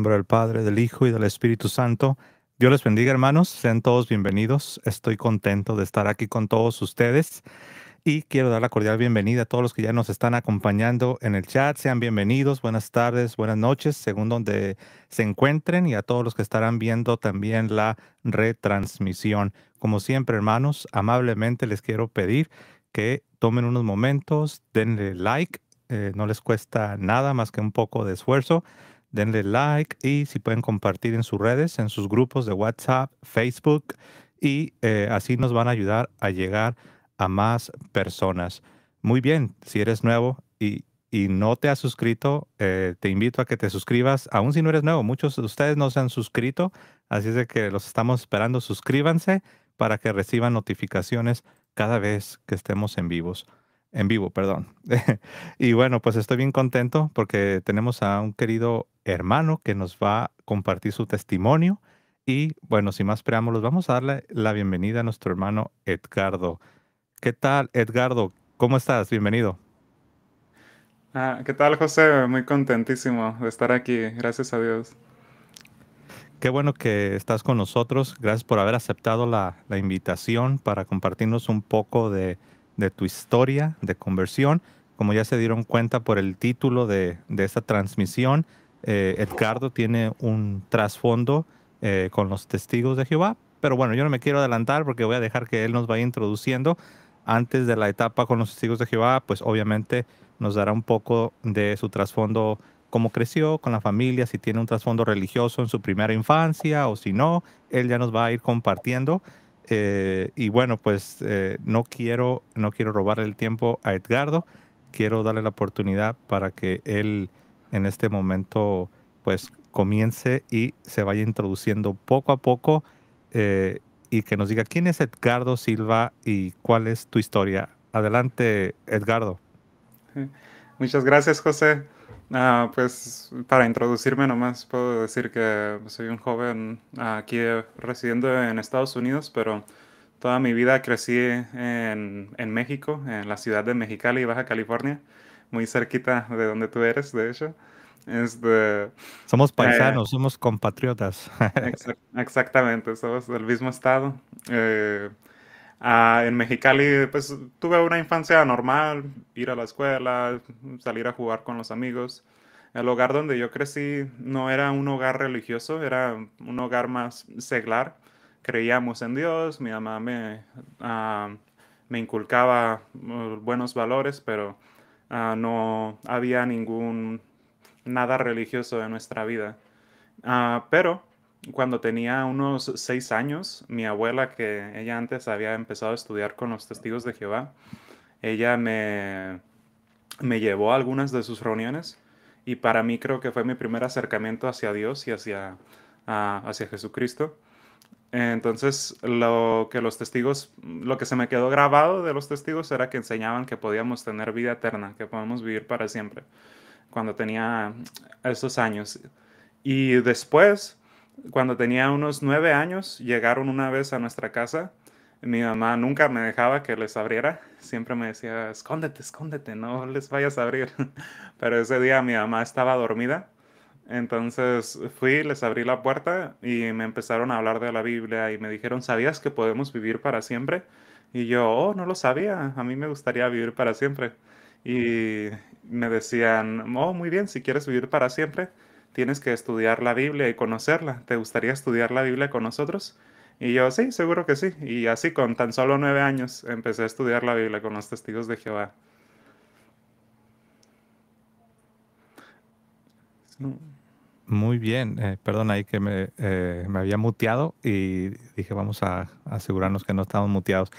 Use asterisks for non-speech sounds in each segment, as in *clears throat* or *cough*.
nombre del Padre, del Hijo y del Espíritu Santo. Dios les bendiga, hermanos. Sean todos bienvenidos. Estoy contento de estar aquí con todos ustedes y quiero dar la cordial bienvenida a todos los que ya nos están acompañando en el chat. Sean bienvenidos, buenas tardes, buenas noches, según donde se encuentren y a todos los que estarán viendo también la retransmisión. Como siempre, hermanos, amablemente les quiero pedir que tomen unos momentos, denle like, eh, no les cuesta nada más que un poco de esfuerzo denle like y si pueden compartir en sus redes, en sus grupos de WhatsApp, Facebook y eh, así nos van a ayudar a llegar a más personas. Muy bien, si eres nuevo y, y no te has suscrito, eh, te invito a que te suscribas, aún si no eres nuevo. Muchos de ustedes no se han suscrito, así es de que los estamos esperando. Suscríbanse para que reciban notificaciones cada vez que estemos en vivos en vivo, perdón. *laughs* y bueno, pues estoy bien contento porque tenemos a un querido hermano que nos va a compartir su testimonio. Y bueno, sin más preámbulos, vamos a darle la bienvenida a nuestro hermano Edgardo. ¿Qué tal, Edgardo? ¿Cómo estás? Bienvenido. Ah, ¿Qué tal, José? Muy contentísimo de estar aquí. Gracias a Dios. Qué bueno que estás con nosotros. Gracias por haber aceptado la invitación para compartirnos un poco de, de tu historia de conversión. Como ya se dieron cuenta por el título de, de esta transmisión, eh, Edgardo tiene un trasfondo eh, con los testigos de Jehová. Pero bueno, yo no me quiero adelantar porque voy a dejar que él nos vaya introduciendo. Antes de la etapa con los testigos de Jehová, pues obviamente nos dará un poco de su trasfondo, cómo creció con la familia, si tiene un trasfondo religioso en su primera infancia o si no, él ya nos va a ir compartiendo. Eh, y bueno, pues eh, no, quiero, no quiero robarle el tiempo a Edgardo. Quiero darle la oportunidad para que él en este momento pues comience y se vaya introduciendo poco a poco eh, y que nos diga quién es Edgardo Silva y cuál es tu historia. Adelante, Edgardo. Muchas gracias, José. Ah, pues para introducirme nomás puedo decir que soy un joven aquí residiendo en Estados Unidos, pero toda mi vida crecí en, México, en la ciudad de Mexicali, Baja California, muy cerquita de donde tú eres, de hecho. Este, somos eh, paisanos, somos compatriotas. *laughs* exactamente, somos del mismo estado. Eh, Ah, en Mexicali, pues tuve una infancia normal, ir a la escuela, salir a jugar con los amigos. El hogar donde yo crecí no era un hogar religioso, era un hogar más seglar. Creíamos en Dios, mi mamá me, ah, me inculcaba uh, buenos valores, pero ah, no había ningún nada religioso en nuestra vida. pero cuando tenía unos seis años, mi abuela, que ella antes había empezado a estudiar con los testigos de Jehová, ella me, me llevó a algunas de sus reuniones y para mí creo que fue mi primer acercamiento hacia Dios y hacia, hacia Jesucristo. Entonces, lo que los testigos, lo que se me quedó grabado de los testigos era que enseñaban que podíamos tener vida eterna, que podemos vivir para siempre, cuando tenía esos años. Y después, cuando tenía unos nueve años, llegaron una vez a nuestra casa. Mi mamá nunca me dejaba que les abriera. Siempre me decía, escóndete, escóndete, no les vayas a abrir. *laughs* Pero ese día mi mamá estaba dormida. Entonces fui, les abrí la puerta y me empezaron a hablar de la Biblia y me dijeron, ¿sabías que podemos vivir para siempre? Y yo, oh, no lo sabía, a mí me gustaría vivir para siempre. Y me decían, oh, muy bien, si quieres vivir para siempre, tienes que estudiar la Biblia y conocerla. ¿Te gustaría estudiar la Biblia con nosotros? Y yo, sí, seguro que sí. Y así, con tan solo nueve años, empecé a estudiar la Biblia con los testigos de Jehová. Muy bien, eh, perdón ahí que eh, me, había muteado y dije vamos a, asegurarnos que no estamos muteados.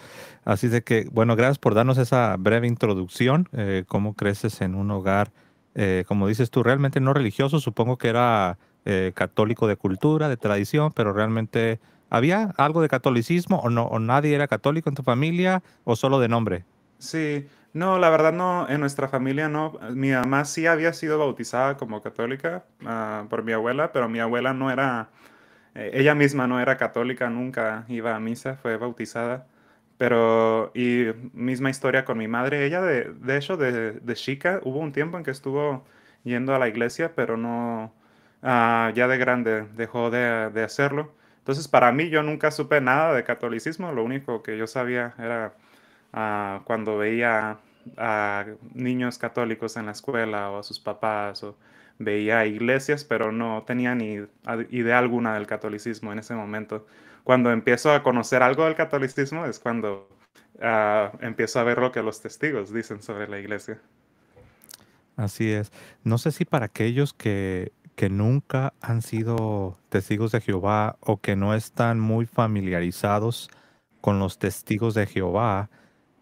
Así de que, bueno, gracias por darnos esa breve introducción, eh, cómo creces en un hogar eh, como dices tú, realmente no religioso, supongo que era eh, católico de cultura, de tradición, pero realmente había algo de catolicismo o no, nadie era católico en tu familia o solo de nombre. Sí, no, la verdad no, en nuestra familia no. Mi mamá sí había sido bautizada como católica ah, por mi abuela, pero mi abuela no era, eh, ella misma no era católica nunca, iba a misa, fue bautizada. Pero, y misma historia con mi madre, ella de, de hecho de, chica hubo un tiempo en que estuvo yendo a la iglesia, pero no, ah, ya de grande dejó de, hacerlo. Entonces para mí yo nunca supe nada de catolicismo, lo único que yo sabía era ah, cuando veía a niños católicos en la escuela o a sus papás o veía iglesias, pero no tenía ni idea alguna del catolicismo en ese momento cuando empiezo a conocer algo del catolicismo es cuando ah, empiezo a ver lo que los testigos dicen sobre la iglesia. Así es. No sé si para aquellos que, que nunca han sido testigos de Jehová o que no están muy familiarizados con los testigos de Jehová,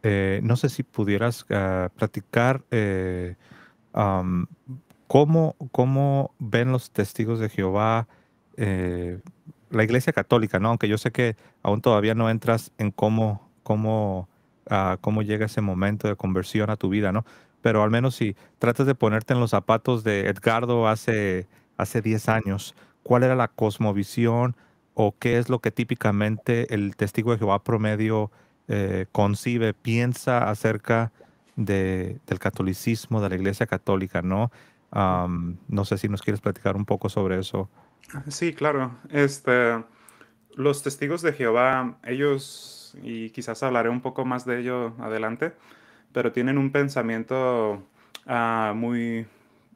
eh, no sé si pudieras ah, platicar eh, cómo, ven los testigos de Jehová eh, la iglesia católica, ¿no? Aunque yo sé que aún todavía no entras en cómo, cómo, ah, cómo llega ese momento de conversión a tu vida, ¿no? Pero al menos si tratas de ponerte en los zapatos de Edgardo hace, hace 10 años, ¿cuál era la cosmovisión o qué es lo que típicamente el testigo de Jehová promedio eh, concibe, piensa acerca de, del catolicismo, de la iglesia católica, ¿no? no sé si nos quieres platicar un poco sobre eso. Sí, claro. Este, los testigos de Jehová, ellos, y quizás hablaré un poco más de ello adelante, pero tienen un pensamiento ah, muy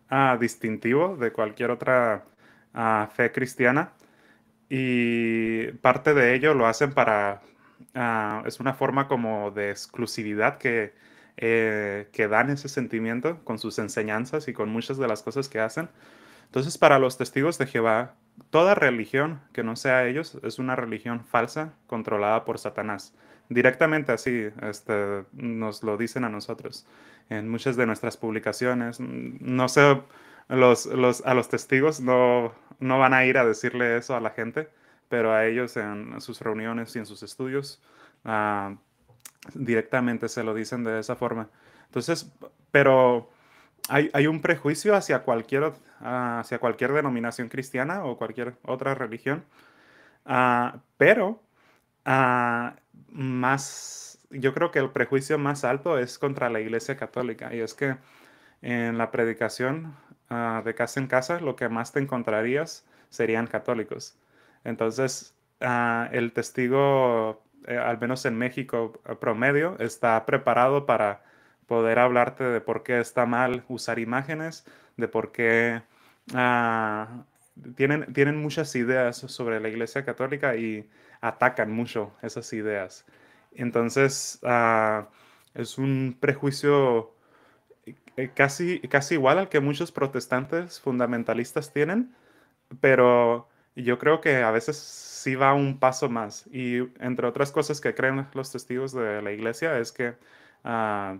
ah, distintivo de cualquier otra ah, fe cristiana. Y parte de ello lo hacen para, es una forma como de exclusividad que, eh, que dan ese sentimiento con sus enseñanzas y con muchas de las cosas que hacen. Entonces, para los testigos de Jehová, toda religión que no sea ellos es una religión falsa controlada por Satanás. Directamente así este, nos lo dicen a nosotros en muchas de nuestras publicaciones. No sé, los, a los testigos no, no van a ir a decirle eso a la gente, pero a ellos en sus reuniones y en sus estudios ah, directamente se lo dicen de esa forma. Entonces, pero hay, un prejuicio hacia cualquier, ah, hacia cualquier denominación cristiana o cualquier otra religión, ah, pero ah, más, yo creo que el prejuicio más alto es contra la Iglesia Católica y es que en la predicación de casa en casa lo que más te encontrarías serían católicos. Entonces, el testigo, eh, al menos en México promedio, está preparado para poder hablarte de por qué está mal usar imágenes, de por qué ah, tienen, tienen muchas ideas sobre la Iglesia Católica y atacan mucho esas ideas. Entonces, ah, es un prejuicio eh, casi, casi igual al que muchos protestantes fundamentalistas tienen, pero yo creo que a veces sí va un paso más. Y entre otras cosas que creen los testigos de la iglesia es que ah,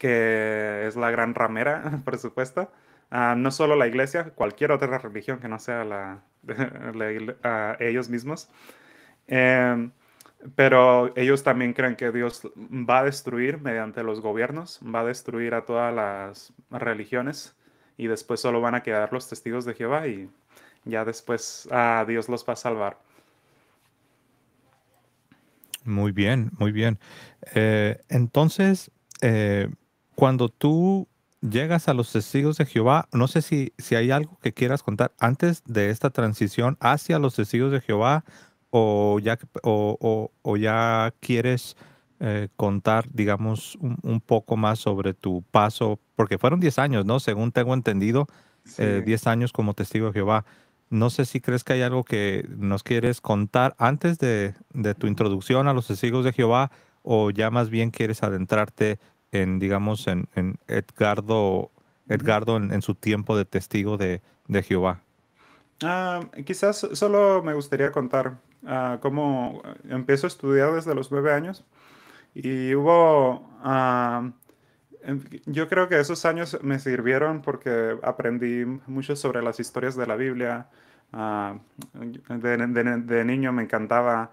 que es la gran ramera, *laughs* por supuesto. Ah, no solo la iglesia, cualquier otra religión que no sea la, *laughs* ah, ellos mismos. Em, pero ellos también creen que Dios va a destruir mediante los gobiernos, va a destruir a todas las religiones y después solo van a quedar los testigos de Jehová y ya después ah, Dios los va a salvar. Muy bien, muy bien. Eh, entonces, eh, cuando tú llegas a los testigos de Jehová, no sé si, si hay algo que quieras contar antes de esta transición hacia los testigos de Jehová o ya, o, ya quieres eh, contar, digamos, un, poco más sobre tu paso, porque fueron 10 años, ¿no? Según tengo entendido, 10 eh, años como testigo de Jehová. No sé si crees que hay algo que nos quieres contar antes de, de tu introducción a los testigos de Jehová o ya más bien quieres adentrarte en digamos, en, Edgardo, Edgardo en, su tiempo de testigo de, Jehová? Ah, quizás solo me gustaría contar ah, cómo empiezo a estudiar desde los nueve años y hubo... Ah, yo creo que esos años me sirvieron porque aprendí mucho sobre las historias de la Biblia. de, niño me encantaba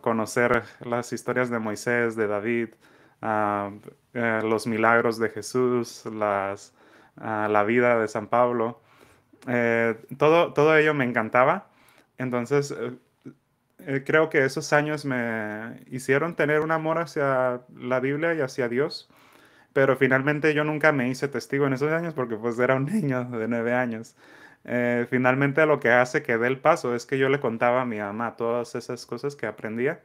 conocer las historias de Moisés, de David, Ah, eh, los milagros de Jesús, ah, la vida de San Pablo. Eh, todo, todo ello me encantaba. Entonces, eh, creo que esos años me hicieron tener un amor hacia la Biblia y hacia Dios. Pero finalmente yo nunca me hice testigo en esos años porque pues era un *laughs* niño de nueve años. finalmente lo que hace que dé el paso es que yo le contaba a mi mamá todas esas cosas que aprendía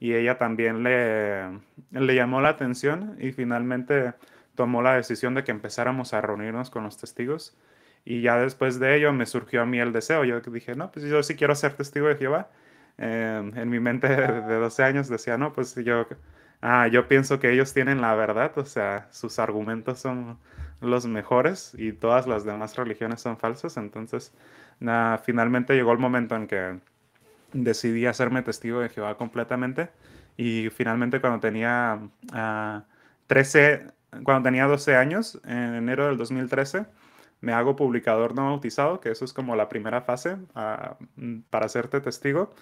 y ella también le, le llamó la atención y finalmente tomó la decisión de que empezáramos a reunirnos con los testigos. Y ya después de ello me surgió a mí el deseo. Yo dije, no, pues yo sí quiero ser testigo de Jehová. Em, en mi mente de 12 años decía, no, pues yo, ah, yo pienso que ellos tienen la verdad, o sea, sus argumentos son los mejores y todas las demás religiones son falsas. Entonces, finalmente llegó el momento en que decidí hacerme testigo de Jehová completamente. Y finalmente cuando tenía 13, ah, cuando tenía 12 años, en enero del 2013, me hago publicador no bautizado, que eso es como la primera fase ah, para hacerte testigo.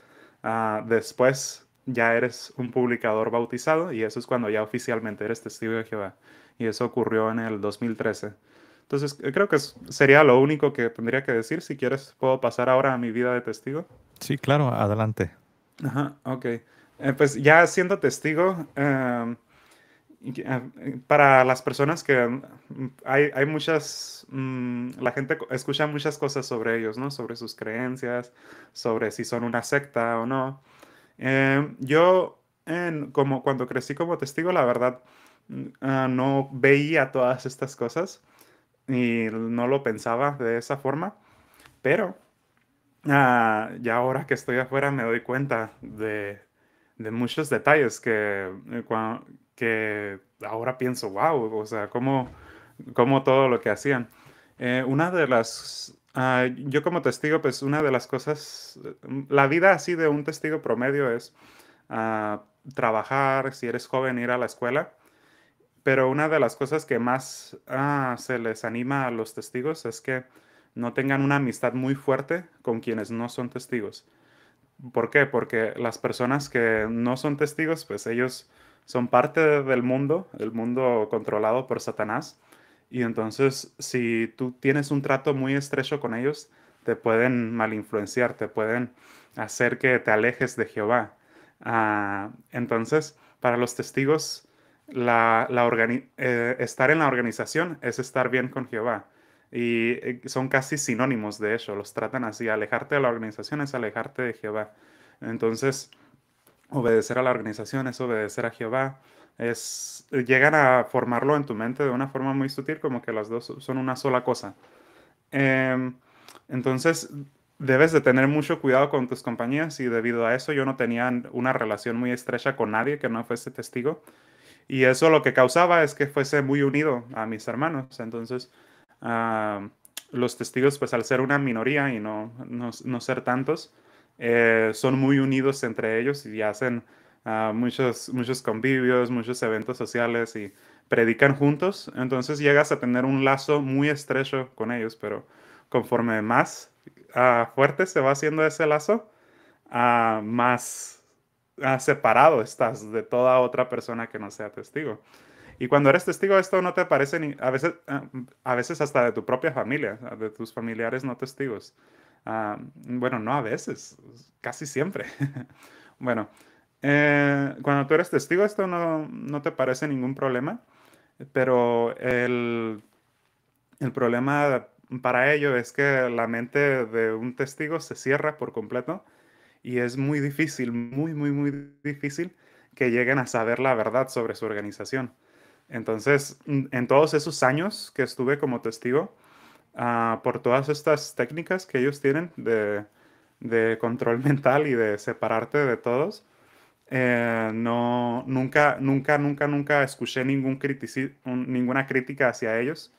Ah, después ya eres un publicador bautizado y eso es cuando ya oficialmente eres testigo de Jehová. Y eso ocurrió en el 2013. Entonces, eh, creo que sería lo único que tendría que decir. Si quieres, puedo pasar ahora a mi vida de testigo. Sí, claro, adelante. Ajá, ok. Eh, pues ya siendo testigo, em, ah, eh, para las personas que mm, hay, hay muchas, mm, la gente escucha muchas cosas sobre ellos, ¿no? Sobre sus creencias, sobre si son una secta o no. Em, yo, como cuando crecí como testigo, la verdad, mm, ah, no veía todas estas cosas y no lo pensaba de esa forma, pero ah, ya ahora que estoy afuera me doy cuenta de, muchos detalles que, eh, que ahora pienso, wow, o sea, cómo, cómo todo lo que hacían. Eh, una de las, ah, yo como testigo, pues una de las cosas, la vida así de un testigo promedio es ah, trabajar, si eres joven, ir a la escuela pero una de las cosas que más ah, se les anima a los testigos es que no tengan una amistad muy fuerte con quienes no son testigos. ¿Por qué? Porque las personas que no son testigos, pues ellos son parte del mundo, el mundo controlado por Satanás. Y entonces, si tú tienes un trato muy estrecho con ellos, te pueden malinfluenciar, te pueden hacer que te alejes de Jehová. Ah, entonces, para los testigos, la, la eh, estar en la organización es estar bien con Jehová. Y eh, son casi sinónimos de eso, los tratan así. Alejarte de la organización es alejarte de Jehová. Entonces, obedecer a la organización es obedecer a Jehová. Es, llegan a formarlo en tu mente de una forma muy sutil, como que las dos son una sola cosa. Em, entonces, debes de tener mucho cuidado con tus compañías y debido a eso yo no tenía una relación muy estrecha con nadie que no fuese testigo. Y eso lo que causaba es que fuese muy unido a mis hermanos. Entonces, ah, los testigos, pues al ser una minoría y no, no, ser tantos, eh, son muy unidos entre ellos y hacen ah, muchos, muchos convivios, muchos eventos sociales y predican juntos. Entonces llegas a tener un lazo muy estrecho con ellos, pero conforme más ah, fuerte se va haciendo ese lazo, más Ah, separado estás de toda otra persona que no sea testigo. Y cuando eres testigo esto no te parece ni, a, veces, ah, a veces hasta de tu propia familia, ah, de tus familiares no testigos. bueno, no a veces, casi siempre. *laughs* bueno, eh, cuando tú eres testigo esto no, no te parece ningún problema, pero el, el problema para ello es que la mente de un testigo se cierra por completo y es muy difícil, muy, muy, muy difícil que lleguen a saber la verdad sobre su organización. Entonces, mm, en todos esos años que estuve como testigo, ah, por todas estas técnicas que ellos tienen de, control *laughs* mental y de separarte de todos, eh, no, nunca, nunca, nunca, nunca escuché ningún ninguna crítica hacia ellos.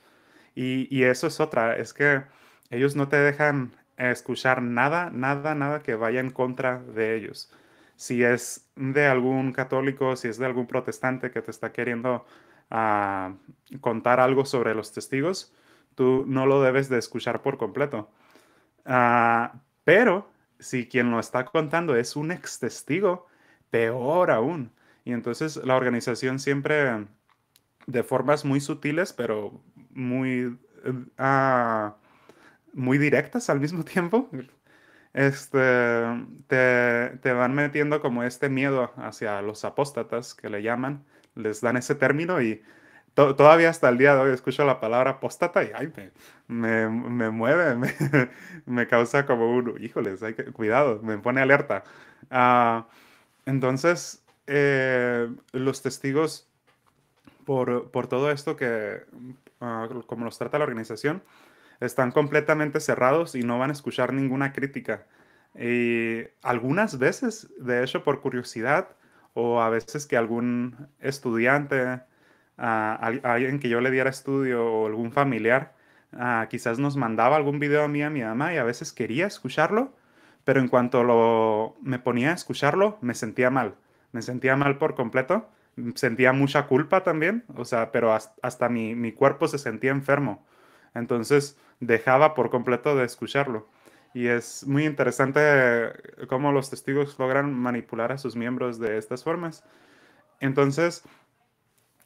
Y, y, eso es otra, es que ellos no te dejan escuchar nada, nada, nada que vaya en contra de ellos. Si es de algún católico, si es de algún protestante que te está queriendo ah, contar algo sobre los testigos, tú no lo debes de escuchar por completo. Ah, pero si quien lo está contando es un ex testigo, peor aún. Y entonces la organización siempre, de formas muy sutiles, pero muy ah, muy directas al mismo *laughs* tiempo, este, te, te, van metiendo como este miedo hacia los apóstatas que le llaman, les dan ese término y todavía hasta el día de hoy escucho la palabra apóstata y me, mueve, *laughs* me, causa como un, híjoles, hay cuidado, me pone alerta. Ah, entonces, eh, los testigos, por, por, todo esto que, ah, como los trata la organización, están completamente cerrados y no van a escuchar ninguna crítica. Y algunas veces, de hecho, por curiosidad, o a veces que algún estudiante, ah, alguien que yo le diera estudio o algún familiar, ah, quizás nos mandaba algún video a mí, a mi mamá, y a veces quería escucharlo, pero en cuanto lo, me ponía a escucharlo, me sentía mal. Me sentía mal por completo, sentía mucha culpa también, o sea, pero hasta, mi, mi, cuerpo se sentía enfermo. Entonces, dejaba por completo de escucharlo. Y es muy interesante eh, cómo los testigos logran manipular a sus miembros de estas formas. Entonces,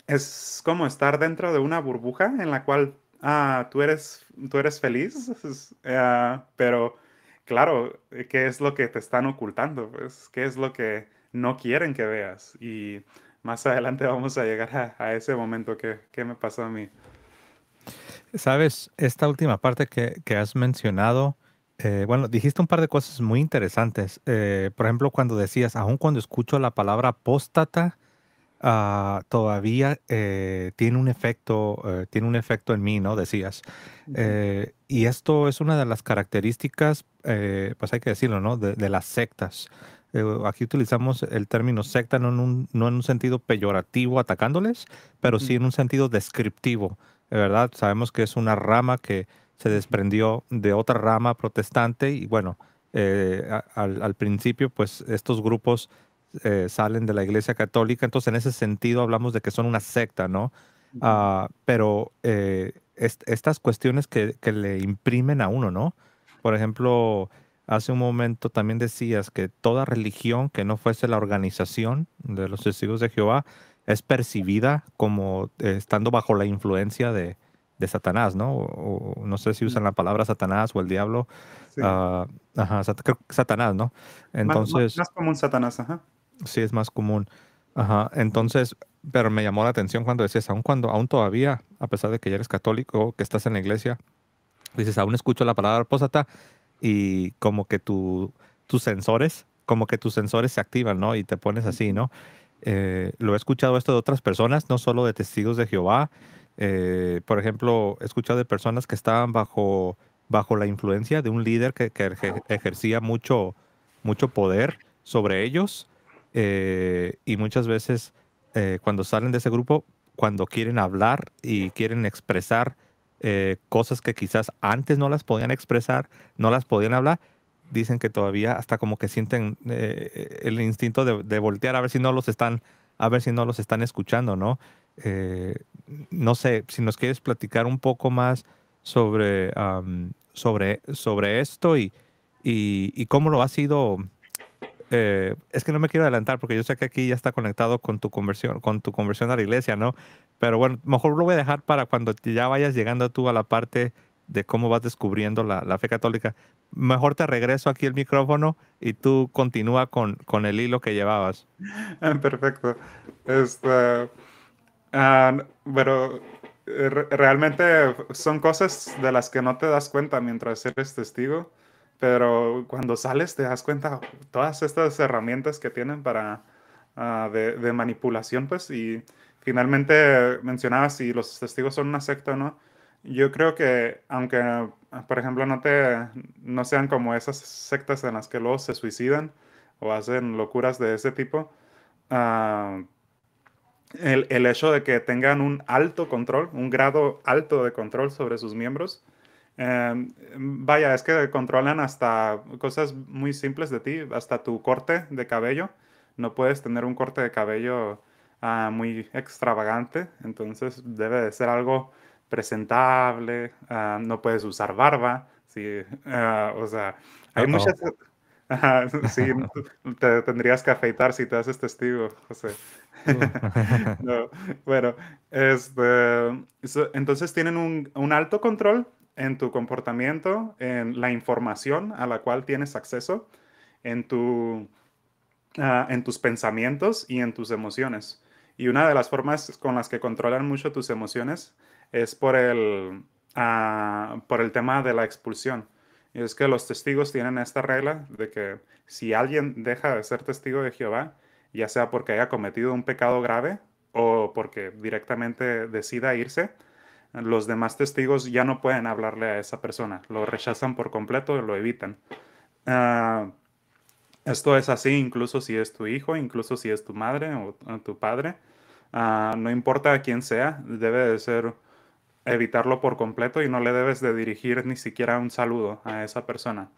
es como estar dentro de una burbuja en la cual ah, tú, eres, tú eres feliz, *laughs* eh, pero claro, ¿qué es lo que te están ocultando? Pues? ¿Qué es lo que no quieren que veas? Y más adelante vamos a llegar a, ese momento que, que me pasó a mí. Sabes, esta última parte que, has mencionado, eh, bueno, dijiste un par de cosas muy interesantes. Eh, por ejemplo, cuando decías, aún cuando escucho la palabra apóstata, ah, todavía eh, tiene un efecto, tiene un efecto en mí, ¿no? Decías. y esto es una de las características, pues hay que decirlo, ¿no? De, las sectas. aquí utilizamos el término secta en, no en un sentido peyorativo atacándoles, pero sí en un sentido descriptivo verdad, sabemos que es una rama que se desprendió de otra rama protestante y bueno, eh, al, principio pues estos grupos eh, salen de la iglesia católica, entonces en ese sentido hablamos de que son una secta, ¿no? Ah, pero eh, estas cuestiones que, que, le imprimen a uno, ¿no? Por ejemplo, hace un momento también decías que toda religión que no fuese la organización de los testigos de Jehová es percibida como eh, estando bajo la influencia de, de Satanás, ¿no? no sé si usan mm. la palabra Satanás o el diablo. Ah, Satanás, ¿no? Entonces. Más, más, común Satanás, ajá. Sí, es más común. Ajá. Entonces, pero me llamó la atención cuando decías, aún cuando, aún todavía, a pesar de que ya eres católico, que estás en la iglesia, dices, aún escucho la palabra apóstata y como que tu, tus sensores, como que tus sensores se activan, ¿no? Y te pones así, ¿no? Eh, lo he escuchado esto de otras personas, no solo de testigos de Jehová. Eh, por ejemplo, he escuchado de personas que estaban bajo, bajo la influencia de un líder que, ejercía mucho, mucho poder sobre ellos. Eh, y muchas veces cuando salen de ese grupo, cuando quieren hablar y quieren expresar cosas que quizás antes no las podían expresar, no las podían hablar, dicen que todavía hasta como que sienten eh, el instinto de, voltear a ver si no los están, a ver si no los están escuchando, ¿no? Eh, no sé, si nos quieres platicar un poco más sobre, sobre, sobre esto y, y, cómo lo ha sido. Eh, es que no me quiero adelantar porque yo sé que aquí ya está conectado con tu conversión, con tu conversión a la iglesia, ¿no? Pero bueno, mejor lo voy a dejar para cuando ya vayas llegando tú a la parte de cómo vas descubriendo la, la fe católica mejor te regreso aquí el micrófono y tú continúa con, el hilo que llevabas. Ah, perfecto. Este, ah, pero eh, realmente son cosas de las que no te das cuenta mientras eres testigo, pero cuando sales te das cuenta todas estas herramientas que tienen para ah, de, de, manipulación, pues, y finalmente mencionabas si los testigos son una secta o no yo creo que, aunque, por ejemplo, no, te, no sean como esas sectas en las que luego se suicidan o hacen locuras de ese tipo, ah, el, hecho de que tengan un alto control, un grado alto de control sobre sus miembros, em, vaya, es que controlan hasta cosas muy simples de ti, hasta tu corte de cabello. No puedes tener un corte de cabello ah, muy extravagante, entonces debe de ser algo presentable, ah, no puedes usar barba, sí, ah, o sea, hay muchas... *laughs* sí, *laughs* te tendrías que afeitar si te haces testigo, José. *laughs* Uh. no, bueno, este, entonces tienen un, alto control en tu comportamiento, en la información a la cual tienes acceso, en, tu, ah, en tus pensamientos y en tus emociones. Y una de las formas con las que controlan mucho tus emociones es por el, ah, por el tema de la expulsión. es que los testigos tienen esta regla de que si alguien deja de ser testigo de Jehová, ya sea porque haya cometido un pecado grave o porque directamente decida irse, los demás testigos ya no pueden hablarle a esa persona, lo rechazan por completo, lo evitan. Ah, esto es así incluso si es tu hijo, incluso si es tu madre o, tu padre. Ah, no importa quién sea, debe de ser evitarlo por completo y no le debes de dirigir ni siquiera un saludo a esa persona.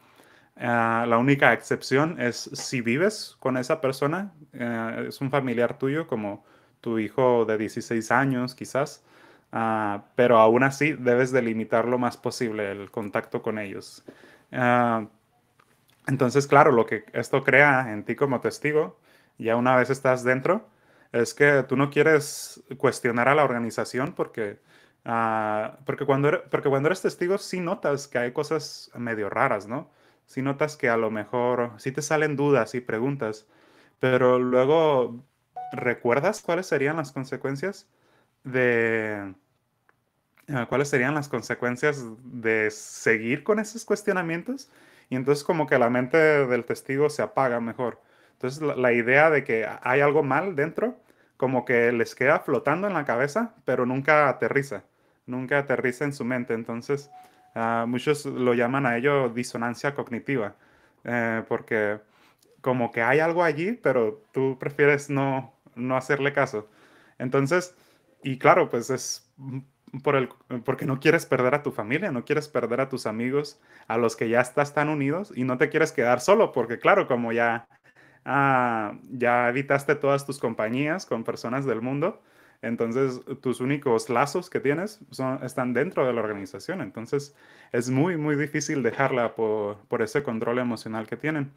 Ah, la única excepción es si vives con esa persona, eh, es un familiar tuyo como tu hijo de 16 años quizás, ah, pero aún así debes delimitar lo más posible el contacto con ellos. Ah, entonces, claro, lo que esto crea en ti como testigo, ya una vez estás dentro, es que tú no quieres cuestionar a la organización porque Ah, porque, cuando, porque cuando eres testigo sí notas que hay cosas medio raras, ¿no? Sí notas que a lo mejor sí te salen dudas y preguntas, pero luego recuerdas cuáles serían las consecuencias de... Ah, ¿Cuáles serían las consecuencias de seguir con esos cuestionamientos? Y entonces como que la mente del testigo se apaga mejor. Entonces la, idea de que hay algo mal dentro, como que les queda flotando en la cabeza, pero nunca aterriza nunca aterriza en su mente. Entonces, ah, muchos lo llaman a ello disonancia cognitiva, eh, porque como que hay algo allí, pero tú prefieres no, hacerle caso. Entonces, y claro, pues es por el, porque no quieres perder a tu familia, no quieres perder a tus amigos, a los que ya estás tan unidos y no te quieres quedar solo, porque claro, como ya, ah, ya evitaste todas tus compañías con personas del mundo, entonces, tus únicos lazos que tienes son, están dentro de la organización. Entonces, es muy, muy difícil dejarla por, por ese control emocional que tienen.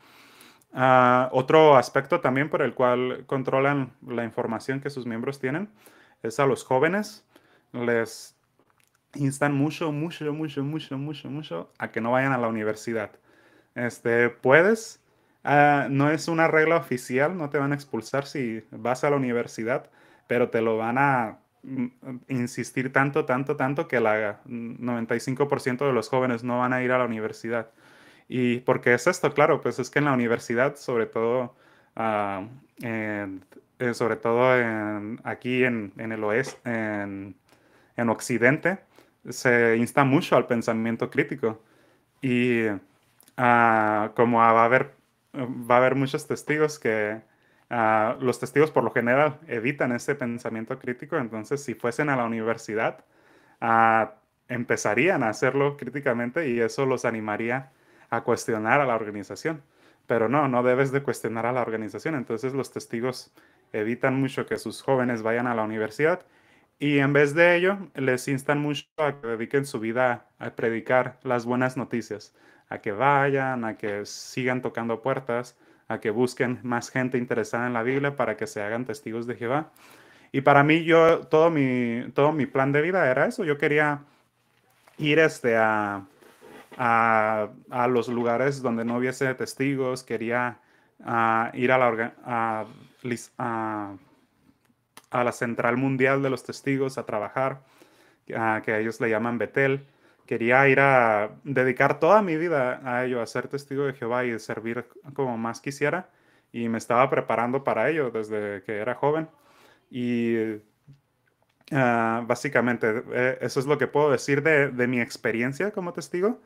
Ah, otro aspecto también por el cual controlan la información que sus miembros tienen es a los jóvenes. Les instan mucho, mucho, mucho, mucho, mucho, mucho a que no vayan a la universidad. Este, puedes, ah, no es una regla oficial, no te van a expulsar si vas a la universidad, pero te lo van a mm, insistir tanto, tanto, tanto que la 95% de los jóvenes no van a ir a la universidad. Y porque es esto, claro, pues es que en la universidad, sobre todo, ah, eh, sobre todo en, aquí en, el oeste, en, Occidente, se insta mucho al pensamiento crítico. Y ah, como va a haber, va a haber muchos testigos que Ah, los testigos por lo general evitan ese pensamiento crítico, entonces si fuesen a la universidad, ah, empezarían a hacerlo críticamente y eso los animaría a cuestionar a la organización. Pero no, no debes de cuestionar a la organización, entonces los testigos evitan mucho que sus jóvenes vayan a la universidad y en vez de ello les instan mucho a que dediquen su vida a predicar las buenas noticias, a que vayan, a que sigan tocando puertas, a que busquen más gente interesada en la Biblia para que se hagan testigos de Jehová. Y para mí, yo, todo mi, todo mi plan de vida era eso. Yo quería ir este, a, los lugares donde no hubiese testigos, quería ir a la, a la Central Mundial de los Testigos a trabajar, que ellos le llaman Betel quería ir a dedicar toda mi vida a ello, a ser testigo de Jehová y servir como más quisiera. Y me estaba preparando para ello desde que era joven. Y ah, básicamente e, eso es lo que puedo decir de, mi experiencia como testigo.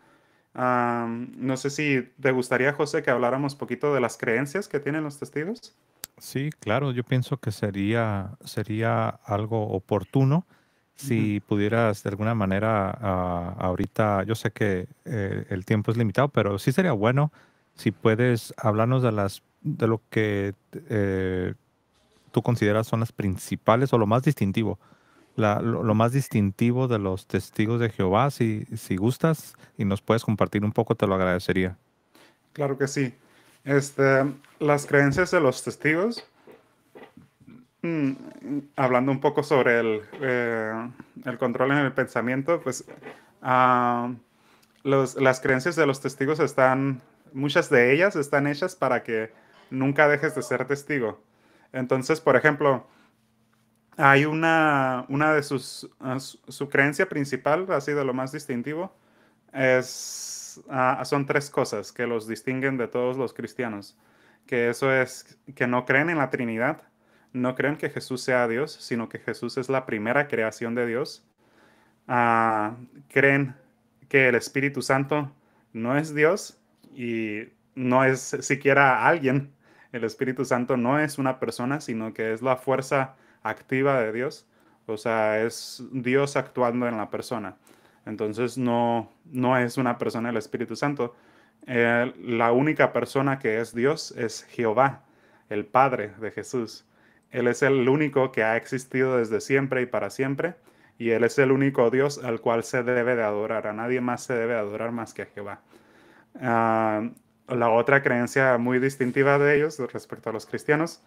no sé si te gustaría, José, que habláramos un poquito de las creencias que tienen los testigos. Sí, claro, yo pienso que sería, sería algo oportuno si pudieras de alguna manera ah, ahorita, yo sé que eh, el tiempo es limitado, pero sí sería bueno si puedes hablarnos de las de lo que eh, tú consideras son las principales o lo más distintivo, lo, lo, más distintivo de los testigos de Jehová, si, si gustas y nos puedes compartir un poco, te lo agradecería. Claro que sí. Este, las creencias de los testigos Mm, hablando un poco sobre eh, el, control en el pensamiento, pues ah, las creencias de los testigos están, muchas de ellas están hechas para que nunca dejes de ser testigo. Entonces, por ejemplo, hay una, una de sus, ah, su, creencia principal, ha sido lo más distintivo, es, ah, son tres cosas que los distinguen de todos los cristianos, que eso es que no creen en la Trinidad, no creen que Jesús sea Dios, sino que Jesús es la primera creación de Dios. Ah, creen que el Espíritu Santo no es Dios y no es siquiera alguien. El Espíritu Santo no es una persona, sino que es la fuerza activa de Dios. O sea, es Dios actuando en la persona. Entonces no, no es una persona el Espíritu Santo. Eh, la única persona que es Dios es Jehová, el Padre de Jesús. Él es el único que ha existido desde siempre y para siempre, y Él es el único Dios al cual se debe de adorar. A nadie más se debe adorar más que a Jehová. Ah, la otra creencia muy distintiva de ellos respecto a los cristianos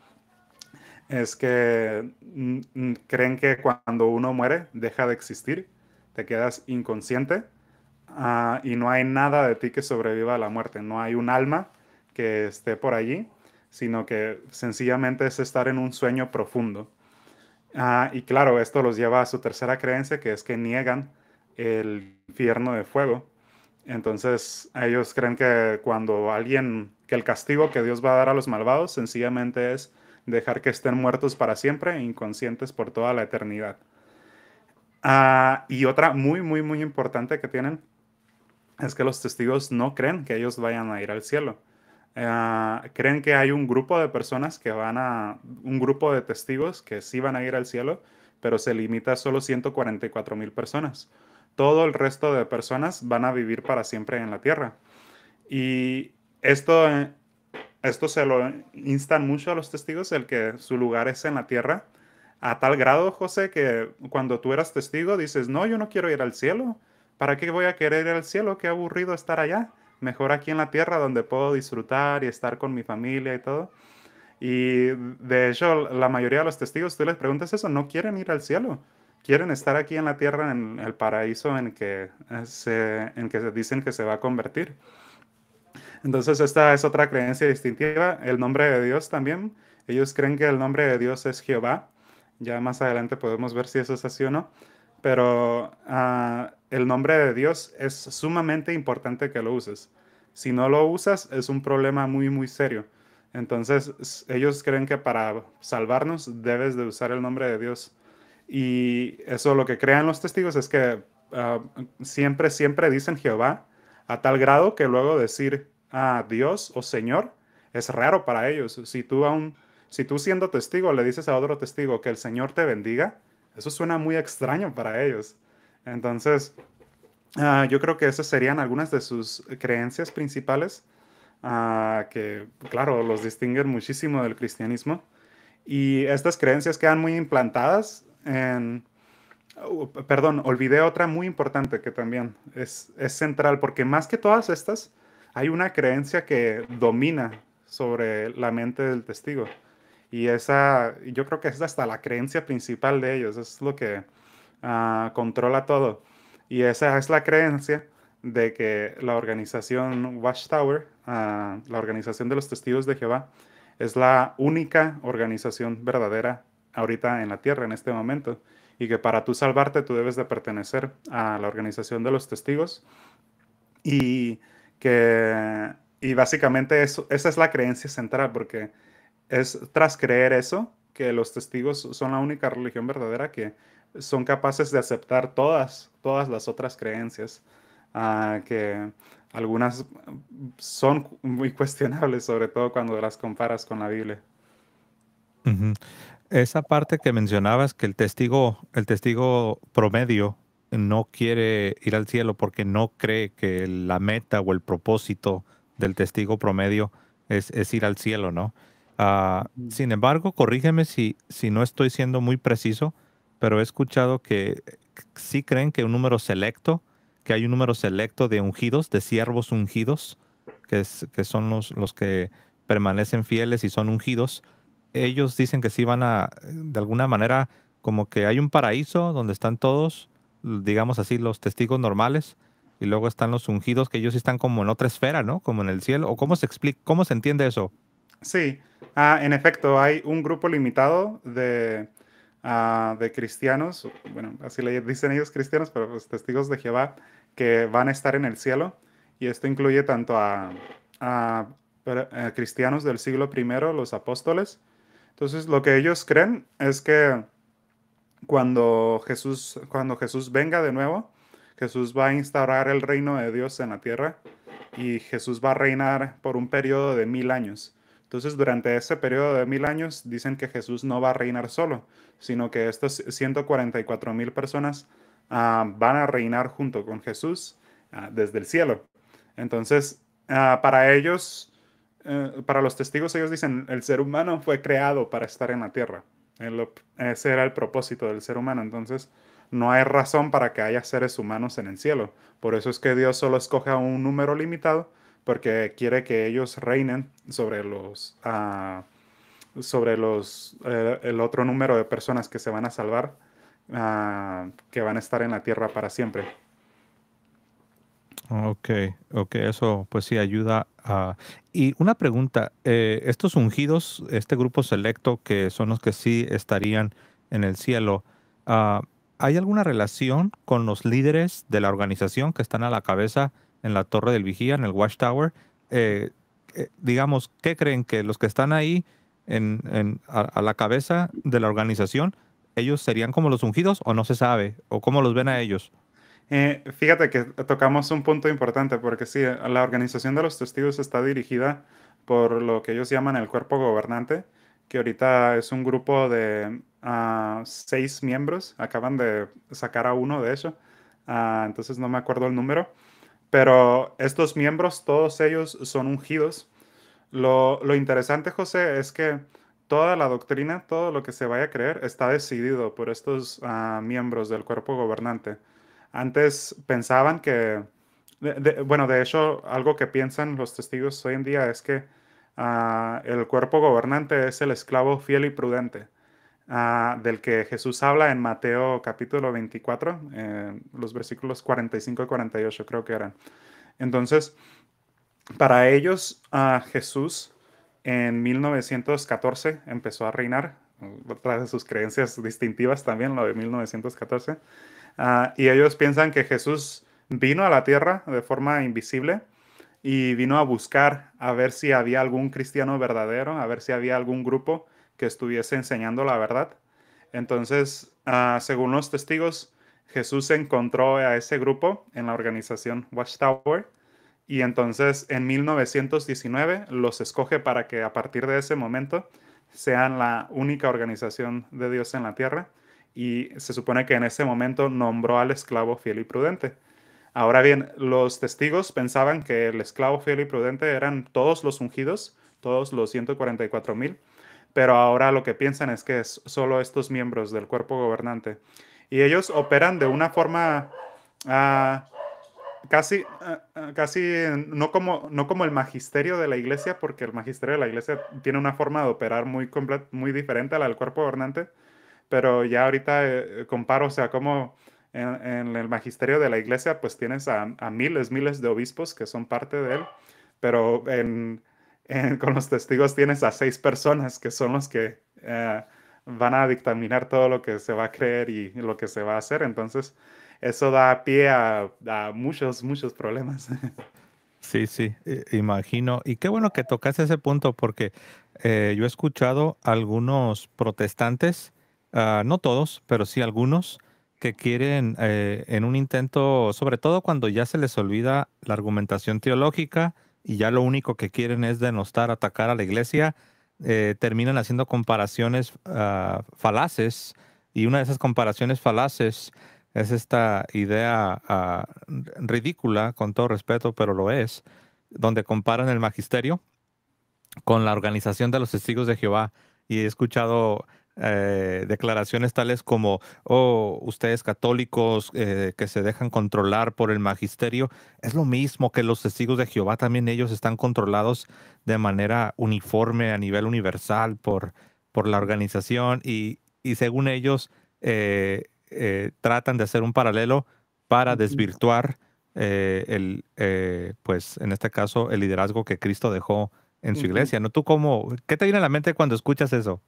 es que mm, mm, creen que cuando uno muere deja de existir, te quedas inconsciente ah, y no hay nada de ti que sobreviva a la muerte, no hay un alma que esté por allí sino que sencillamente es estar en un sueño profundo. Ah, y claro, esto los lleva a su tercera creencia, que es que niegan el infierno de fuego. Entonces, ellos creen que cuando alguien, que el castigo que Dios va a dar a los malvados sencillamente es dejar que estén muertos para siempre, inconscientes por toda la eternidad. Ah, y otra muy, muy, muy importante que tienen es que los testigos no creen que ellos vayan a ir al cielo Ah, creen que hay un grupo de personas que van a, un grupo de testigos que sí van a ir al cielo, pero se limita a solo 144 mil personas. Todo el resto de personas van a vivir para siempre en la tierra. Y esto, esto se lo instan mucho a los testigos, el que su lugar es en la tierra, a tal grado, José, que cuando tú eras testigo dices, no, yo no quiero ir al cielo. ¿Para qué voy a querer ir al cielo? Qué aburrido estar allá mejor aquí en la tierra donde puedo disfrutar y estar con mi familia y todo. Y de hecho, la mayoría de los testigos, tú les preguntas eso, no quieren ir al cielo, quieren estar aquí en la tierra, en el paraíso en que eh, se, en que dicen que se va a convertir. Entonces, esta es otra creencia distintiva, el nombre de Dios también. Ellos creen que el nombre de Dios es Jehová. Ya más adelante podemos ver si eso es así o no pero ah, el nombre de Dios es sumamente importante que lo uses. Si no lo usas, es un problema muy, muy serio. Entonces, ellos creen que para salvarnos debes de usar el nombre de Dios. Y eso lo que crean los testigos es que ah, siempre, siempre dicen Jehová a tal grado que luego decir a ah, Dios o Señor es raro para ellos. Si tú aún, si tú siendo testigo le dices a otro testigo que el Señor te bendiga, eso suena muy extraño para ellos. Entonces, ah, yo creo que esas serían algunas de sus creencias principales, ah, que claro, los distinguen muchísimo del cristianismo. Y estas creencias quedan muy implantadas en... Oh, perdón, olvidé otra muy importante que también es, es central, porque más que todas estas, hay una creencia que domina sobre la mente del testigo y esa, yo creo que es hasta la creencia principal de ellos, es lo que ah, controla todo. Y esa es la creencia de que la organización Watchtower, ah, la organización de los testigos de Jehová, es la única organización verdadera ahorita en la tierra, en este momento, y que para tú salvarte tú debes de pertenecer a la organización de los testigos y que y básicamente eso, esa es la creencia central, porque es tras creer eso que los testigos son la única religión verdadera que son capaces de aceptar todas, todas las otras creencias, ah, que algunas son muy cuestionables, sobre todo cuando las comparas con la Biblia. Esa parte que mencionabas, que el testigo, el testigo promedio no quiere ir al cielo porque no cree que la meta o el propósito del testigo promedio es, es ir al cielo, ¿no? Ah, mm. Sin embargo, corrígeme si, si no estoy siendo muy preciso, pero he escuchado que sí creen que un número selecto, que hay un número selecto de ungidos, de siervos ungidos, que, es, que son los, los que permanecen fieles y son ungidos. Ellos dicen que sí van a, de alguna manera, como que hay un paraíso donde están todos, digamos así, los testigos normales, y luego están los ungidos, que ellos están como en otra esfera, ¿no? Como en el cielo. ¿O cómo se explica, cómo se entiende eso? Sí, ah, en efecto, hay un grupo limitado ah, de, cristianos, bueno, así le dicen ellos cristianos, pero los pues, testigos de Jehová, que van a estar en el cielo. Y esto incluye tanto a, eh, cristianos del siglo I, los apóstoles. Entonces, lo que ellos creen es que cuando Jesús, cuando Jesús venga de nuevo, Jesús va a instaurar el reino de Dios en la tierra y Jesús va a reinar por un periodo de mil años. Entonces, durante ese periodo de mil años, dicen que Jesús no va a reinar solo, sino que estas 144 mil personas ah, van a reinar junto con Jesús ah, desde el cielo. Entonces, ah, para ellos, eh, para los testigos, ellos dicen, el ser humano fue creado para estar en la tierra. ese era el propósito del ser humano. Entonces, no hay razón para que haya seres humanos en el cielo. Por eso es que Dios solo escoge a un número limitado porque quiere que ellos reinen sobre los ah, sobre los eh, el otro número de personas que se van a salvar ah, que van a estar en la tierra para siempre ok ok eso pues sí ayuda y una pregunta eh, estos ungidos este grupo selecto que son los que sí estarían en el cielo ah, ¿hay alguna relación con los líderes de la organización que están a la cabeza en la Torre del Vigía, en el Watchtower. Eh, eh, digamos, ¿qué creen que los que están ahí a, la cabeza de la organización, ellos serían como los ungidos o no se sabe? ¿O cómo los ven a ellos? Eh, fíjate que tocamos un punto importante porque sí, la organización de los testigos está dirigida por lo que ellos llaman el cuerpo gobernante, que ahorita es un grupo de ah, seis miembros, acaban de sacar a uno de eso, ah, entonces no me acuerdo el número, pero estos miembros, todos ellos son ungidos. Lo, interesante, José, es que toda la doctrina, todo lo que se vaya a creer, está decidido por estos ah, miembros del cuerpo gobernante. Antes pensaban que, bueno, de hecho, algo que piensan los testigos hoy en día es que ah, el cuerpo gobernante es el esclavo fiel y prudente. Ah, del que Jesús habla en Mateo capítulo 24, eh, los versículos 45 y 48 creo que eran. Entonces, para ellos, ah, Jesús en 1914 empezó a reinar, otra de sus creencias distintivas también, lo de 1914, ah, y ellos piensan que Jesús vino a la tierra de forma invisible y vino a buscar a ver si había algún cristiano verdadero, a ver si había algún grupo que estuviese enseñando la verdad. Entonces, ah, según los testigos, Jesús encontró a ese grupo en la organización Watchtower y entonces en 1919 los escoge para que a partir de ese momento sean la única organización de Dios en la tierra y se supone que en ese momento nombró al esclavo fiel y prudente. Ahora bien, los testigos pensaban que el esclavo fiel y prudente eran todos los ungidos, todos los 144 mil, pero ahora lo que piensan es que es solo estos miembros del cuerpo gobernante. Y ellos operan de una forma ah, casi, ah, ah, casi no, como, no como el magisterio de la iglesia, porque el magisterio de la iglesia tiene una forma de operar muy, muy diferente a la del cuerpo gobernante, pero ya ahorita eh, eh, comparo, o sea, como en, el magisterio de la iglesia, pues tienes a, a miles, miles de obispos que son parte de él, pero en con los testigos tienes a seis personas que son los que eh, van a dictaminar todo lo que se va a creer y lo que se va a hacer. Entonces, eso da pie a, muchos, muchos problemas. *laughs* Sí, sí, imagino. Y qué bueno que tocas ese punto porque eh, yo he escuchado algunos protestantes, ah, no todos, pero sí algunos, que quieren eh, en un intento, sobre todo cuando ya se les olvida la argumentación teológica, y ya lo único que quieren es denostar, atacar a la iglesia, eh, terminan haciendo comparaciones ah, falaces y una de esas comparaciones falaces es esta idea ah, ridícula, con todo respeto, pero lo es, donde comparan el magisterio con la organización de los testigos de Jehová. Y he escuchado eh, declaraciones tales como, oh, ustedes católicos eh, que se dejan controlar por el magisterio, es lo mismo que los testigos de Jehová, también ellos están controlados de manera uniforme a nivel universal por, por la organización y, según ellos eh, tratan de hacer un paralelo para desvirtuar el, pues en este caso, el liderazgo que Cristo dejó en su iglesia, ¿no? ¿Tú cómo, qué te viene a la mente cuando escuchas eso?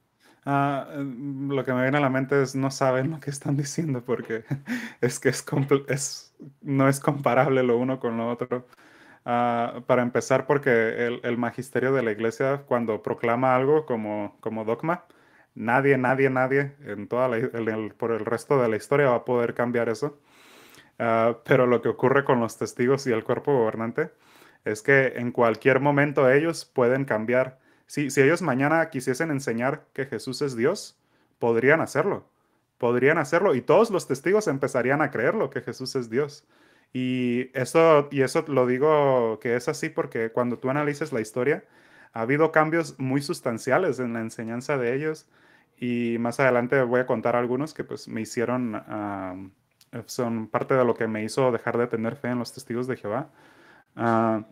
Ah, mm, lo que me viene a la mente es no saben lo que están diciendo porque *laughs* es que es, no es comparable lo uno con lo otro. Ah, para empezar, porque el, magisterio de la iglesia cuando proclama algo como, como dogma, nadie, nadie, nadie en toda el, por el resto de la historia va a poder cambiar eso. Ah, pero lo que ocurre con los testigos y el cuerpo gobernante es que en cualquier momento ellos pueden cambiar si, ellos mañana quisiesen enseñar que Jesús es Dios, podrían hacerlo. Podrían hacerlo y todos los testigos empezarían a creerlo que Jesús es Dios. Y eso, y eso lo digo que es así porque cuando tú analices la historia, ha habido cambios muy sustanciales en la enseñanza de ellos y más adelante voy a contar algunos que pues me hicieron, son parte de lo que me hizo dejar de tener fe en los testigos de Jehová. Ah,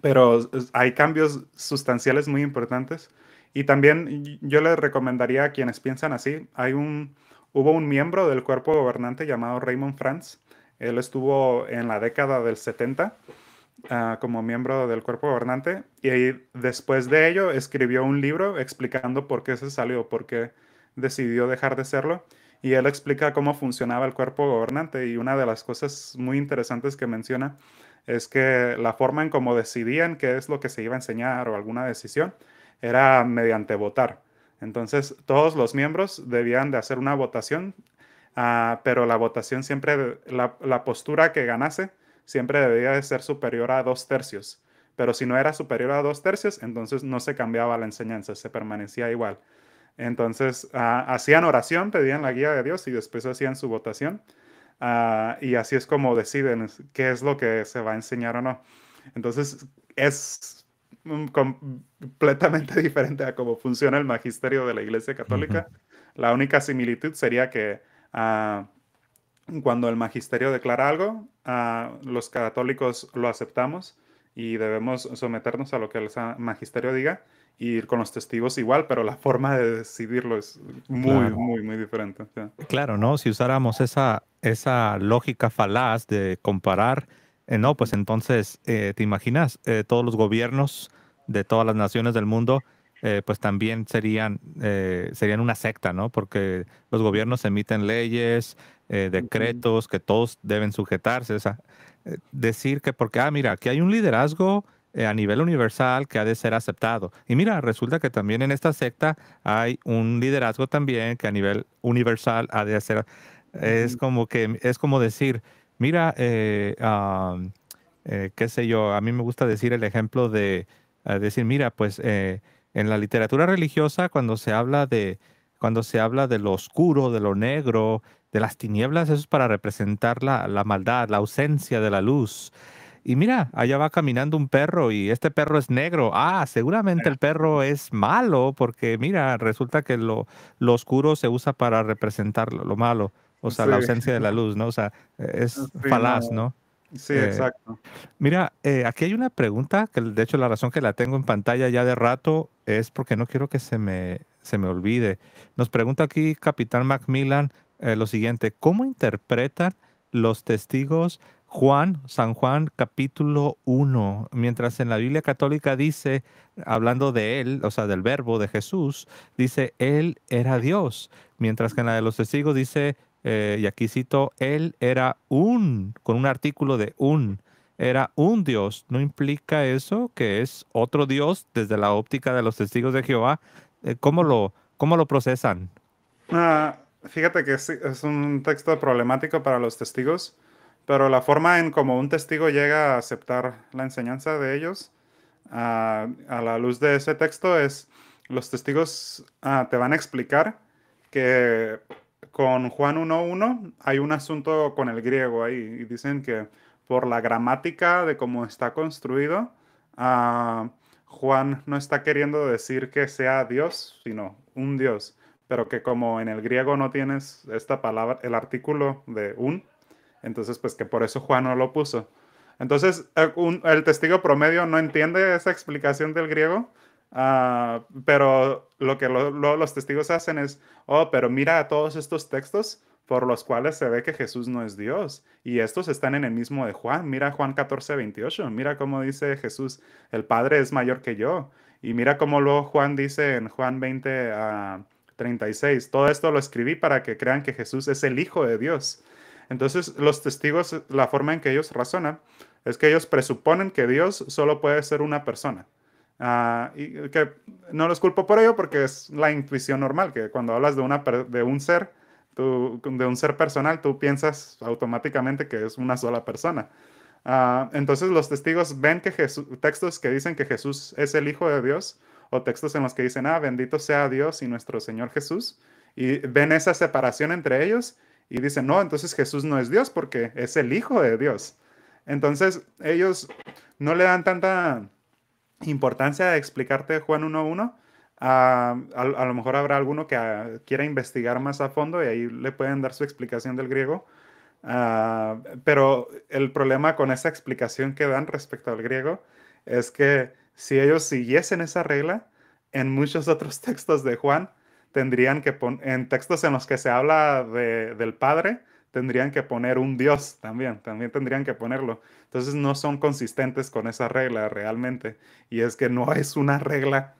pero hay cambios sustanciales muy importantes. Y también yo les recomendaría a quienes piensan así, hay un, hubo un miembro del cuerpo gobernante llamado Raymond Franz, él estuvo en la década del 70 ah, como miembro del cuerpo gobernante y después de ello escribió un libro explicando por qué se salió, por qué decidió dejar de serlo. Y él explica cómo funcionaba el cuerpo gobernante y una de las cosas muy interesantes que menciona es que la forma en cómo decidían qué es lo que se iba a enseñar o alguna decisión era mediante votar. Entonces, todos los miembros debían de hacer una votación, ah, pero la votación siempre, la, postura que ganase siempre debía de ser superior a dos tercios. Pero si no era superior a dos tercios, entonces no se cambiaba la enseñanza, se permanecía igual. Entonces, ah, hacían oración, pedían la guía de Dios y después hacían su votación. Ah, y así es como deciden qué es lo que se va a enseñar o no. Entonces, es mm, completamente *laughs* diferente a cómo funciona el magisterio de la Iglesia Católica. La única similitud sería que ah, cuando el magisterio declara algo, ah, los católicos lo aceptamos y debemos someternos a lo que el magisterio diga ir con los testigos igual, pero la forma de decidirlo es muy, muy, muy diferente. Claro, ¿no? Si usáramos esa, esa lógica falaz de comparar, eh, no, pues entonces, eh, ¿te imaginas? Eh, todos los gobiernos de todas las naciones del mundo, pues también serían, serían una secta, ¿no? Porque los gobiernos emiten leyes, decretos que todos deben sujetarse. O decir que porque, ah, mira, aquí hay un liderazgo eh, a nivel universal que ha de ser aceptado. Y mira, resulta que también en esta secta hay un liderazgo también que a nivel universal ha de ser. Es como que es como decir, mira, eh, eh, qué sé yo, a mí me gusta decir el ejemplo de decir, mira, pues en la literatura religiosa cuando se habla de cuando se habla de lo oscuro, de lo negro, de las tinieblas, eso es para representar la, la maldad, la ausencia de la luz y mira, allá va caminando un perro y este perro es negro. Ah, seguramente el perro es malo porque mira, resulta que lo, oscuro se usa para representar lo, malo, o sea, la ausencia de la luz, ¿no? O sea, es ah, falaz, ¿no? Sí, eh, exacto. Mira, eh, aquí hay una pregunta que de hecho la razón que la tengo en pantalla ya de rato es porque no quiero que se me, se me olvide. Nos pregunta aquí Capitán Macmillan eh, lo siguiente, ¿cómo interpretan los testigos Juan, San Juan capítulo 1, mientras en la Biblia católica dice, hablando de él, o sea, del verbo de Jesús, dice, él era Dios, mientras que en la de los testigos dice, eh, y aquí cito, él era un, con un artículo de un, era un Dios. ¿No implica eso que es otro Dios desde la óptica de los testigos de Jehová? Eh, ¿Cómo, lo, cómo lo procesan? Ah, fíjate que es un texto problemático para los testigos pero la forma en como un testigo llega a aceptar la enseñanza de ellos a la luz de ese texto es, los testigos ah, te van a explicar que con Juan 1.1 hay un asunto con el griego ahí y dicen que por la gramática de cómo está construido, ah, Juan no está queriendo decir que sea Dios, sino un Dios, pero que como en el griego no tienes esta palabra, el artículo de un, entonces, pues que por eso Juan no lo puso. Entonces, eh, el testigo promedio no entiende esa explicación del griego, ah, pero lo que los testigos hacen es, oh, pero mira todos estos textos por los cuales se ve que Jesús no es Dios. Y estos están en el mismo de Juan. Mira Juan 14, 28. Mira cómo dice Jesús, el Padre es mayor que yo. Y mira cómo luego Juan dice en Juan 20 a 36, todo esto lo escribí para que crean que Jesús es el Hijo de Dios. Entonces los testigos, la forma en que ellos razonan es que ellos presuponen que Dios solo puede ser una persona. Ah, y que no los culpo por ello porque es la intuición normal, que cuando hablas de, una, de un ser, de un ser personal, tú piensas automáticamente que es una sola persona. Ah, entonces los testigos ven que textos que dicen que Jesús es el Hijo de Dios o textos en los que dicen, ah, bendito sea Dios y nuestro Señor Jesús, y ven esa separación entre ellos y dicen, no, entonces Jesús no es Dios porque es el Hijo de Dios. Entonces ellos no le dan tanta importancia a explicarte Juan 1.1. Ah, a, lo mejor habrá alguno que ah, quiera investigar más a fondo y ahí le pueden dar su explicación del griego. Ah, pero el problema con esa explicación que dan respecto al griego es que si ellos siguiesen esa regla, en muchos otros *laughs* textos de Juan tendrían que poner, en textos en los que se habla del Padre, tendrían que poner un Dios también, también tendrían que ponerlo. Entonces no son consistentes con esa regla realmente. Y es que no *laughs* es una regla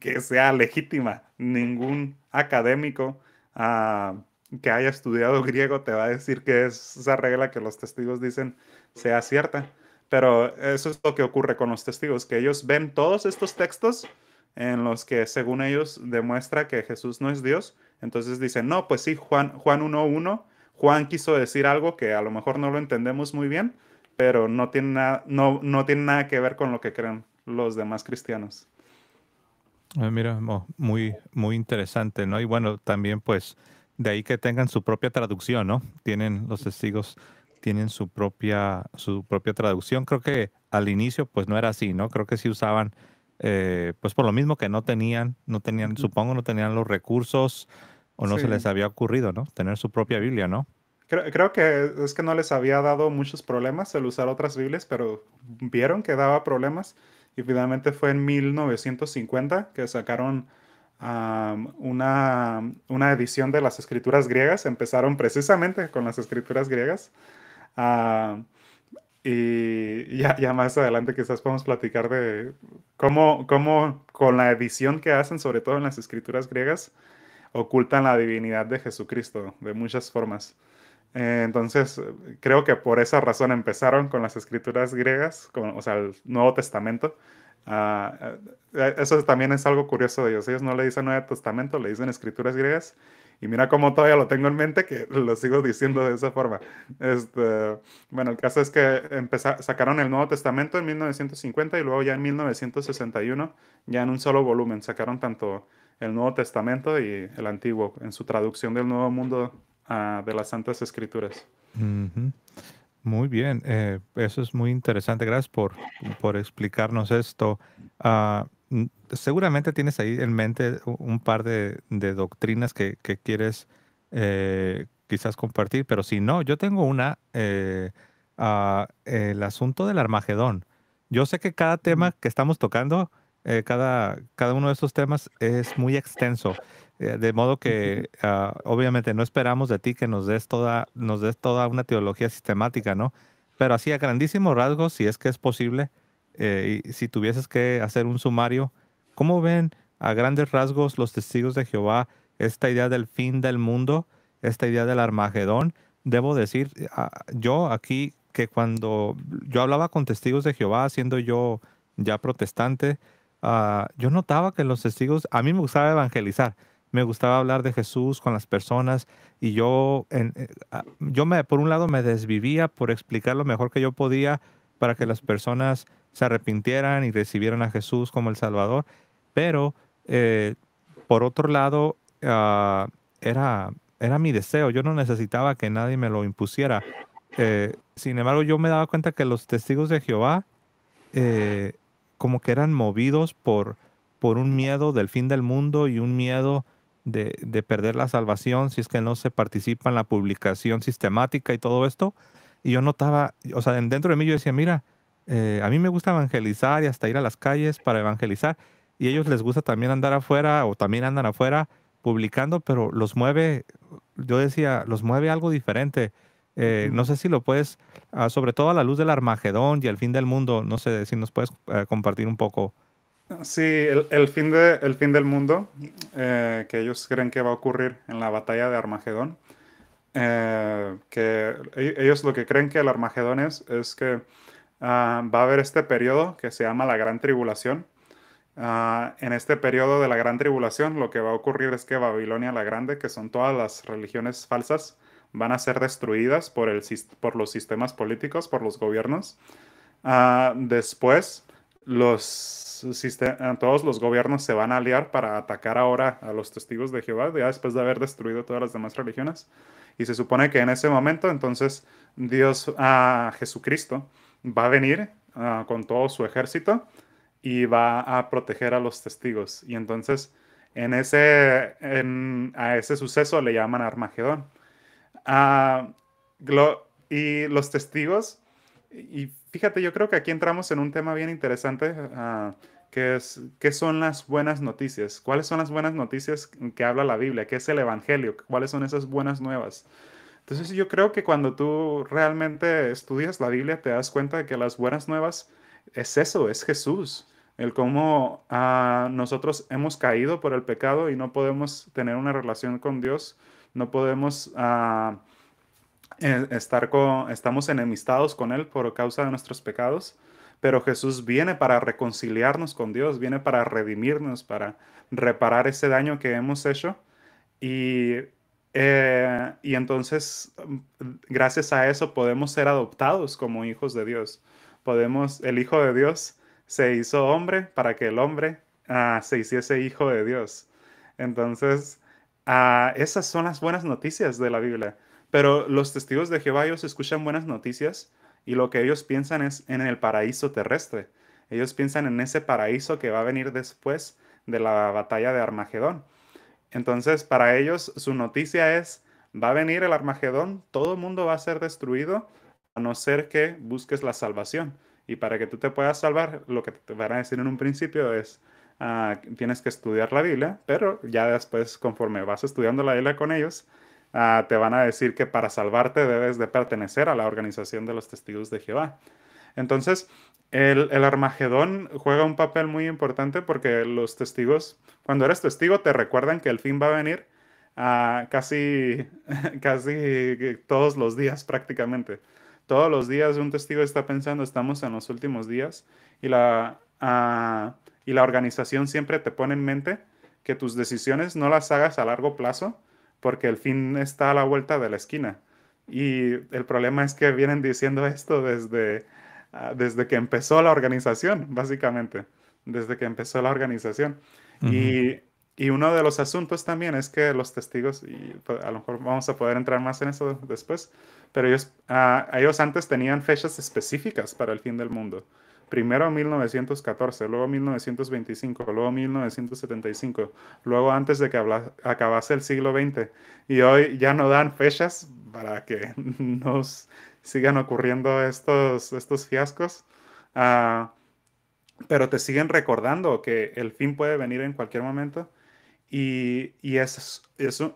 que sea legítima. Ningún académico ah, que haya estudiado *laughs* griego te va a decir que es esa regla que los testigos dicen sea cierta. Pero eso es lo que ocurre con los testigos, que ellos ven todos estos textos en los que según ellos demuestra que Jesús no es Dios. Entonces dicen, no, pues sí, Juan, 1.1, Juan quiso decir algo que a lo mejor no lo entendemos muy bien, pero no tiene, nada, no, no tiene nada que ver con lo que creen los demás cristianos. Ah, mira, muy, muy interesante, ¿no? Y bueno, también pues de ahí que tengan su propia traducción, ¿no? Tienen los testigos, tienen su propia, su propia traducción. Creo que al inicio pues no era así, ¿no? Creo que sí usaban eh, pues por lo mismo que no tenían, no tenían, supongo no tenían los recursos o no se les había ocurrido, ¿no? Tener su propia Biblia, ¿no? Creo, que es que no les había dado muchos problemas el usar otras Biblias, pero vieron que daba problemas y finalmente fue en 1950 que sacaron una, una, edición de las escrituras griegas. Empezaron precisamente con las escrituras griegas. Y ya, ya más adelante quizás podemos platicar de cómo, con la edición que hacen, sobre todo en las escrituras griegas, ocultan la divinidad de Jesucristo de muchas formas. Eh, entonces, creo que por esa razón empezaron con las escrituras griegas, o sea, el Nuevo Testamento. Ah, eh, eso también es algo curioso de ellos. Ellos no le dicen Nuevo Testamento, le dicen escrituras griegas y mira cómo todavía lo tengo en mente que *laughs* lo sigo diciendo de esa forma. Este, bueno, el caso es que sacaron el Nuevo Testamento en 1950 y luego ya en 1961, ya en un solo volumen, sacaron tanto el Nuevo Testamento y el Antiguo en su traducción del Nuevo Mundo ah, de las Santas Escrituras. Muy bien, eh, eso es muy interesante. Gracias por, por explicarnos esto. Ah, seguramente tienes ahí en mente un par de, doctrinas que, quieres eh, quizás compartir, pero si no, yo tengo una, eh, ah, el asunto del Armagedón. Yo sé que cada tema que estamos tocando, eh, cada, cada uno de estos temas es muy extenso, de modo que ah, obviamente no esperamos de ti que nos des, toda, nos des toda una teología sistemática, ¿no? Pero así a grandísimo rasgos, si es que es posible, eh, si tuvieses que hacer un sumario, ¿cómo ven a grandes rasgos los testigos de Jehová esta idea del fin del mundo, esta idea del Armagedón? Debo decir, ah, yo aquí que cuando yo hablaba con testigos de Jehová, siendo yo ya protestante, ah, yo notaba que los testigos, a mí me gustaba evangelizar, me gustaba hablar de Jesús con las personas y yo, en, eh, ah, yo me, por un lado me desvivía por explicar lo mejor que yo podía para que las personas se arrepintieran y recibieran a Jesús como el Salvador. Pero, eh, por otro lado, ah, era, era mi deseo. Yo no necesitaba que nadie me lo impusiera. Eh, sin embargo, yo me daba cuenta que los testigos de Jehová eh, como que eran movidos por, por un miedo del fin del mundo y un miedo de, de, perder la salvación si es que no se participa en la publicación sistemática y todo esto. Y yo notaba, o sea, dentro de mí yo decía, mira, eh, a mí me gusta evangelizar y hasta ir a las calles para evangelizar. Y ellos les gusta también andar afuera o también andan afuera publicando, pero los mueve, yo decía, los mueve algo diferente. Eh, no sé si lo puedes, ah, sobre todo a la luz del Armagedón y el fin del mundo, no sé si nos puedes eh, compartir un poco. Ah, sí, el, fin, de, el fin del mundo que ellos creen que va a ocurrir en la batalla de Armagedón. que e, ellos lo que creen que el Armagedón es, es que Ah, va a haber este periodo que se llama la gran tribulación. Ah, en este periodo de la gran tribulación lo que va a ocurrir es que Babilonia la Grande, que son todas las religiones falsas, van a ser destruidas por, el, por los sistemas políticos, por los gobiernos. Ah, después, todos los gobiernos se van a aliar para atacar ahora a los testigos de Jehová, ya después de haber destruido todas las demás religiones. Y se supone que en ese momento, entonces, Dios, a Jesucristo, va a venir ah, con todo su ejército y va a proteger a los testigos. Y entonces en ese, en, a ese suceso le llaman Armagedón. Ah, y los testigos, y fíjate, yo creo que aquí entramos en un tema bien interesante, ah, que es, ¿qué son las buenas noticias? ¿Cuáles son las buenas noticias que habla la Biblia? ¿Qué es el Evangelio? ¿Cuáles son esas buenas nuevas? Entonces yo creo que cuando tú realmente estudias la Biblia te das cuenta de que las buenas nuevas es eso, es Jesús, el cómo ah, nosotros hemos caído por el pecado y no podemos tener una relación con Dios, no podemos ah, e, estar con, estamos enemistados con Él por causa de nuestros pecados, pero Jesús viene para reconciliarnos con Dios, viene para redimirnos, para reparar ese daño que hemos hecho y eh, y entonces, mm, gracias a eso, podemos ser adoptados como hijos de Dios. Podemos, el Hijo de Dios se hizo hombre para que el hombre ah, se hiciese hijo de Dios. Entonces, ah, esas son las buenas noticias de la Biblia. Pero los testigos de Jehová, ellos escuchan buenas noticias y lo que ellos piensan es en el paraíso terrestre. Ellos piensan en ese paraíso que va a venir después de la batalla de Armagedón. Entonces, para ellos, su noticia es, va a venir el Armagedón, todo el mundo va a ser destruido, a no ser que busques la salvación. Y para que tú te puedas salvar, lo que te van a decir en un principio es, ah, tienes que estudiar la Biblia, pero ya después, conforme vas estudiando la Biblia con ellos, ah, te van a decir que para salvarte debes de pertenecer a la organización de los testigos de Jehová. Entonces, el, Armagedón juega un papel muy importante porque los testigos, cuando eres testigo, te recuerdan que el fin va a venir ah, casi, *laughs* casi todos los días *laughs* prácticamente. Todos los días un testigo está pensando, estamos en los últimos días y la, ah, y la organización siempre te pone en mente que tus decisiones no las hagas a largo plazo porque el fin está a la vuelta de la esquina. Y el problema es que vienen diciendo esto desde Ah, desde que empezó la organización, básicamente, desde que empezó la organización. y, uno de los asuntos también es que los testigos, y pues, a lo mejor vamos a poder entrar más en eso después, pero ellos, ah, ellos antes tenían fechas específicas para el fin del mundo primero 1914, luego 1925, luego 1975, luego antes de que acabase el siglo XX. Y hoy ya no dan fechas para que *laughs* nos sigan ocurriendo estos, estos fiascos. Ah, pero te siguen recordando que el fin puede venir en cualquier momento. Y, y es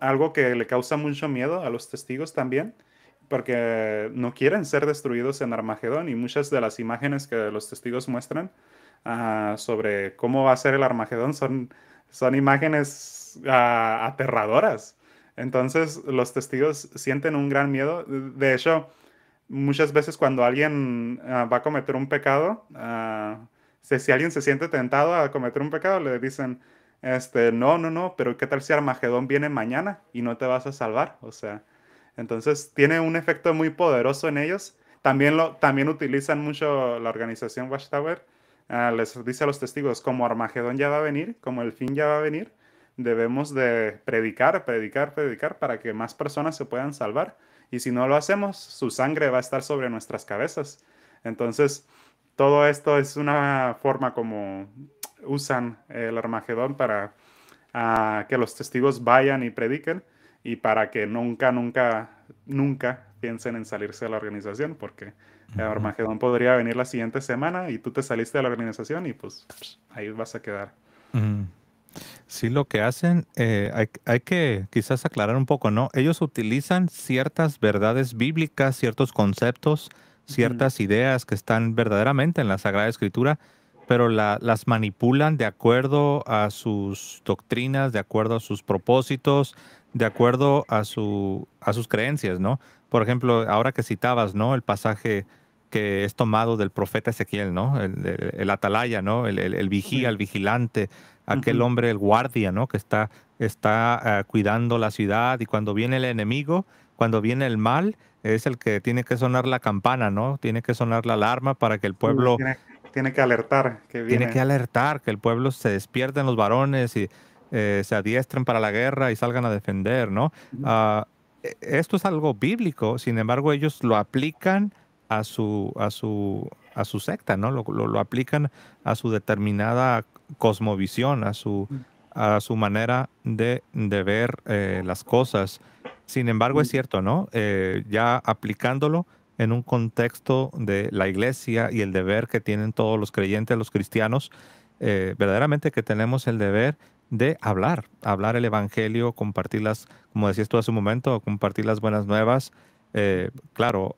algo que le causa mucho miedo a los testigos también porque no quieren ser destruidos en Armagedón y muchas de las imágenes que los testigos muestran ah, sobre cómo va a ser el Armagedón son, imágenes ah, aterradoras. Entonces los testigos sienten un gran miedo. De hecho, muchas veces cuando alguien ah, va a cometer un pecado, si, si, alguien se siente tentado a cometer un pecado, le dicen, este, no, no, no, pero ¿qué tal si Armagedón viene mañana y no te vas a salvar? O sea... Entonces tiene un efecto muy poderoso en ellos. También, lo, también utilizan mucho la organización Watchtower. Ah, les dice a los testigos, como Armagedón ya va a venir, como el fin ya va a venir, debemos de predicar, predicar, predicar para que más personas se puedan salvar. Y si no lo hacemos, su sangre va a estar sobre nuestras cabezas. Entonces, todo esto es una forma como usan el Armagedón para ah, que los testigos vayan y prediquen y para que nunca, nunca, nunca piensen en salirse de la organización, porque Armagedón podría venir la siguiente semana y tú te saliste de la organización y pues ahí vas a quedar. Sí, lo que hacen, eh, hay, hay, que quizás aclarar un poco, ¿no? Ellos utilizan ciertas verdades bíblicas, ciertos conceptos, ciertas ideas que están verdaderamente en la Sagrada Escritura, pero la, las manipulan de acuerdo a sus doctrinas, de acuerdo a sus propósitos, de acuerdo a, su, a sus creencias, ¿no? Por ejemplo, ahora que citabas, ¿no? El pasaje que es tomado del profeta Ezequiel, ¿no? El, atalaya, ¿no? El, vigía, el vigilante, aquel hombre, el guardia, ¿no? Que está, está ah, cuidando la ciudad y cuando viene el enemigo, cuando viene el mal, es el que tiene que sonar la campana, ¿no? Tiene que sonar la alarma para que el pueblo... Tiene, que alertar. Que viene. Tiene que alertar, que el pueblo se despierta en los varones y eh, se adiestren para la guerra y salgan a defender, ¿no? Ah, e, esto es algo bíblico, sin embargo ellos lo aplican a su, a su, a su secta, ¿no? Lo, aplican a su determinada cosmovisión, a su, a su manera de, de ver eh, las cosas. Sin embargo, es cierto, ¿no? Eh, ya aplicándolo en un contexto de la iglesia y el deber que tienen todos los creyentes, los cristianos, verdaderamente que tenemos el deber de hablar, hablar el Evangelio, compartirlas, como decías tú hace un momento, compartir las buenas nuevas, eh, claro,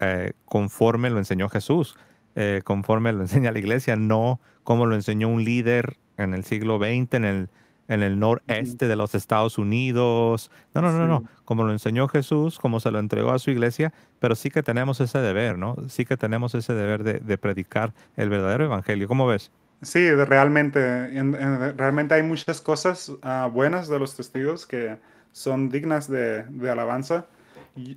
eh, conforme lo enseñó Jesús, eh, conforme lo *laughs* enseña la iglesia, no como lo enseñó un líder en el siglo XX, en el, en el noreste de los Estados Unidos. No, no, no, no, como lo enseñó Jesús, como se lo entregó a su iglesia, pero sí que tenemos ese deber, ¿no? Sí que tenemos ese deber de, de predicar el verdadero evangelio. ¿Cómo ves? Sí, realmente, realmente hay muchas cosas ah, buenas de los testigos que son dignas de, alabanza.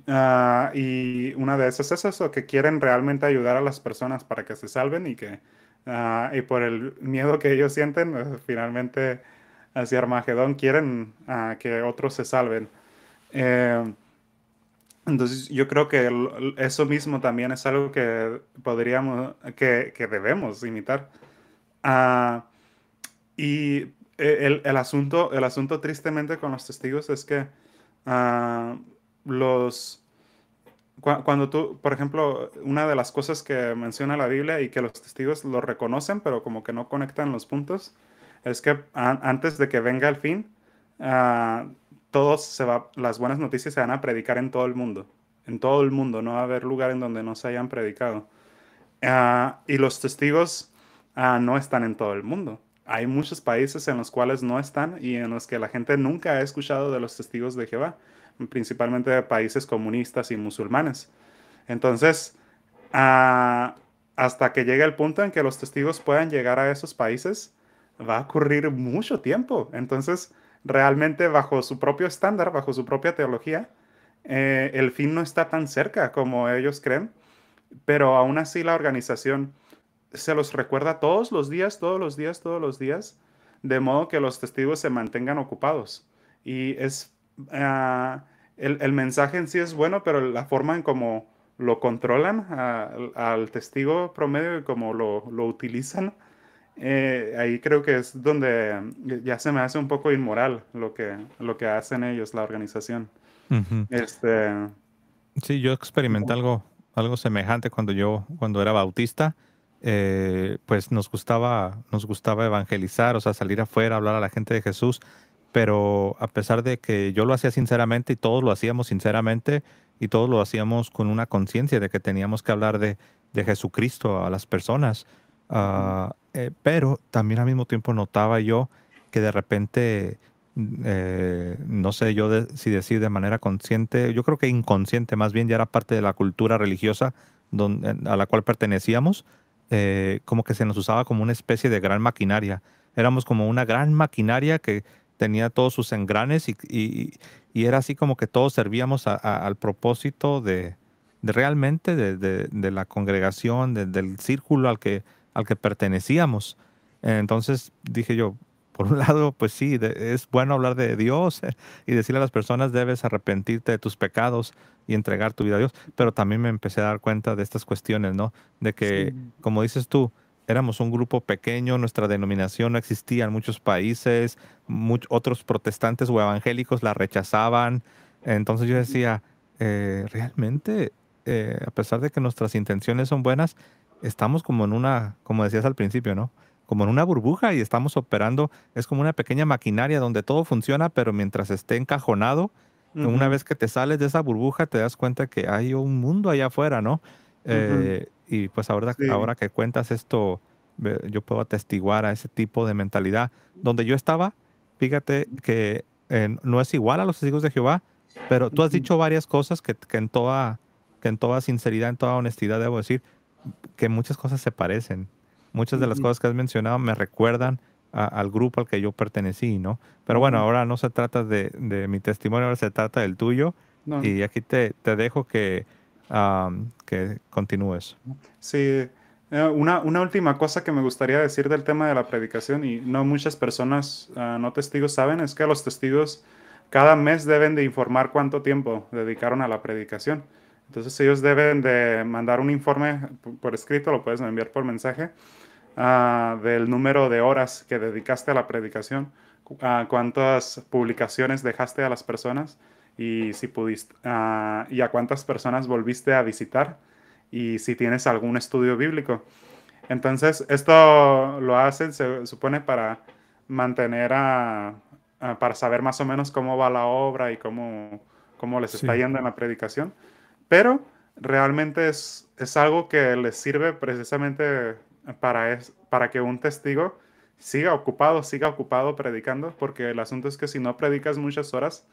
Ah, y una de esas es eso, que quieren realmente ayudar a las personas para que se salven y que, ah, por el miedo que ellos sienten, pues, finalmente hacia Armagedón quieren que otros se salven. Eh, entonces yo creo que eso mismo también es algo que podríamos, que debemos imitar. Ah, y eh, el, asunto, el asunto tristemente con los testigos es que ah, los... cuando tú, por ejemplo, una de las cosas que menciona la Biblia y que los testigos lo reconocen, pero como que no conectan los puntos, es que antes de que venga el fin, ah, todos se va, las buenas noticias se van a predicar en todo el mundo. En todo el mundo, no va a haber lugar en donde no se hayan predicado. y los testigos Ah, no están en todo el mundo. Hay muchos países en los cuales no están y en los que la gente nunca ha escuchado de los testigos de Jehová, principalmente de países comunistas y musulmanes. Entonces, ah, hasta que llegue el punto en que los testigos puedan llegar a esos países, va a ocurrir mucho tiempo. Entonces, realmente bajo su propio estándar, bajo su propia teología, eh, el fin no está tan cerca como ellos creen, pero aún así la organización se los recuerda todos los días, todos los días, todos los días, de modo que los testigos se mantengan ocupados. Y es, ah, el, mensaje en sí es bueno, pero la forma en cómo lo controlan al testigo promedio y cómo lo, utilizan, eh, ahí creo que es donde ya se me hace un poco inmoral lo que, lo que hacen ellos, la organización. este, sí, yo experimenté algo, algo semejante cuando yo, cuando era bautista. Eh, pues nos gustaba, nos gustaba evangelizar, o sea, salir afuera, hablar a la gente de Jesús, pero a pesar de que yo lo hacía sinceramente y todos lo hacíamos sinceramente y todos lo hacíamos con una conciencia de que teníamos que hablar de, de Jesucristo a las personas, ah, eh, pero también al mismo tiempo notaba yo que de repente, eh, no sé yo si decir de manera consciente, yo creo que inconsciente más bien ya era parte de la cultura religiosa donde, a la cual pertenecíamos, eh, como que se nos usaba como una especie de gran maquinaria. Éramos como una gran maquinaria que tenía todos sus engranes y, era así como que todos servíamos al propósito de, de realmente de, la congregación, del círculo al que, al que pertenecíamos. Entonces dije yo, por un *laughs* lado, pues sí, es bueno hablar de Dios eh, y decirle a las personas, debes arrepentirte de tus pecados y entregar tu vida a Dios. Pero también me empecé a dar cuenta de estas cuestiones, ¿no? De que, como dices tú, éramos un grupo pequeño, nuestra denominación no existía en muchos países, otros protestantes o evangélicos la rechazaban. Entonces yo decía, eh, realmente, eh, a pesar de que nuestras intenciones son buenas, estamos como en una, como decías al principio, ¿no? como en una burbuja y estamos operando, es como una pequeña maquinaria donde todo funciona, pero mientras esté encajonado, una vez que te sales de esa burbuja te das cuenta que hay un mundo allá afuera, ¿no? Eh, y pues ahora, ahora que cuentas esto, yo puedo atestiguar a ese tipo de mentalidad. Donde yo estaba, fíjate que eh, no es igual a los testigos de Jehová, pero tú has dicho varias cosas que, que, en toda, que en toda sinceridad, en toda honestidad debo decir, que muchas cosas se parecen muchas de las cosas que has mencionado me recuerdan al grupo al que yo pertenecí, ¿no? Pero bueno, ahora no se trata de, mi testimonio, ahora se trata del tuyo. Y aquí te, dejo que, que continúes. Sí, eh, una, última cosa que me gustaría decir del tema de la predicación, y no muchas personas, ah, no testigos, saben, es que los testigos cada mes deben de informar cuánto tiempo dedicaron a la predicación. Entonces ellos deben de mandar un informe por escrito, lo puedes enviar por mensaje, Ah, del número de horas que dedicaste a la predicación, a ah, cuántas publicaciones dejaste a las personas y si pudiste ah, y a cuántas personas volviste a visitar y si tienes algún estudio bíblico. Entonces, esto lo hacen, se supone, para mantener para saber más o menos cómo va la obra y cómo, cómo les está yendo en la predicación. Pero realmente es, es, algo que les sirve precisamente para, para que un testigo siga ocupado, siga ocupado predicando, porque el asunto es que si no predicas muchas horas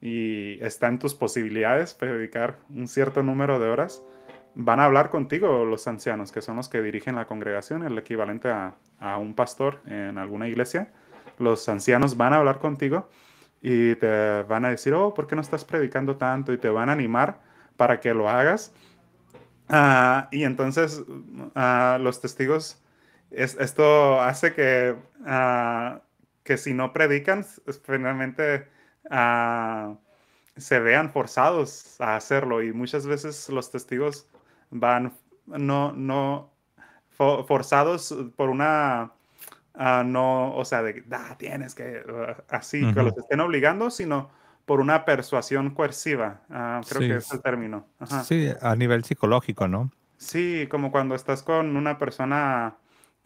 y está en tus posibilidades predicar un cierto número de horas, van a hablar contigo los ancianos, que son los que dirigen la congregación, el equivalente a, a un pastor en alguna iglesia. Los ancianos van a hablar contigo y te van a decir, oh, ¿por qué no estás predicando tanto? Y te van a animar para que lo hagas Ah, y entonces ah, los testigos, esto hace que, ah, que si no predican, finalmente se vean forzados a hacerlo. Y muchas veces los testigos van no, no forzados por una... no, o sea, de, tienes que, así, que los estén obligando, sino por una persuasión coerciva, ah, creo que es el término. Sí, a nivel psicológico, ¿no? Sí, como cuando estás con una persona,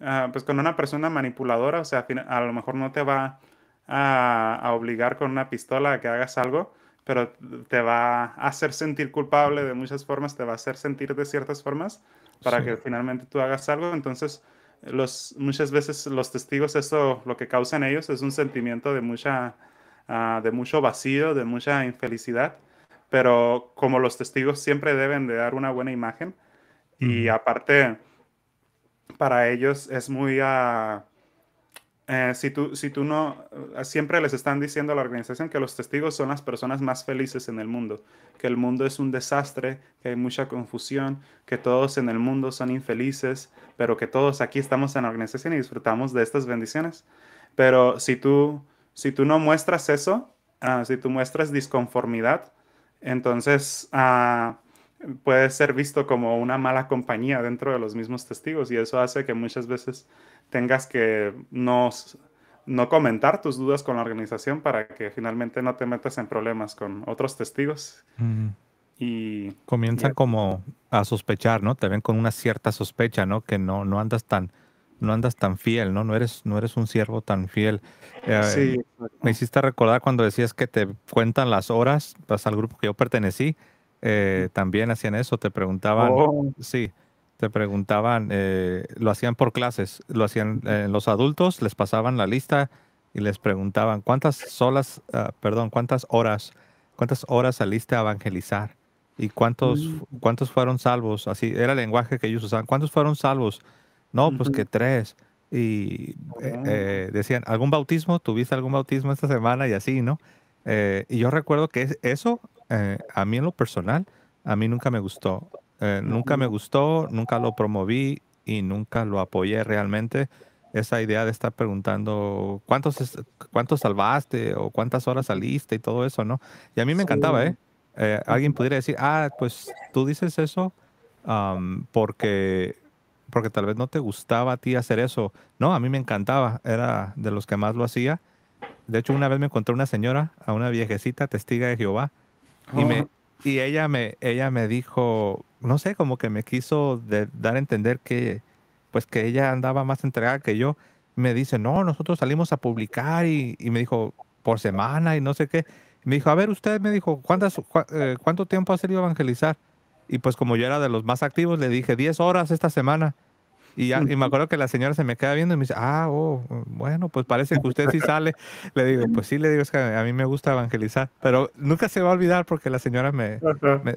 ah, pues con una persona manipuladora, o sea, a lo mejor no te va a, obligar con una pistola a que hagas algo, pero te va a hacer sentir culpable de muchas formas, te va a hacer sentir de ciertas formas para que finalmente tú hagas algo. Entonces, los, muchas veces los testigos, eso lo que causan ellos es un sentimiento de mucha Ah, de mucho vacío, de mucha infelicidad, pero como los testigos siempre deben de dar una buena imagen y aparte para ellos es muy... Ah, eh, si, tú, si tú no, eh, siempre les están diciendo a la organización que los testigos son las personas más felices en el mundo, que el mundo es un desastre, que hay mucha confusión, que todos en el mundo son infelices, pero que todos aquí estamos en la organización y disfrutamos de estas bendiciones. Pero si tú si tú no muestras eso, ah, si tú muestras disconformidad, entonces puedes ah, puede ser visto como una mala compañía dentro de los mismos testigos y eso hace que muchas veces tengas que no, no comentar tus dudas con la organización para que finalmente no te metas en problemas con otros testigos. Y comienzan como a sospechar, ¿no? Te ven con una cierta sospecha, ¿no? Que no, no andas tan no andas tan fiel, ¿no? No eres, no eres un siervo tan fiel. Eh, sí. Me hiciste recordar cuando decías que te cuentan las horas, vas pues, al grupo que yo pertenecí, eh, también hacían eso, te preguntaban, oh. sí, te preguntaban, eh, lo hacían por clases, lo hacían los adultos, les pasaban la lista y les preguntaban cuántas solas, ah, perdón, cuántas horas, cuántas horas saliste a evangelizar y cuántos, mm. cuántos fueron salvos, así era el lenguaje que ellos usaban, cuántos fueron salvos no, pues que tres. Y eh, oh. eh, decían, ¿algún bautismo? ¿Tuviste algún bautismo esta semana? Y así, ¿no? Eh, y yo recuerdo que eso, a mí en lo personal, a mí nunca me gustó. nunca me gustó, nunca lo promoví y nunca lo apoyé realmente. Esa idea de estar preguntando cuántos, cuántos salvaste o cuántas horas saliste y todo eso, ¿no? Y a mí me encantaba, ¿eh? alguien pudiera decir, ah, pues tú dices eso porque porque tal vez no te gustaba a ti hacer eso. No, a mí me encantaba, era de los que más lo hacía. De hecho, una vez me encontré una señora, a una viejecita testiga de Jehová, y, oh. y ella, me, ella me dijo, no sé, como que me quiso dar a entender que, pues que ella andaba más entregada que yo. Me dice, no, nosotros salimos a publicar y, me dijo, por semana y no sé qué. me dijo, a ver, usted me dijo, ¿cuántas, eh, ¿cuánto tiempo ha salido a evangelizar? Y pues como yo era de los más activos, le dije 10 horas esta semana. Y, y, me acuerdo que la señora se me queda viendo y me dice, ah, oh, bueno, pues parece que usted sí sale. Le digo, pues sí, le digo, es que a mí me gusta evangelizar. Pero nunca se va a olvidar porque la señora me,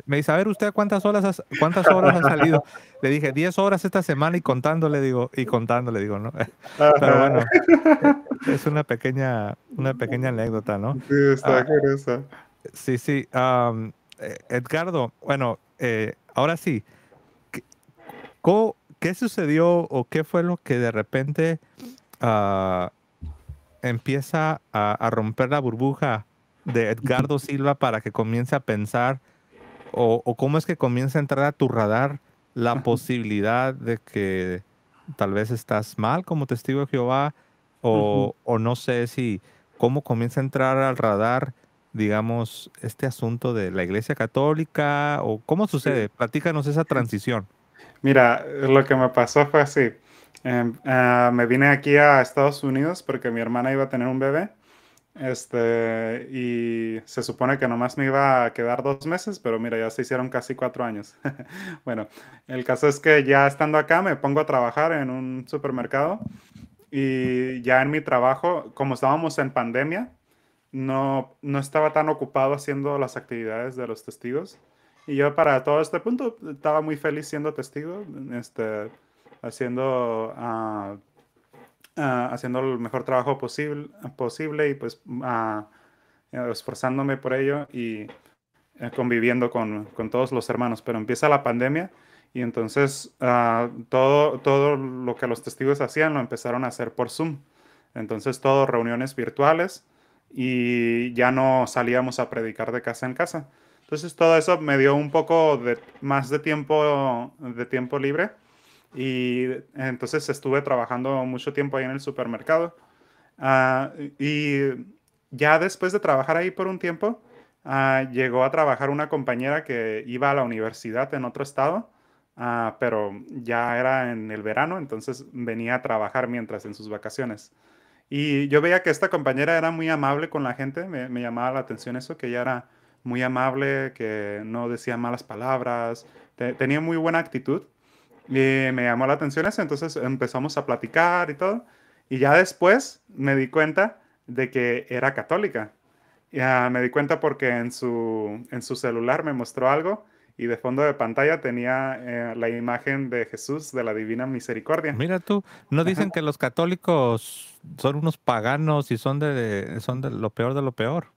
me, dice, a ver, ¿usted cuántas horas, cuántas horas ha salido? Le dije, 10 horas esta semana y contando, le digo, y contando, le digo, ¿no? Pero bueno, e, es una pequeña, una pequeña anécdota, ¿no? Sí, está ah, Sí, sí. Eh, Edgardo, bueno, eh, ahora sí, ¿Qué, sucedió o qué fue lo que de repente ah, empieza a, romper la burbuja de Edgardo Silva para que comience a pensar o, cómo es que comienza a entrar a tu radar la posibilidad de que tal vez estás mal como testigo de Jehová o no sé si cómo comienza a entrar al radar digamos, este asunto de la Iglesia Católica o cómo sucede? Platícanos esa transición. Mira, lo que me pasó fue así. Em, ah, me vine aquí a Estados Unidos porque mi hermana iba a tener un bebé. Este, y se supone que nomás me iba a quedar dos meses, pero mira, ya se hicieron casi cuatro años. *laughs* bueno, el caso es que ya estando acá me pongo a trabajar en un supermercado y ya en mi trabajo, como estábamos en pandemia, no, estaba tan ocupado haciendo las actividades de los testigos. Y yo para todo este punto estaba muy feliz siendo testigo, este, haciendo, ah, ah, haciendo el mejor trabajo posible, posible y pues ah, esforzándome por ello y eh, conviviendo con, todos los hermanos. Pero empieza la pandemia y entonces todo, todo lo que los testigos hacían lo empezaron a hacer por Zoom. Entonces todo reuniones virtuales y ya no salíamos a predicar de casa en casa. Entonces todo eso me dio un poco de, más de tiempo, de tiempo libre y entonces estuve trabajando mucho tiempo ahí en el supermercado. Ah, y ya después de trabajar ahí por un tiempo, ah, llegó a trabajar una compañera que iba a la universidad en otro estado, ah, pero ya era en el verano, entonces venía a trabajar mientras en sus vacaciones. Y yo veía que esta compañera era muy amable con la gente, me, llamaba la atención eso, que ella era muy amable, que no decía malas palabras, tenía muy buena actitud. Y me llamó la atención eso, entonces empezamos a platicar y todo. Y ya después me di cuenta de que era católica. Ya me di cuenta porque en su, en su celular me mostró algo y de fondo de pantalla tenía eh, la imagen de Jesús de la Divina Misericordia. Mira tú, no dicen que los católicos son unos paganos y son de, son de lo peor de lo peor.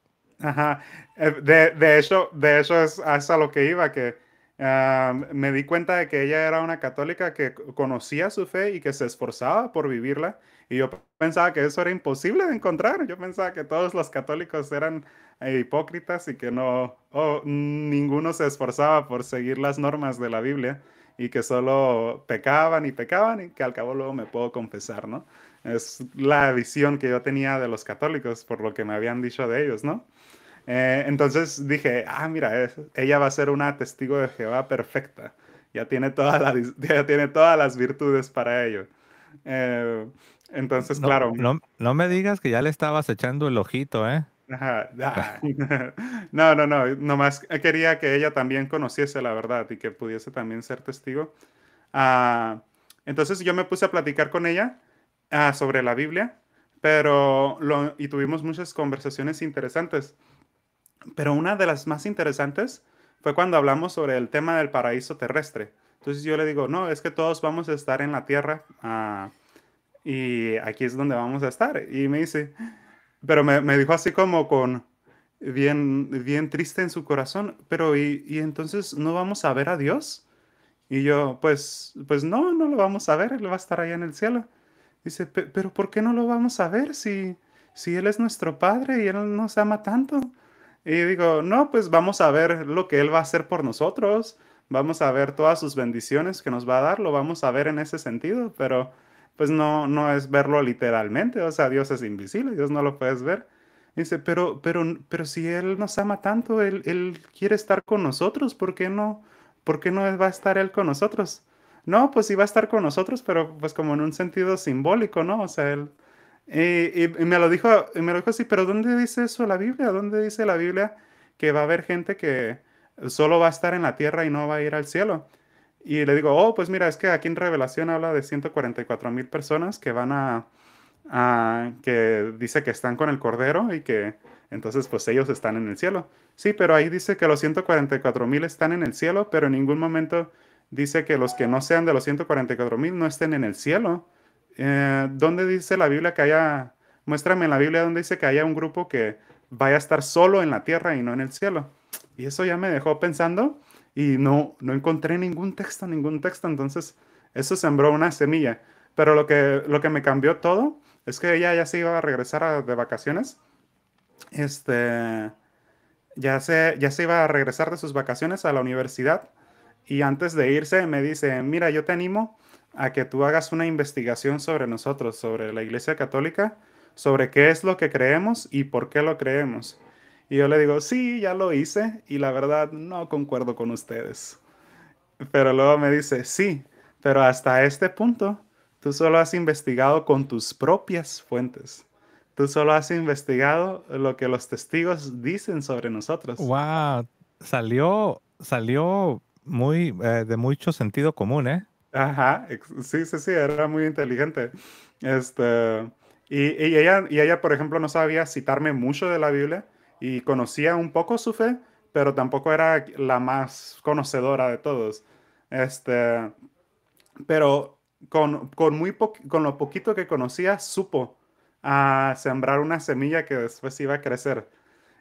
Ajá, eh, de, hecho, de hecho es hasta lo que iba, que Ah, me di cuenta de que ella era una católica que conocía su fe y que se esforzaba por vivirla. Y yo pensaba que eso era imposible de encontrar. Yo pensaba que todos los católicos eran eh, hipócritas y que no, ninguno se esforzaba por seguir las normas de la Biblia y que solo pecaban y pecaban y que al cabo luego me puedo confesar, ¿no? Es la visión que yo tenía de los católicos por lo que me habían dicho de ellos, ¿no? Eh, entonces dije, ah, mira, es, ella va a ser una testigo de Jehová perfecta. Ya tiene, toda la, *laughs* ya tiene todas las virtudes para ello. Eh, entonces, claro. No, no me digas que ya le estabas echando el ojito, ¿eh? Ah, *laughs* no, no, no. Nomás quería que ella también conociese la verdad y que pudiese también ser testigo. Ah, entonces yo me puse a platicar con ella ah, sobre la Biblia, pero lo, y tuvimos muchas conversaciones interesantes. Pero una de las más interesantes fue cuando hablamos sobre el tema del paraíso terrestre. Entonces yo le digo, no, es que todos vamos a estar en la tierra ah, y aquí es donde vamos a estar. Y me dice, pero me, dijo así como con bien, bien triste en su corazón, pero ¿y, entonces no vamos a ver a Dios? Y yo, pues, pues no, no lo vamos a ver, Él va a estar allá en el cielo. Dice, pero ¿por qué no lo vamos a ver si, si Él es nuestro Padre y Él nos ama tanto? Y digo, no, pues vamos a ver lo que Él va a hacer por nosotros, vamos a ver todas sus bendiciones que nos va a dar, lo vamos a ver en ese sentido, pero pues no, no es verlo literalmente, o sea, Dios es invisible, Dios no lo puedes ver. Dice, pero, pero, pero si Él nos ama tanto, Él, él quiere estar con nosotros, ¿por qué, no, ¿por qué no va a estar Él con nosotros? No, pues sí va a estar con nosotros, pero pues como en un sentido simbólico, ¿no? O sea, Él y, me lo dijo, me lo dijo así, pero ¿dónde dice eso la Biblia? ¿Dónde dice la Biblia que va a haber gente que solo va a estar en la tierra y no va a ir al cielo? Y le digo, oh, pues mira, es que aquí en Revelación habla de 144 mil personas que van a, a, que dice que están con el Cordero y que entonces pues ellos están en el cielo. Sí, pero ahí dice que los 144 mil están en el cielo, pero en ningún momento dice que los que no sean de los 144 mil no estén en el cielo. Eh, ¿dónde dice la Biblia que haya, muéstrame en la Biblia donde dice que haya un grupo que vaya a estar solo en la tierra y no en el cielo? Y eso ya me dejó pensando y no, no encontré ningún texto, ningún texto, entonces eso sembró una semilla. Pero lo que, lo que me cambió todo es que ella ya se iba a regresar de vacaciones. Este, ya se, ya se iba a regresar de sus vacaciones a la universidad y antes de irse me dice, mira, yo te animo a que tú hagas una investigación sobre nosotros, sobre la Iglesia Católica, sobre qué es lo que creemos y por qué lo creemos. Y yo le digo, sí, ya lo hice y la verdad no concuerdo con ustedes. Pero luego me dice, sí, pero hasta este punto tú solo has investigado con tus propias fuentes. Tú solo has investigado lo que los testigos dicen sobre nosotros. ¡Wow! Salió, salió muy, eh, de mucho sentido común, ¿eh? Ajá, sí, sí, sí, era muy inteligente. Este, y, ella, y ella, por ejemplo, no sabía citarme mucho de la Biblia y conocía un poco su fe, pero tampoco era la más conocedora de todos. Este, pero con, con muy con lo poquito que conocía, supo a sembrar una semilla que después iba a crecer.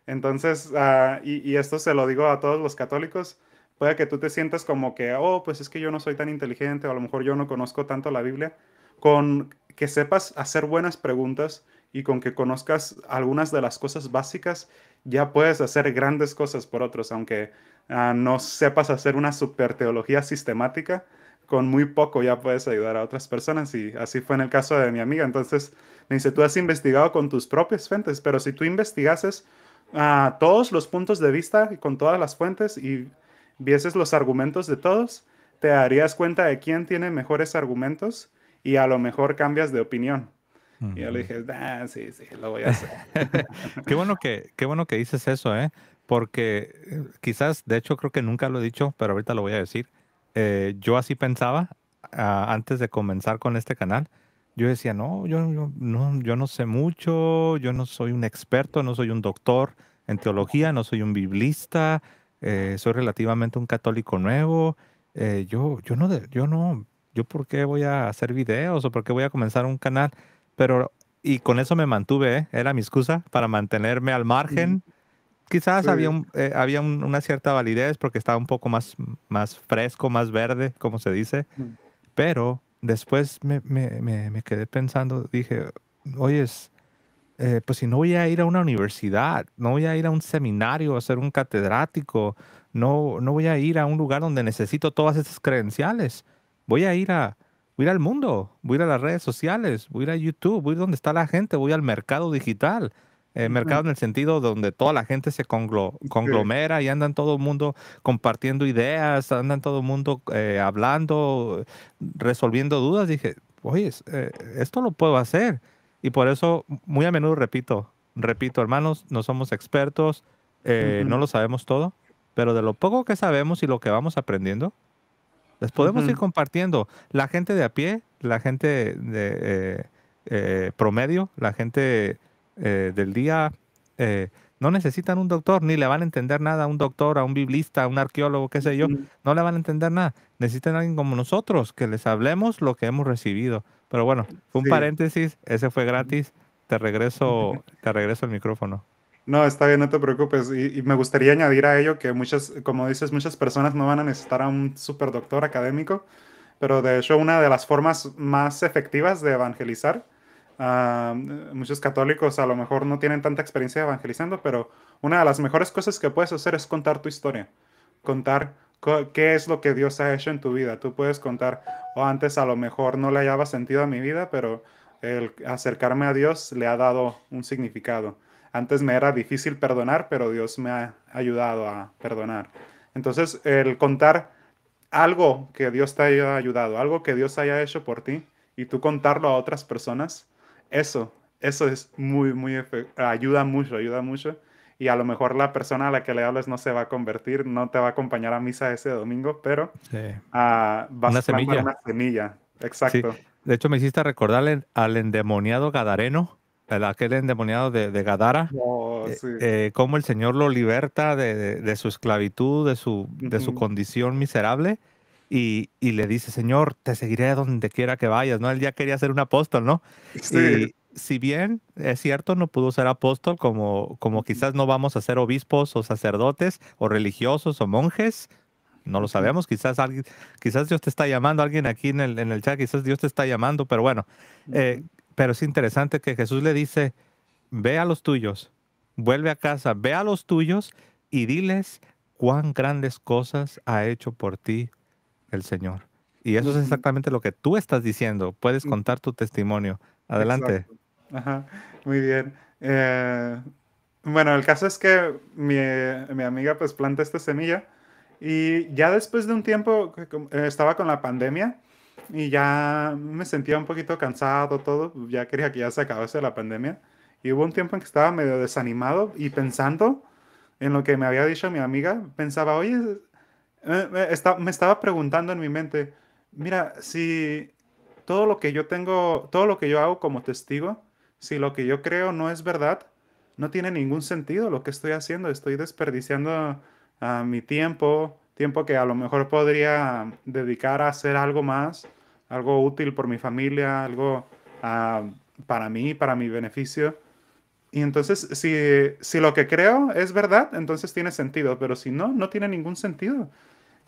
Entonces, ah, y, esto se lo digo a todos los católicos, puede que tú te sientas como que, oh, pues es que yo no soy tan inteligente o a lo mejor yo no conozco tanto la Biblia, con que sepas hacer buenas preguntas y con que conozcas algunas de las cosas básicas, ya puedes hacer grandes cosas por otros, aunque ah, no sepas hacer una super teología sistemática, con muy poco ya puedes ayudar a otras personas y así fue en el caso de mi amiga. Entonces me dice, tú has investigado con tus propias fuentes, pero si tú investigases a ah, todos los puntos de vista y con todas las fuentes y vieses los argumentos de todos, te darías cuenta de quién tiene mejores argumentos y a lo mejor cambias de opinión. Y yo le dije, ah, sí, sí, lo voy a hacer. *laughs* qué, bueno que, qué bueno que dices eso, ¿eh? Porque eh, quizás, de hecho, creo que nunca lo he dicho, pero ahorita lo voy a decir. Eh, yo así pensaba antes de comenzar con este canal. Yo decía, no yo, yo, no, yo no sé mucho, yo no soy un experto, no soy un doctor en teología, no soy un biblista, eh, soy relativamente un católico nuevo, eh, yo, yo no, yo no, yo por qué voy a hacer videos o por qué voy a comenzar un canal, pero y con eso me mantuve, ¿eh? era mi excusa para mantenerme al margen. Quizás había, un, había una cierta validez porque estaba un poco más, más fresco, más verde, como se dice, mm. pero después me, me, me, me quedé pensando, dije, oyes, eh, pues si no voy a ir a una universidad, no voy a ir a un seminario a ser un catedrático, no, no voy a ir a un lugar donde necesito todas esas credenciales. Voy a ir a, ir al mundo, voy a ir a las redes sociales, voy a ir a YouTube, voy a donde está la gente, voy al mercado digital. Eh, mercado en el sentido donde toda la gente se conglomera y andan todo el mundo compartiendo ideas, andan todo el mundo eh, hablando, resolviendo dudas. Dije, oye, esto lo puedo hacer. Y por eso muy a menudo repito, repito, hermanos, no somos expertos, eh, no lo sabemos todo, pero de lo poco que sabemos y lo que vamos aprendiendo, les podemos ir compartiendo. La gente de a pie, la gente de eh, eh, promedio, la gente del día, no necesitan un doctor, ni le van a entender nada a un doctor, a un biblista, a un arqueólogo, qué sé yo, no le van a entender nada. Necesitan alguien como nosotros, que les hablemos lo que hemos recibido. Pero bueno, un paréntesis, ese fue gratis. Te regreso, te regreso el micrófono. No, está bien, no te preocupes. Y, me gustaría añadir a ello que muchas, como dices, muchas personas no van a necesitar a un doctor académico, pero de hecho una de las formas más efectivas de evangelizar, muchos católicos a lo mejor no tienen tanta experiencia evangelizando, pero una de las mejores cosas que puedes hacer es contar tu historia, contar qué es lo que Dios ha hecho en tu vida. Tú puedes contar, o oh, antes a lo mejor no le hallaba sentido a mi vida, pero el acercarme a Dios le ha dado un significado. Antes me era difícil perdonar, pero Dios me ha ayudado a perdonar. Entonces, el contar algo que Dios te haya ayudado, algo que Dios haya hecho por ti, y tú contarlo a otras personas, eso, eso es muy, muy, ayuda mucho, ayuda mucho y a lo mejor la persona a la que le hablas no se va a convertir, no te va a acompañar a misa ese domingo, pero sí. Ah, vas a semilla. una semilla. Exacto. De hecho, me hiciste recordarle al endemoniado Gadareno, aquel endemoniado de, Gadara, oh, eh, eh, cómo el Señor lo liberta de, su esclavitud, de su, de su condición miserable. Y, le dice, Señor, te seguiré donde quiera que vayas, ¿no? Él ya quería ser un apóstol, ¿no? Sí si bien es cierto, no pudo ser apóstol como, como quizás no vamos a ser obispos o sacerdotes o religiosos o monjes, no lo sabemos, quizás alguien, quizás Dios te está llamando, alguien aquí en el, en el chat, quizás Dios te está llamando, pero bueno, eh, pero es interesante que Jesús le dice, ve a los tuyos, vuelve a casa, ve a los tuyos y diles cuán grandes cosas ha hecho por ti el Señor. Y eso es exactamente lo que tú estás diciendo, puedes contar tu testimonio. Adelante. Ajá, muy bien. Eh, bueno, el caso es que mi, mi, amiga pues planta esta semilla y ya después de un tiempo eh, estaba con la pandemia y ya me sentía un poquito cansado, todo, ya quería que ya se acabase la pandemia. Y hubo un tiempo en que estaba medio desanimado y pensando en lo que me había dicho mi amiga, pensaba, oye, eh, me estaba preguntando en mi mente, mira, si todo lo que yo tengo, todo lo que yo hago como testigo, si lo que yo creo no es verdad, no tiene ningún sentido lo que estoy haciendo. Estoy desperdiciando ah, mi tiempo, tiempo que a lo mejor podría dedicar a hacer algo más, algo útil por mi familia, algo ah, para mí, para mi beneficio. Y entonces, si, si lo que creo es verdad, entonces tiene sentido, pero si no, no tiene ningún sentido.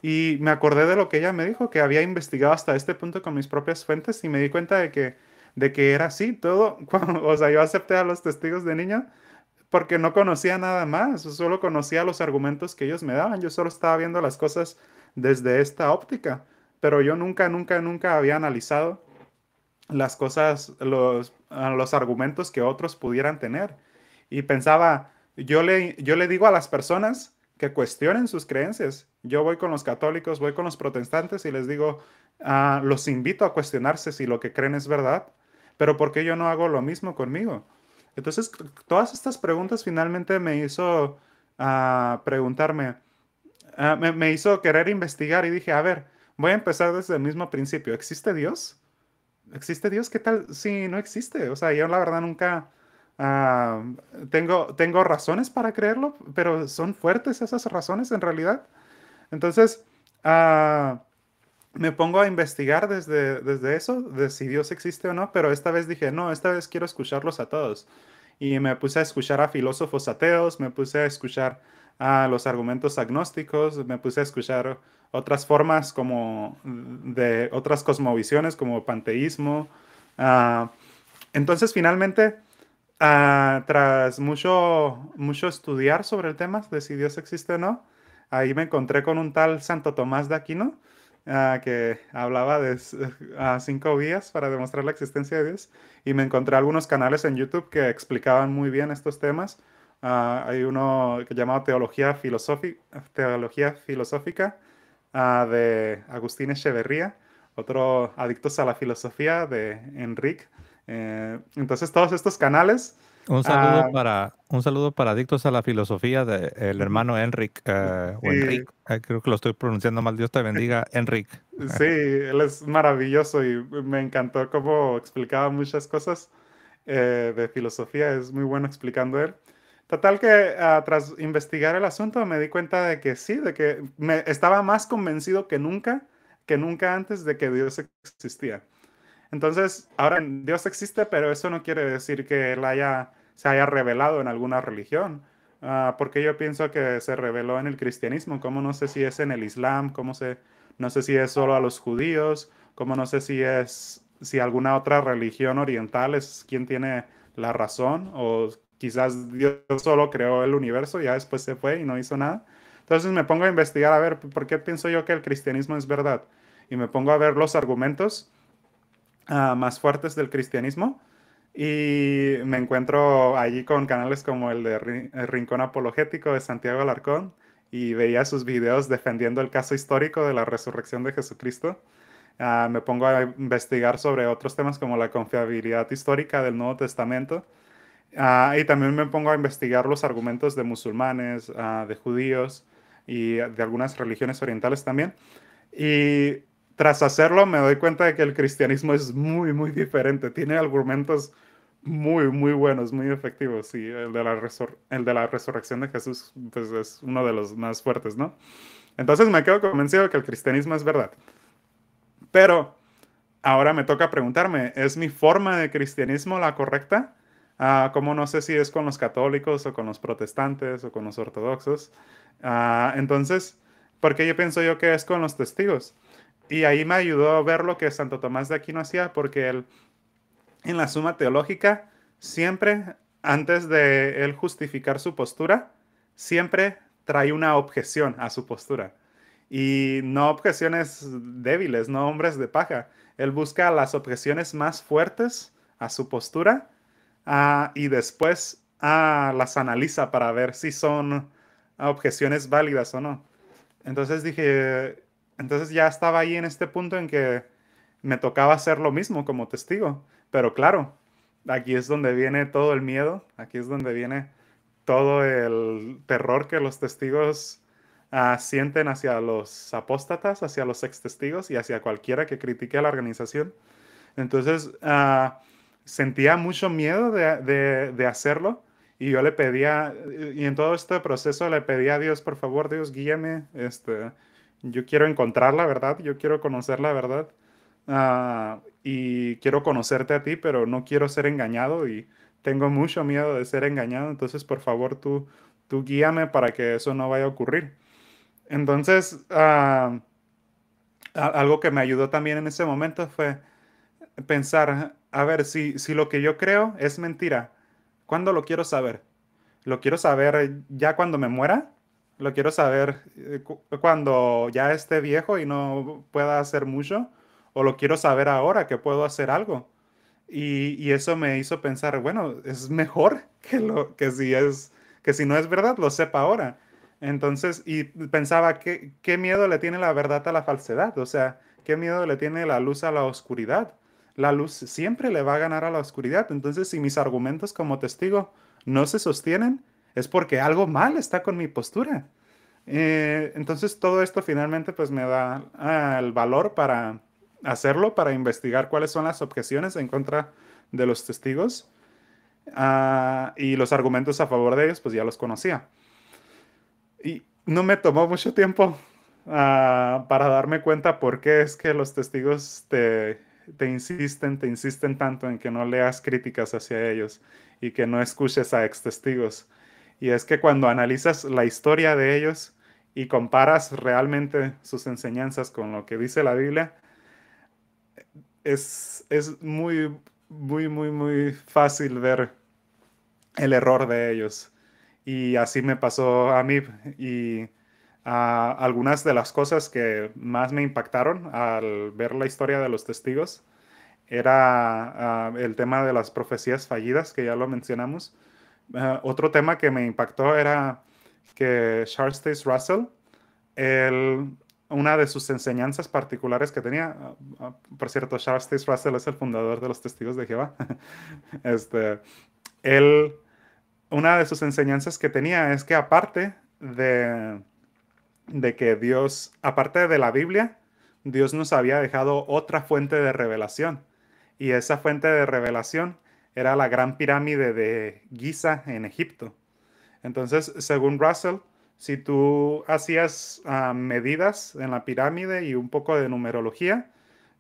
Y me acordé de lo que ella me dijo, que había investigado hasta este punto con mis propias fuentes y me di cuenta de que de que era así todo. *laughs* o sea, yo acepté a los testigos de niño porque no conocía nada más, solo conocía los argumentos que ellos me daban, yo solo estaba viendo las cosas desde esta óptica, pero yo nunca, nunca, nunca había analizado las cosas, los, ah, los argumentos que otros pudieran tener. Y pensaba, yo le, yo le digo a las personas que cuestionen sus creencias. Yo voy con los católicos, voy con los protestantes y les digo, ah, los invito a cuestionarse si lo que creen es verdad pero ¿por qué yo no hago lo mismo conmigo? Entonces, todas estas preguntas finalmente me hizo ah, preguntarme, ah, me, hizo querer investigar y dije, a ver, voy a empezar desde el mismo principio. ¿Existe Dios? ¿Existe Dios? ¿Qué tal si no existe? O sea, yo la verdad nunca... Ah, tengo, tengo razones para creerlo, pero son fuertes esas razones en realidad. Entonces, me pongo a investigar desde, desde eso, de si Dios existe o no, pero esta vez dije, no, esta vez quiero escucharlos a todos. Y me puse a escuchar a filósofos ateos, me puse a escuchar a los argumentos agnósticos, me puse a escuchar otras formas como de otras cosmovisiones como panteísmo. Ah, entonces finalmente, ah, tras mucho, mucho estudiar sobre el tema de si Dios existe o no, ahí me encontré con un tal Santo Tomás de Aquino, Ah, que hablaba de *laughs* cinco vías para demostrar la existencia de Dios y me encontré algunos canales en YouTube que explicaban muy bien estos temas. Ah, hay uno que llamado Teología, Filosófica, Teología ah, Filosófica de Agustín Echeverría, otro Adictos a la Filosofía de Enrique. Eh, entonces todos estos canales un saludo, ah. para, un saludo para adictos a la filosofía del hermano Enric, eh, eh, creo que lo estoy pronunciando mal, Dios te bendiga, *laughs* Enric. Sí, él es maravilloso y me encantó cómo explicaba muchas cosas eh, de filosofía, es muy bueno explicando él. Total que ah, tras investigar el asunto me di cuenta de que sí, de que me estaba más convencido que nunca, que nunca antes de que Dios existía. Entonces, ahora Dios existe, pero eso no quiere decir que Él haya se haya revelado en alguna religión. Ah, porque yo pienso que se reveló en el cristianismo, como no sé si es en el islam, cómo se, no sé si es solo a los judíos, cómo no sé si es, si alguna otra religión oriental es quien tiene la razón, o quizás Dios solo creó el universo, ya después se fue y no hizo nada. Entonces me pongo a investigar a ver por qué pienso yo que el cristianismo es verdad. Y me pongo a ver los argumentos ah, más fuertes del cristianismo y me encuentro allí con canales como el de Rincón Apologético de Santiago Alarcón y veía sus videos defendiendo el caso histórico de la resurrección de Jesucristo. Ah, me pongo a investigar sobre otros temas como la confiabilidad histórica del Nuevo Testamento. Ah, y también me pongo a investigar los argumentos de musulmanes, ah, de judíos y de algunas religiones orientales también. Y tras hacerlo me doy cuenta de que el cristianismo es muy, muy diferente. Tiene argumentos muy, muy buenos, muy efectivos. Y el de la, el de la resurrección de Jesús pues, es uno de los más fuertes, ¿no? Entonces me quedo convencido que el cristianismo es verdad. Pero ahora me toca preguntarme, ¿es mi forma de cristianismo la correcta? Ah, como no sé si es con los católicos o con los protestantes o con los ortodoxos. Entonces, ah, entonces, porque yo pienso yo que es con los testigos. Y ahí me ayudó a ver lo que Santo Tomás de Aquino hacía, porque él en la suma teológica, siempre, antes de él justificar su postura, siempre trae una objeción a su postura. Y no objeciones débiles, no hombres de paja. Él busca las objeciones más fuertes a su postura ah, y después ah, las analiza para ver si son objeciones válidas o no. Entonces dije, entonces ya estaba ahí en este punto en que me tocaba hacer lo mismo como testigo. Pero claro, aquí es donde viene todo el miedo, aquí es donde viene todo el terror que los testigos ah, sienten hacia los apóstatas, hacia los ex testigos y hacia cualquiera que critique a la organización. Entonces, ah, sentía mucho miedo de, hacerlo y yo le pedía, y en todo este proceso le pedía a Dios, por favor, Dios, guíame, este, yo quiero encontrar la verdad, yo quiero conocer la verdad. Ah, y quiero conocerte a ti, pero no quiero ser engañado y tengo mucho miedo de ser engañado, entonces por favor tú, tú guíame para que eso no vaya a ocurrir. Entonces, ah, algo que me ayudó también en ese momento fue pensar, a ver, si, si lo que yo creo es mentira, ¿cuándo lo quiero saber? ¿Lo quiero saber ya cuando me muera? ¿Lo quiero saber eh, cuando ya esté viejo y no pueda hacer mucho? o lo quiero saber ahora que puedo hacer algo. Y, eso me hizo pensar, bueno, es mejor *laughs* que, lo, que, si es, que si no es verdad, lo sepa ahora. Entonces, y pensaba, ¿qué, ¿qué miedo le tiene la verdad a la falsedad? O sea, ¿qué miedo le tiene la luz a la oscuridad? La luz siempre le va a ganar a la oscuridad. Entonces, si mis argumentos como testigo no se sostienen, es porque algo mal está con mi postura. Eh, entonces, todo esto finalmente pues me da ah, el valor para, hacerlo para investigar cuáles son las objeciones en contra de los testigos ah, y los argumentos a favor de ellos, pues ya los conocía. Y no me tomó mucho tiempo ah, para darme cuenta por qué es que los testigos te, te insisten, te insisten tanto en que no leas críticas hacia ellos y que no escuches a ex testigos. Y es que cuando analizas la historia de ellos y comparas realmente sus enseñanzas con lo que dice la Biblia, es, es muy, muy, muy, muy fácil ver el error de ellos. Y así me pasó a mí. Y algunas de las cosas que más me impactaron al ver la historia de los testigos era ah, el tema de las profecías fallidas, que ya lo mencionamos. Ah, otro tema que me impactó era que Charles T. Russell, el una de sus enseñanzas particulares que tenía, ah, ah, por cierto, Charles T. Russell es el fundador de los Testigos de Jehová, *laughs* este, él, una de sus enseñanzas que tenía es que aparte de, de que Dios, aparte de la Biblia, Dios nos había dejado otra fuente de revelación. Y esa fuente de revelación era la gran pirámide de Giza en Egipto. Entonces, según Russell, si tú hacías ah, medidas en la pirámide y un poco de numerología,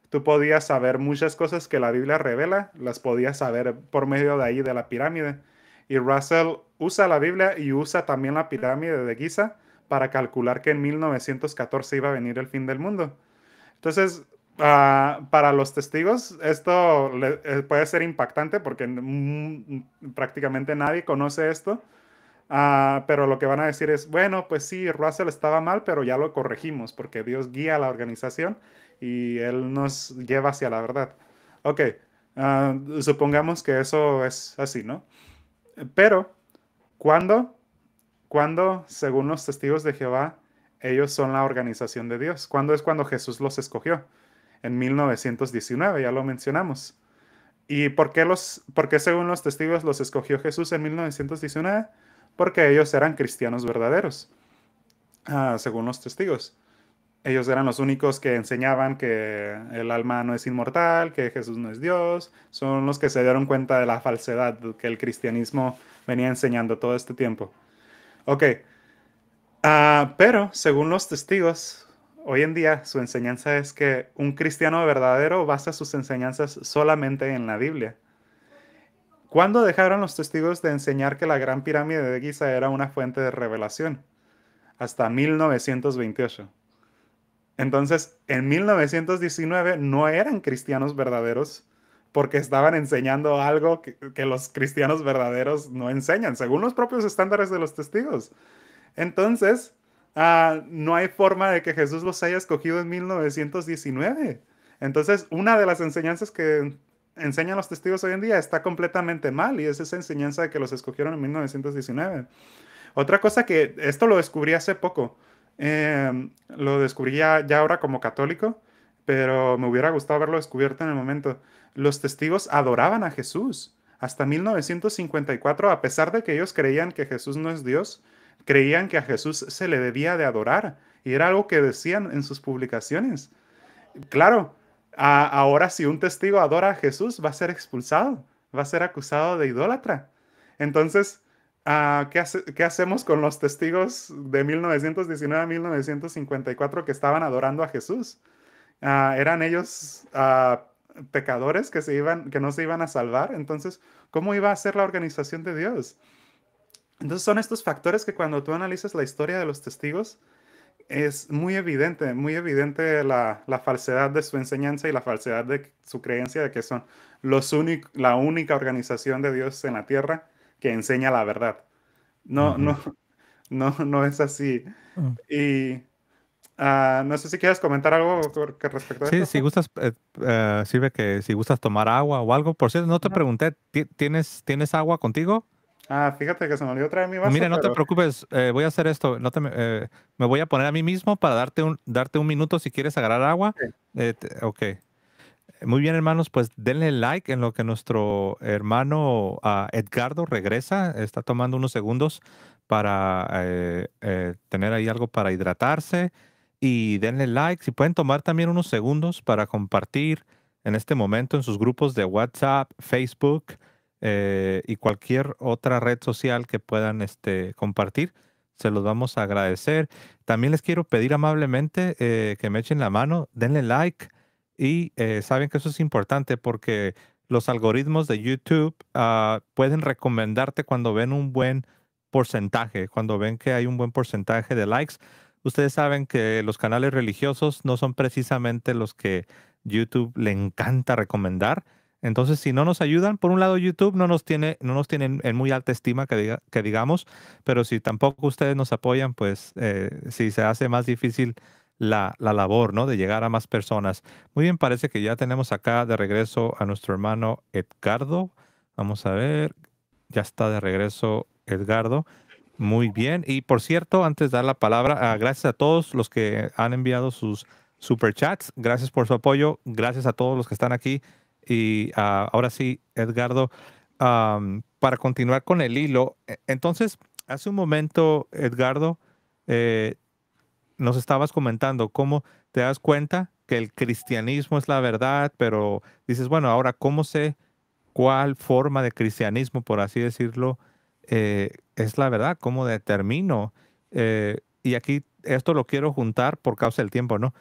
tú podías saber muchas cosas que la Biblia revela, las podías saber por medio de ahí de la pirámide. Y Russell usa la Biblia y usa también la pirámide de Giza para calcular que en 1914 iba a venir el fin del mundo. Entonces, ah, para los testigos, esto eh, puede ser impactante porque prácticamente nadie conoce esto Ah, pero lo que van a decir es, bueno, pues sí, Russell estaba mal, pero ya lo corregimos porque Dios guía a la organización y Él nos lleva hacia la verdad. Ok, ah, supongamos que eso es así, ¿no? Pero, ¿cuándo? ¿Cuándo, según los testigos de Jehová, ellos son la organización de Dios? ¿Cuándo es cuando Jesús los escogió? En 1919, ya lo mencionamos. ¿Y por qué, los, por qué según los testigos los escogió Jesús en 1919? porque ellos eran cristianos verdaderos, ah, según los testigos. Ellos eran los únicos que enseñaban que el alma no es inmortal, que Jesús no es Dios. Son los que se dieron cuenta de la falsedad que el cristianismo venía enseñando todo este tiempo. Ok, ah, pero según los testigos, hoy en día su enseñanza es que un cristiano verdadero basa sus enseñanzas solamente en la Biblia. ¿Cuándo dejaron los testigos de enseñar que la Gran Pirámide de Giza era una fuente de revelación? Hasta 1928. Entonces, en 1919 no eran cristianos verdaderos porque estaban enseñando algo que, los cristianos verdaderos no enseñan, según los propios estándares de los testigos. Entonces, ah, no hay forma de que Jesús los haya escogido en 1919. Entonces, una de las enseñanzas que enseñan los testigos hoy en día está completamente mal y es esa enseñanza de que los escogieron en 1919. Otra cosa que esto lo descubrí hace poco, em, lo descubrí ya, ya, ahora como católico, pero me hubiera gustado haberlo descubierto en el momento. Los testigos adoraban a Jesús hasta 1954, a pesar de que ellos creían que Jesús no es Dios, creían que a Jesús se le debía de adorar y era algo que decían en sus publicaciones. Claro, ahora si un testigo adora a Jesús, va a ser expulsado, va a ser acusado de idólatra. Entonces, ah, ¿qué, hacemos con los testigos de 1919 a 1954 que estaban adorando a Jesús? Ah, eran ellos ah, pecadores que, se iban, que no se iban a salvar. Entonces, ¿cómo iba a ser la organización de Dios? Entonces son estos factores que cuando tú analizas la historia de los testigos, es muy evidente, muy evidente la, la, falsedad de su enseñanza y la falsedad de su creencia de que son los únic, la única organización de Dios en la tierra que enseña la verdad. No, no, no, no es así. Mm. Y ah, no sé si quieres comentar algo respecto a sí, si gustas, eh, eh, sirve que si gustas tomar agua o algo. Por cierto, no te pregunté, ¿tienes, ¿tienes agua contigo? Ah, fíjate que se me olvidó traer mi vaso. Mira, no te preocupes, eh, voy a hacer esto. No te, eh, me voy a poner a mí mismo para darte un, darte un minuto si quieres agarrar agua. Eh, ok. Muy bien, hermanos, pues denle like en lo que nuestro hermano ah, Edgardo regresa. Está tomando unos segundos para tener ahí algo para hidratarse. Y denle like. Si pueden tomar también unos segundos para compartir en este momento en sus grupos de WhatsApp, Facebook, eh, y cualquier otra red social que puedan este, compartir. Se los vamos a agradecer. También les quiero pedir amablemente eh, que me echen la mano, denle like y eh, saben que eso es importante porque los algoritmos de YouTube ah, pueden recomendarte cuando ven un buen porcentaje, cuando ven que hay un buen porcentaje de likes. Ustedes saben que los canales religiosos no son precisamente los que YouTube le encanta recomendar. Entonces, si no nos ayudan, por un lado YouTube no nos tiene, no nos tienen en muy alta estima que, diga, que digamos, pero si tampoco ustedes nos apoyan, pues eh, si se hace más difícil la, la, labor, ¿no? De llegar a más personas. Muy bien, parece que ya tenemos acá de regreso a nuestro hermano Edgardo. Vamos a ver, ya está de regreso Edgardo. Muy bien. Y por cierto, antes de dar la palabra, ah, gracias a todos los que han enviado sus superchats. Gracias por su apoyo. Gracias a todos los que están aquí y ah, ahora sí, Edgardo, para continuar con el hilo, e, entonces, hace un momento, Edgardo, eh, nos estabas comentando cómo te das cuenta que el cristianismo es la verdad, pero dices, bueno, ahora, ¿cómo sé cuál forma de cristianismo, por así decirlo, eh, es la verdad? ¿Cómo determino? Eh, y aquí esto lo quiero juntar por causa del tiempo, ¿no?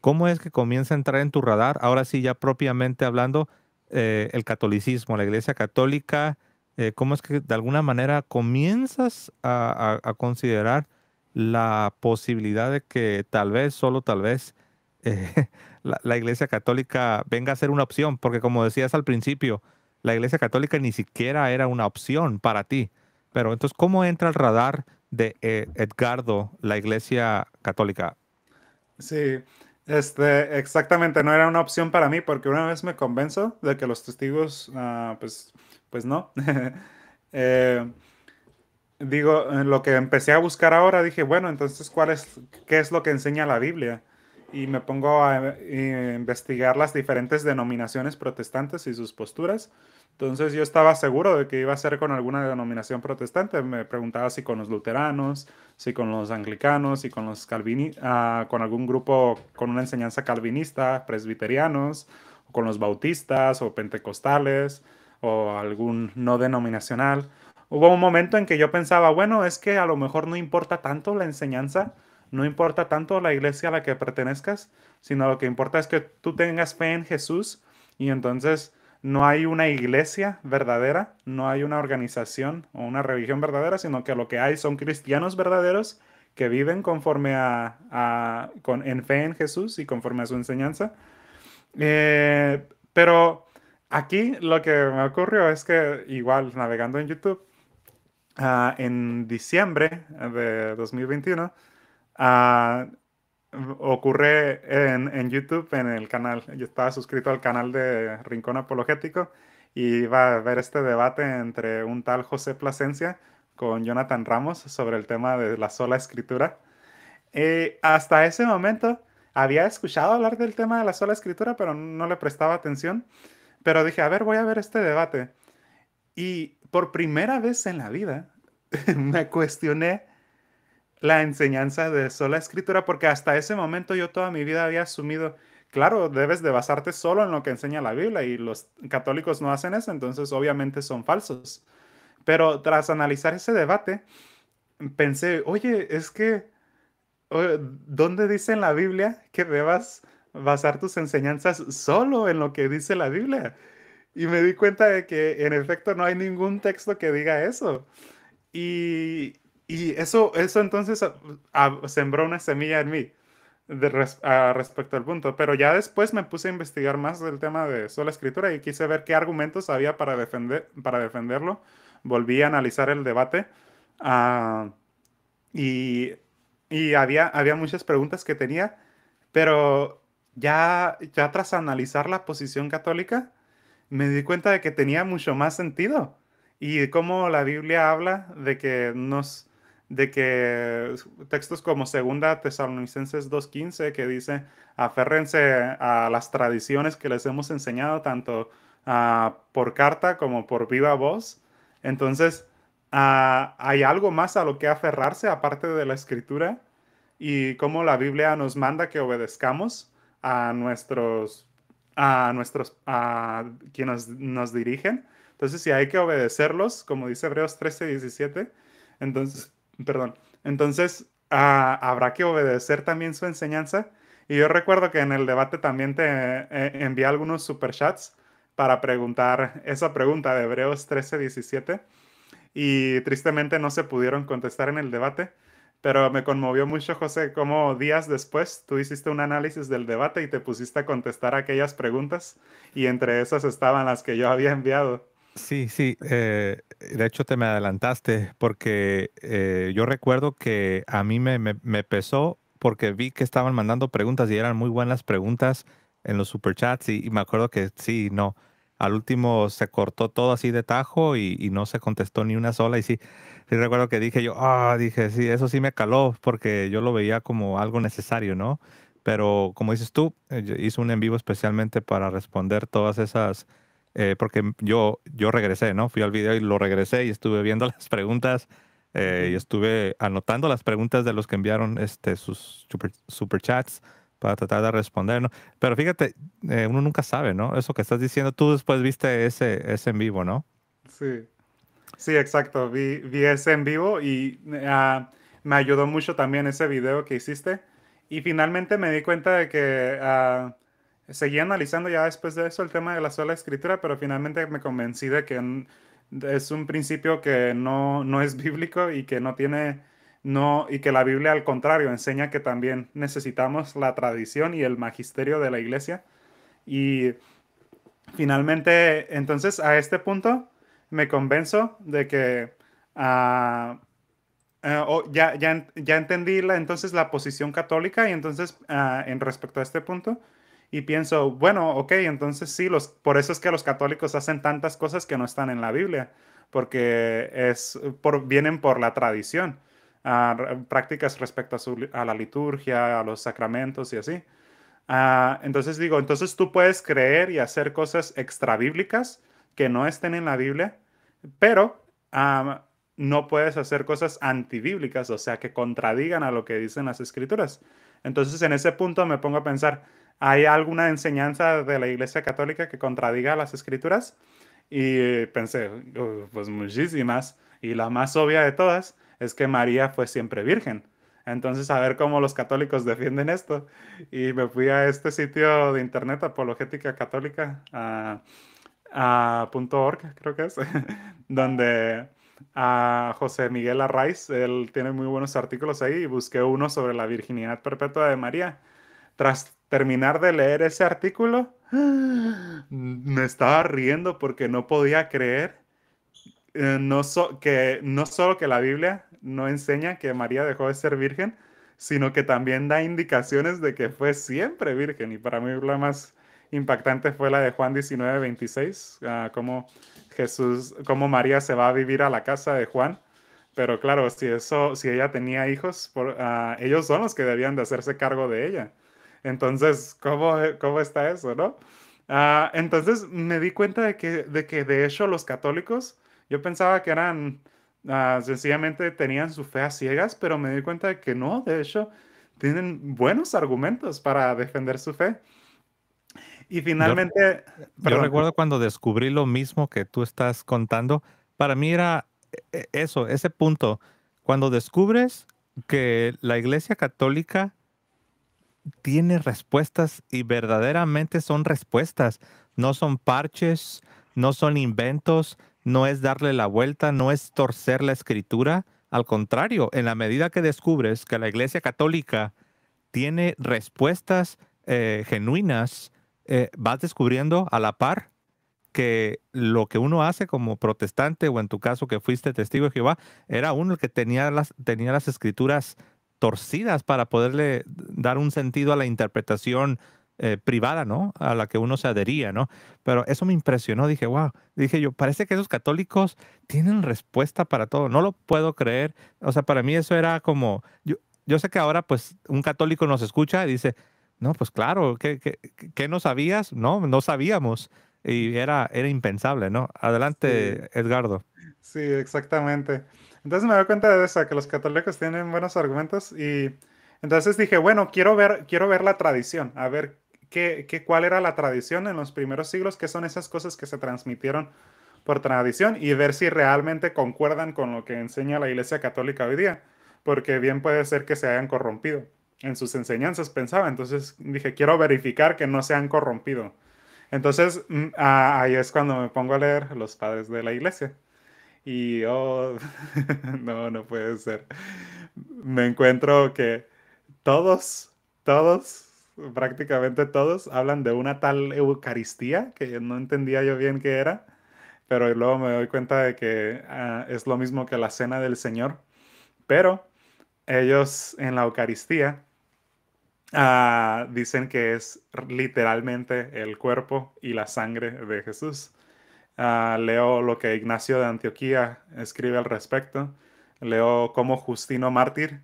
¿Cómo es que comienza a entrar en tu radar, ahora sí ya propiamente hablando, eh, el catolicismo, la iglesia católica? Eh, ¿Cómo es que de alguna manera comienzas a, considerar la posibilidad de que tal vez, solo tal vez, *laughs* eh, la, la, iglesia católica venga a ser una opción? Porque como decías al principio, la iglesia católica ni siquiera era una opción para ti. Pero entonces, ¿cómo entra al radar de Edgardo la iglesia católica? Sí, este, exactamente, no era una opción para mí porque una vez me convenzo de que los testigos, ah, pues, pues no. *laughs* Eh, digo, lo que empecé a buscar ahora, dije, bueno, entonces, ¿cuál es, qué es lo que enseña la Biblia? y me pongo a eh, investigar las diferentes denominaciones protestantes y sus posturas. Entonces yo estaba seguro de que iba a ser con alguna denominación protestante. Me preguntaba si con los luteranos, si con los anglicanos, si con los calvinistas, ah, con algún grupo con una enseñanza calvinista, presbiterianos, o con los bautistas o pentecostales o algún no denominacional. Hubo un momento en que yo pensaba, bueno, es que a lo mejor no importa tanto la enseñanza, no importa tanto la iglesia a la que pertenezcas, sino lo que importa es que tú tengas fe en Jesús y entonces no hay una iglesia verdadera, no hay una organización o una religión verdadera, sino que lo que hay son cristianos verdaderos que viven conforme a, en fe en Jesús y conforme a su enseñanza. Eh, pero aquí lo que me ocurrió es que igual navegando en YouTube, ah, en diciembre de 2021, ocurre en, YouTube, en el canal. Yo estaba suscrito al canal de Rincón Apologético y iba a ver este debate entre un tal José Plasencia con Jonathan Ramos sobre el tema de la sola escritura. hasta ese momento había escuchado hablar del tema de la sola escritura, pero no le prestaba atención. Pero dije, a ver, voy a ver este debate. Y por primera vez en la vida *laughs* me cuestioné la enseñanza de sola escritura, porque hasta ese momento yo toda mi vida había asumido, claro, debes de basarte solo en lo que enseña la Biblia y los católicos no hacen eso, entonces obviamente son falsos. Pero tras analizar ese debate, pensé, oye, es que, ¿dónde dice en la Biblia que debas basar tus enseñanzas solo en lo que dice la Biblia? Y me di cuenta de que en efecto no hay ningún texto que diga eso. Y y eso, eso entonces ah, ah, sembró una semilla en mí de ah, respecto al punto. Pero ya después me puse a investigar más del tema de sola escritura y quise ver qué argumentos había para, defender, para defenderlo. Volví a analizar el debate y, y, había, había muchas preguntas que tenía, pero ya, ya tras analizar la posición católica, me di cuenta de que tenía mucho más sentido y cómo la Biblia habla de que nos de que textos como Segunda Tesalonicenses 2.15 que dice, aférrense a las tradiciones que les hemos enseñado tanto ah, por carta como por viva voz. Entonces, ah, hay algo más a lo que aferrarse aparte de la escritura y cómo la Biblia nos manda que obedezcamos a nuestros, a nuestros, a quienes nos dirigen. Entonces, si hay que obedecerlos, como dice Hebreos 13, 17, entonces Perdón. Entonces, ah, habrá que obedecer también su enseñanza. Y yo recuerdo que en el debate también te eh, envié algunos superchats para preguntar esa pregunta de Hebreos 13:17 y tristemente no se pudieron contestar en el debate, pero me conmovió mucho, José, cómo días después tú hiciste un análisis del debate y te pusiste a contestar aquellas preguntas y entre esas estaban las que yo había enviado. Sí, sí. Eh, de hecho, te me adelantaste porque eh, yo recuerdo que a mí me, me, pesó porque vi que estaban mandando preguntas y eran muy buenas preguntas en los superchats y, me acuerdo que sí, no. Al último se cortó todo así de tajo y, no se contestó ni una sola. Y sí, sí recuerdo que dije yo, ah, dije, sí, eso sí me caló porque yo lo veía como algo necesario, ¿no? Pero como dices tú, eh, hizo un en vivo especialmente para responder todas esas eh, porque yo, yo regresé, ¿no? Fui al video y lo regresé y estuve viendo *laughs* las preguntas eh, y estuve anotando las preguntas de los que enviaron este, sus super, chats para tratar de responder, ¿no? Pero fíjate, eh, uno nunca sabe, ¿no? Eso que estás diciendo, tú después viste ese, ese en vivo, ¿no? Sí, sí, exacto, vi, vi ese en vivo y ah, me ayudó mucho también ese video que hiciste y finalmente me di cuenta de que... Ah, seguí analizando ya después de eso el tema de la sola escritura, pero finalmente me convencí de que es un principio que no, es bíblico y que no tiene, no, y que la Biblia al contrario enseña que también necesitamos la tradición y el magisterio de la iglesia. Y finalmente, entonces a este punto me convenzo de que ah, eh, ya, ya, entendí la, entonces la posición católica y entonces ah, en respecto a este punto, y pienso, bueno, ok, entonces sí, los, por eso es que los católicos hacen tantas cosas que no están en la Biblia, porque es, por, vienen por la tradición, ah, prácticas respecto a, la liturgia, a los sacramentos y así. Ah, entonces digo, entonces tú puedes creer y hacer cosas extrabíblicas que no estén en la Biblia, pero ah, no puedes hacer cosas antibíblicas, o sea, que contradigan a lo que dicen las escrituras. Entonces en ese punto me pongo a pensar, ¿Hay alguna enseñanza de la Iglesia Católica que contradiga las escrituras? Y pensé, oh, pues muchísimas. Y la más obvia de todas es que María fue siempre virgen. Entonces, a ver cómo los católicos defienden esto. Y me fui a este sitio de internet, apologética católica, a, a creo que es, *laughs* donde a José Miguel Arraiz, él tiene muy buenos artículos ahí, y busqué uno sobre la virginidad perpetua de María. Tras terminar de leer ese artículo, *gasps* me estaba riendo porque no podía creer eh, no que no solo que la Biblia no enseña que María dejó de ser virgen, sino que también da indicaciones de que fue siempre virgen. Y para mí la más impactante fue la de Juan 19, 26, ah, cómo Jesús, María se va a vivir a la casa de Juan. Pero claro, si eso, si ella tenía hijos, ah, ellos son los que debían de hacerse cargo de ella. Entonces, ¿cómo, eh, cómo está eso, no? Ah, entonces me di cuenta de que, de que de hecho los católicos, yo pensaba que eran, ah, sencillamente tenían su fe a ciegas, pero me di cuenta de que no, de hecho, tienen buenos argumentos para defender su fe. Y finalmente... pero yo recuerdo cuando descubrí lo mismo que tú estás contando, para mí era eh, eso, ese punto, cuando descubres que la Iglesia Católica tiene respuestas y verdaderamente son respuestas, no son parches, no son inventos, no es darle la vuelta, no es torcer la escritura. Al contrario, en la medida que descubres que la Iglesia Católica tiene respuestas eh, genuinas, eh, vas descubriendo a la par que lo que uno hace como protestante o en tu caso que fuiste testigo de Jehová, era uno el que tenía las, tenía las escrituras torcidas para poderle dar un sentido a la interpretación eh, privada, ¿no? A la que uno se adhería, ¿no? Pero eso me impresionó, dije, wow, dije yo, parece que esos católicos tienen respuesta para todo, no lo puedo creer, o sea, para mí eso era como, yo, yo sé que ahora pues un católico nos escucha y dice, no, pues claro, ¿qué, qué, qué no sabías? No, no sabíamos. Y era, era impensable, ¿no? Adelante, Edgardo. Sí, exactamente. Entonces me doy cuenta de eso, que los católicos tienen buenos argumentos y entonces dije, bueno, quiero ver, quiero ver la tradición, a ver qué, qué, cuál era la tradición en los primeros siglos, qué son esas cosas que se transmitieron por tradición y ver si realmente concuerdan con lo que enseña la Iglesia Católica hoy día, porque bien puede ser que se hayan corrompido en sus enseñanzas, pensaba. Entonces dije, quiero verificar que no se han corrompido. Entonces mm, ah, ahí es cuando me pongo a leer los padres de la Iglesia y oh, *laughs* no, no puede ser. Me encuentro que todos, todos, prácticamente todos, hablan de una tal Eucaristía que no entendía yo bien qué era, pero luego me doy cuenta de que ah, es lo mismo que la cena del Señor, pero ellos en la Eucaristía ah, dicen que es literalmente el cuerpo y la sangre de Jesús. Ah, leo lo que Ignacio de Antioquía escribe al respecto. Leo cómo Justino Mártir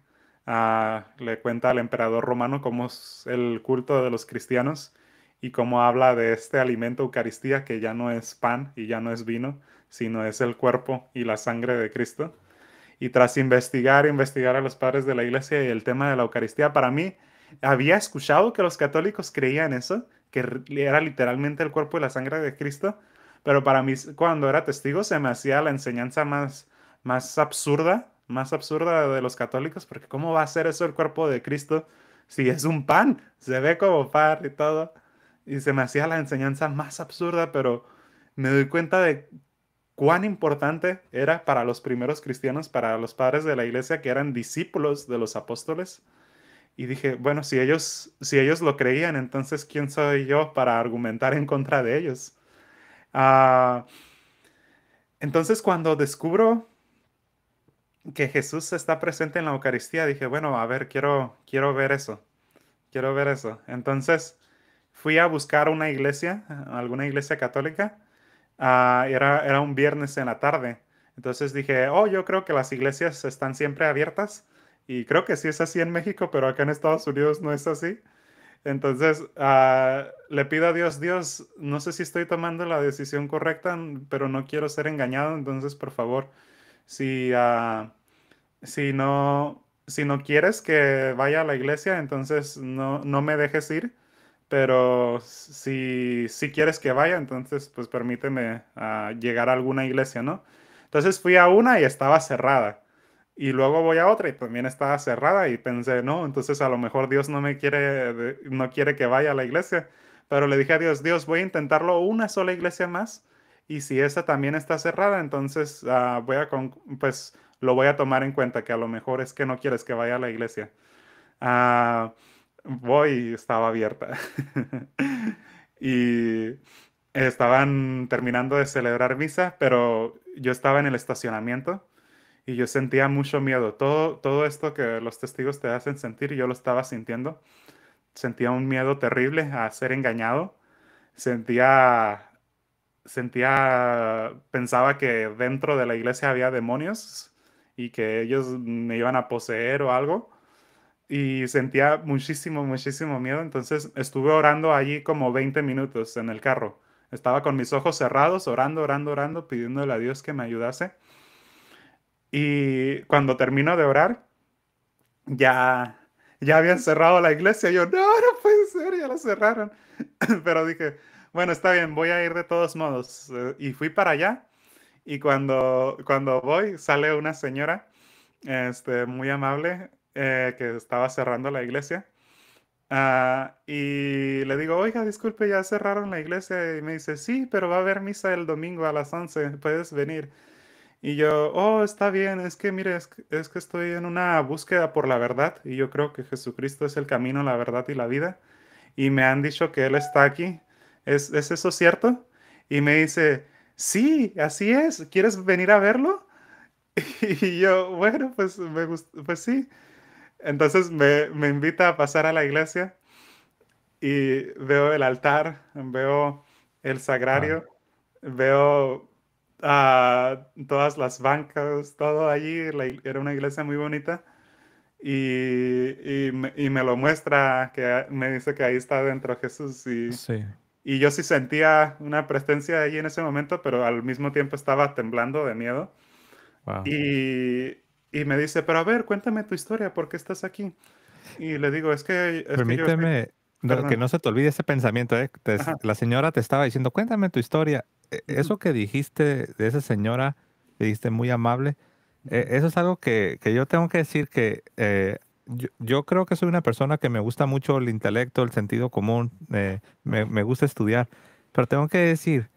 ah, le cuenta al emperador romano cómo es el culto de los cristianos y cómo habla de este alimento Eucaristía que ya no es pan y ya no es vino, sino es el cuerpo y la sangre de Cristo. Y tras investigar, investigar a los padres de la iglesia y el tema de la Eucaristía, para mí había escuchado que los católicos creían eso, que era literalmente el cuerpo y la sangre de Cristo, pero para mí cuando era testigo se me hacía la enseñanza más, más absurda, más absurda de los católicos, porque ¿cómo va a ser eso el cuerpo de Cristo si es un pan? Se ve como pan y todo. Y se me hacía la enseñanza más absurda, pero me doy cuenta de cuán importante era para los primeros cristianos, para los padres de la iglesia que eran discípulos de los apóstoles. Y dije, bueno, si ellos, si ellos lo creían, entonces ¿quién soy yo para argumentar en contra de ellos? Ah, entonces cuando descubro que Jesús está presente en la Eucaristía, dije, bueno, a ver, quiero, quiero ver eso, quiero ver eso. Entonces fui a buscar una iglesia, alguna iglesia católica. y ah, era, era un viernes en la tarde. Entonces dije, oh, yo creo que las iglesias están siempre abiertas. Y creo que sí es así en México, pero acá en Estados Unidos no es así. Entonces, ah, le pido a Dios, Dios, no sé si estoy tomando la decisión correcta, pero no quiero ser engañado, entonces, por favor, si, ah, si, no, si no quieres que vaya a la iglesia, entonces no, no me dejes ir, pero si, si quieres que vaya, entonces, pues permíteme ah, llegar a alguna iglesia, ¿no? Entonces fui a una y estaba cerrada y luego voy a otra y también estaba cerrada y pensé, no, entonces a lo mejor Dios no me quiere, no quiere que vaya a la iglesia. Pero le dije a Dios, Dios, voy a intentarlo una sola iglesia más y si esa también está cerrada, entonces ah, voy a, pues lo voy a tomar en cuenta, que a lo mejor es que no quieres que vaya a la iglesia. Ah, voy estaba abierta. *laughs* y estaban terminando de celebrar misa, pero yo estaba en el estacionamiento y yo sentía mucho miedo. Todo, todo esto que los testigos te hacen sentir, yo lo estaba sintiendo. Sentía un miedo terrible a ser engañado. Sentía, sentía, pensaba que dentro de la iglesia había demonios y que ellos me iban a poseer o algo. Y sentía muchísimo, muchísimo miedo. Entonces estuve orando allí como 20 minutos en el carro. Estaba con mis ojos cerrados, orando, orando, orando, pidiéndole a Dios que me ayudase y cuando termino de orar, ya, ya habían cerrado la iglesia. Yo, no, no puede ser, ya la cerraron. *clears throat* Pero dije, bueno, está bien, voy a ir de todos modos. Eh, y fui para allá. Y cuando, cuando voy, sale una señora este, muy amable eh, que estaba cerrando la iglesia. Ah, y le digo, oiga, disculpe, ya cerraron la iglesia. Y me dice, sí, pero va a haber misa el domingo a las 11, puedes venir. Y yo, oh, está bien, es que mire, es, que estoy en una búsqueda por la verdad y yo creo que Jesucristo es el camino, la verdad y la vida. Y me han dicho que Él está aquí. ¿Es, eso cierto? Y me dice, sí, así es, ¿quieres venir a verlo? *laughs* Y yo, bueno, pues, me pues sí. Entonces me, invita a pasar a la iglesia y veo el altar, veo el sagrario, veo a todas las bancas, todo allí, era una iglesia muy bonita. Y, y, y, me lo muestra, que me dice que ahí está dentro Jesús. Y, sí. y yo sí sentía una presencia allí en ese momento, pero al mismo tiempo estaba temblando de miedo. Y, y, me dice, pero a ver, cuéntame tu historia, ¿por qué estás aquí? Y le digo, es que... Permíteme, que, no, se te olvide ese pensamiento, ¿eh? la señora te estaba diciendo, cuéntame tu historia. Eh, eso que dijiste de esa señora, dijiste muy amable, eh, eso es algo que, yo tengo que decir que eh, yo, creo que soy una persona que me gusta mucho el intelecto, el sentido común, me, gusta estudiar, pero tengo que decir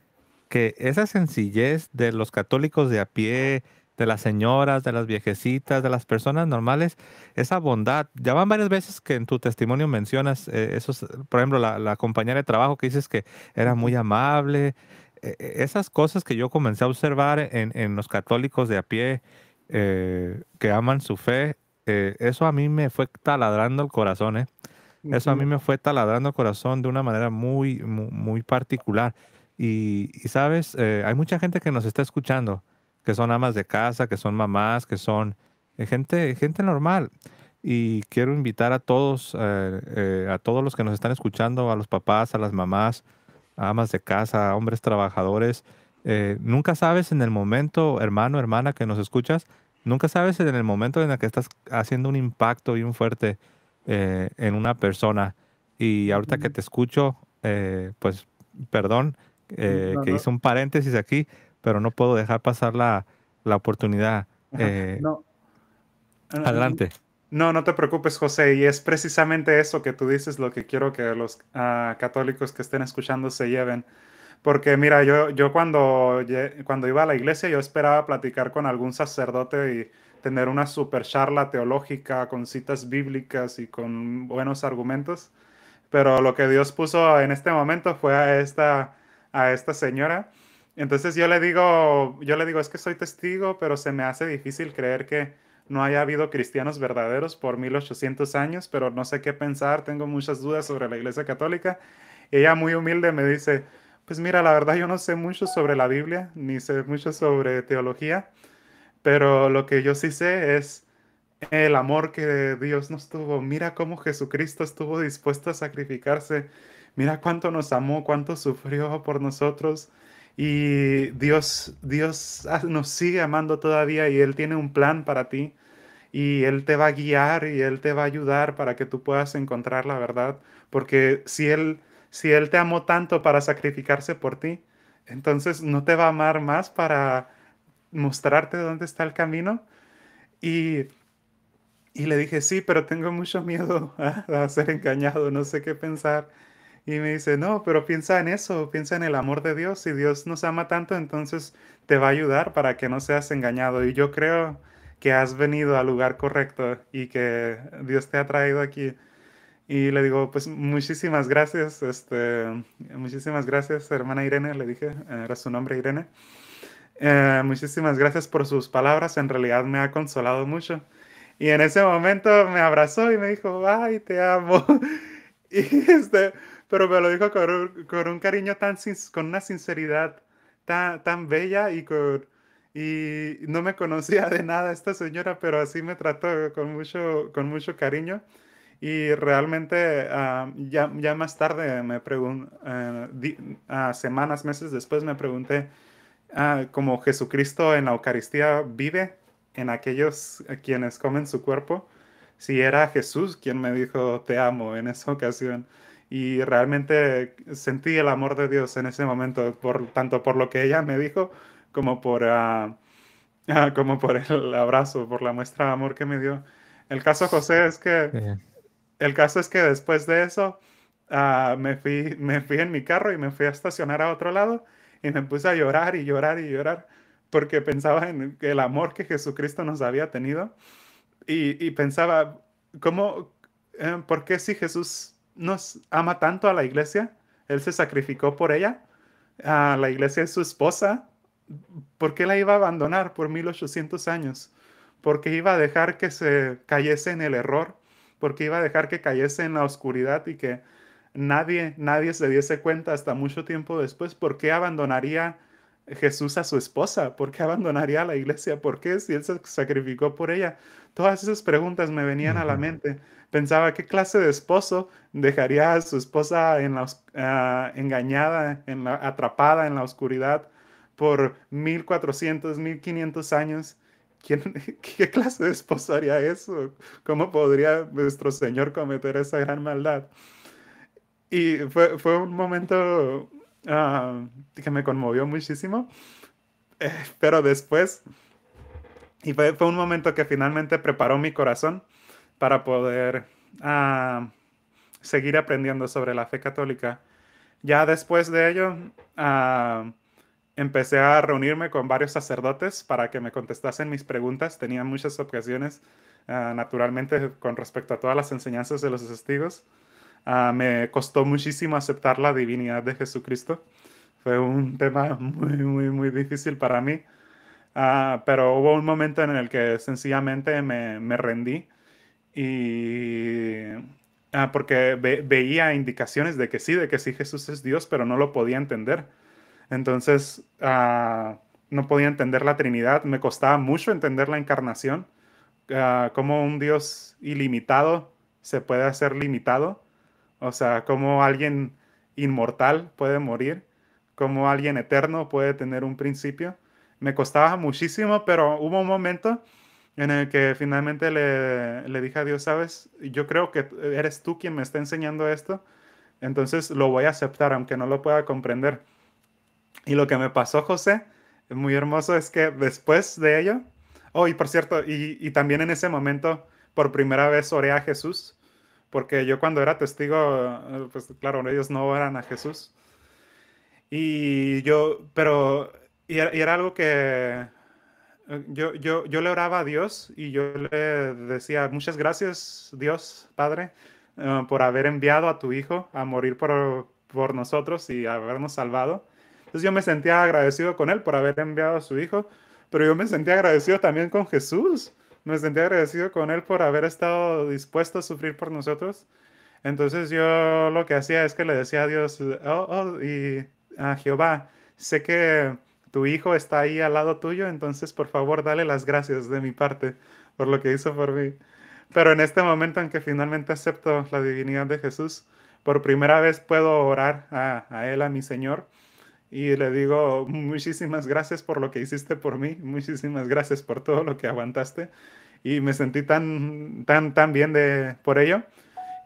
que esa sencillez de los católicos de a pie, de las señoras, de las viejecitas, de las personas normales, esa bondad, ya van varias veces que en tu testimonio mencionas, esos, por ejemplo, la, la compañera de trabajo que dices que era muy amable, e, e, esas cosas que yo comencé a observar en, los católicos de a pie eh, que aman su fe, eh, eso a mí me fue taladrando el corazón, ¿eh? Eso a mí me fue taladrando el corazón de una manera muy, muy, particular. Y, sabes, hay mucha gente que nos está escuchando, que son amas de casa, que son mamás, que son gente, gente normal. Y quiero invitar a todos, a todos los que nos están escuchando, a los papás, a las mamás, amas de casa, hombres trabajadores. Eh, nunca sabes en el momento, hermano, hermana que nos escuchas, nunca sabes en el momento en el que estás haciendo un impacto y un fuerte eh, en una persona. Y ahorita que te escucho, eh, pues perdón que hice un paréntesis aquí, pero no puedo dejar pasar la, oportunidad. Ah, ah, Adelante. No, no te preocupes, José, y es precisamente eso que tú dices lo que quiero que los ah, católicos que estén escuchando se lleven. Porque mira, yo, yo cuando, cuando iba a la iglesia, yo esperaba platicar con algún sacerdote y tener una super charla teológica con citas bíblicas y con buenos argumentos. Pero lo que Dios puso en este momento fue a esta, a esta señora. Entonces yo le digo, yo le digo, es que soy testigo, pero se me hace difícil creer que no haya habido cristianos verdaderos por 1800 años, pero no sé qué pensar, tengo muchas dudas sobre la Iglesia Católica. Ella muy humilde me dice, pues mira, la verdad yo no sé mucho sobre la Biblia, ni sé mucho sobre teología, pero lo que yo sí sé es el amor que Dios nos tuvo. Mira cómo Jesucristo estuvo dispuesto a sacrificarse. Mira cuánto nos amó, cuánto sufrió por nosotros. Y Dios, Dios ah, nos sigue amando todavía y Él tiene un plan para ti y Él te va a guiar y Él te va a ayudar para que tú puedas encontrar la verdad. Porque si Él, si Él te amó tanto para sacrificarse por ti, entonces no te va a amar más para mostrarte dónde está el camino. Y, y le dije, sí, pero tengo mucho miedo *laughs* a ser engañado, no sé qué pensar. Y me dice, no, pero piensa en eso, piensa en el amor de Dios. Si Dios nos ama tanto, entonces te va a ayudar para que no seas engañado. Y yo creo que has venido al lugar correcto y que Dios te ha traído aquí. Y le digo, pues muchísimas gracias, este, muchísimas gracias, hermana Irene, le dije, era su nombre Irene. Eh, muchísimas gracias por sus palabras, en realidad me ha consolado mucho. Y en ese momento me abrazó y me dijo, ay, te amo. *laughs* Y este, pero me lo dijo con, un cariño tan, con una sinceridad tan, bella y y no me conocía de nada esta señora, pero así me trató con mucho, con mucho cariño. Y realmente ah, ya, ya, más tarde, me eh, semanas, meses después, me pregunté ah, cómo Jesucristo en la Eucaristía vive en aquellos quienes comen su cuerpo, si era Jesús quien me dijo te amo en esa ocasión y realmente sentí el amor de Dios en ese momento, por, tanto por lo que ella me dijo como por, ah, ah, como por el abrazo, por la muestra de amor que me dio. El caso, José, es que, el caso es que después de eso ah, me, fui, me fui en mi carro y me fui a estacionar a otro lado y me puse a llorar y llorar y llorar porque pensaba en el amor que Jesucristo nos había tenido y, pensaba, ¿cómo, eh, ¿por qué si Jesús nos ama tanto a la iglesia, Él se sacrificó por ella, a la iglesia es su esposa, ¿por qué la iba a abandonar por 1800 años? ¿Por qué iba a dejar que se cayese en el error, ¿Por qué iba a dejar que cayese en la oscuridad y que nadie, nadie se diese cuenta hasta mucho tiempo después, ¿por qué abandonaría Jesús a su esposa? ¿Por qué abandonaría a la iglesia? ¿Por qué si él se sacrificó por ella? Todas esas preguntas me venían a la mente Pensaba, ¿qué clase de esposo dejaría a su esposa en la, ah, engañada, en atrapada en la oscuridad por 1400, 1500 años? *laughs* ¿Qué clase de esposo haría eso? ¿Cómo podría nuestro Señor cometer esa gran maldad? Y fue, un momento ah, que me conmovió muchísimo, eh, pero después, y fue un momento que finalmente preparó mi corazón para poder ah, seguir aprendiendo sobre la fe católica. Ya después de ello, ah, empecé a reunirme con varios sacerdotes para que me contestasen mis preguntas. Tenía muchas ocasiones, ah, naturalmente, con respecto a todas las enseñanzas de los testigos. me costó muchísimo aceptar la divinidad de Jesucristo. Fue un tema muy, muy, muy difícil para mí. pero hubo un momento en el que sencillamente me rendí y. Ah, porque veía indicaciones de que sí, de que sí Jesús es Dios, pero no lo podía entender. Entonces, ah, no podía entender la Trinidad, me costaba mucho entender la encarnación, ah, cómo un Dios ilimitado se puede hacer limitado, o sea, cómo alguien inmortal puede morir, cómo alguien eterno puede tener un principio. Me costaba muchísimo, pero hubo un momento en el que finalmente le, le, dije a Dios, sabes, yo creo que eres tú quien me está enseñando esto, entonces lo voy a aceptar, aunque no lo pueda comprender. Y lo que me pasó, José, muy hermoso, es que después de ello, oh, y por cierto, y, también en ese momento, por primera vez oré a Jesús, porque yo cuando era testigo, pues claro, ellos no oran a Jesús. Y yo, pero, y era algo que eh, yo, yo, le oraba a Dios y yo le decía, muchas gracias Dios, Padre, eh, por haber enviado a tu Hijo a morir por, por nosotros y habernos salvado. Entonces yo me sentía agradecido con Él por haber enviado a su Hijo, pero yo me sentía agradecido también con Jesús. Me sentía agradecido con Él por haber estado dispuesto a sufrir por nosotros. Entonces yo lo que hacía es que le decía a Dios, oh, oh y a ah, Jehová, sé que tu hijo está ahí al lado tuyo, entonces por favor dale las gracias de mi parte por lo que hizo por mí. Pero en este momento en que finalmente acepto la divinidad de Jesús, por primera vez puedo orar a, Él, a mi Señor, y le digo, muchísimas gracias por lo que hiciste por mí, muchísimas gracias por todo lo que aguantaste, y me sentí tan, tan, tan bien de, por ello.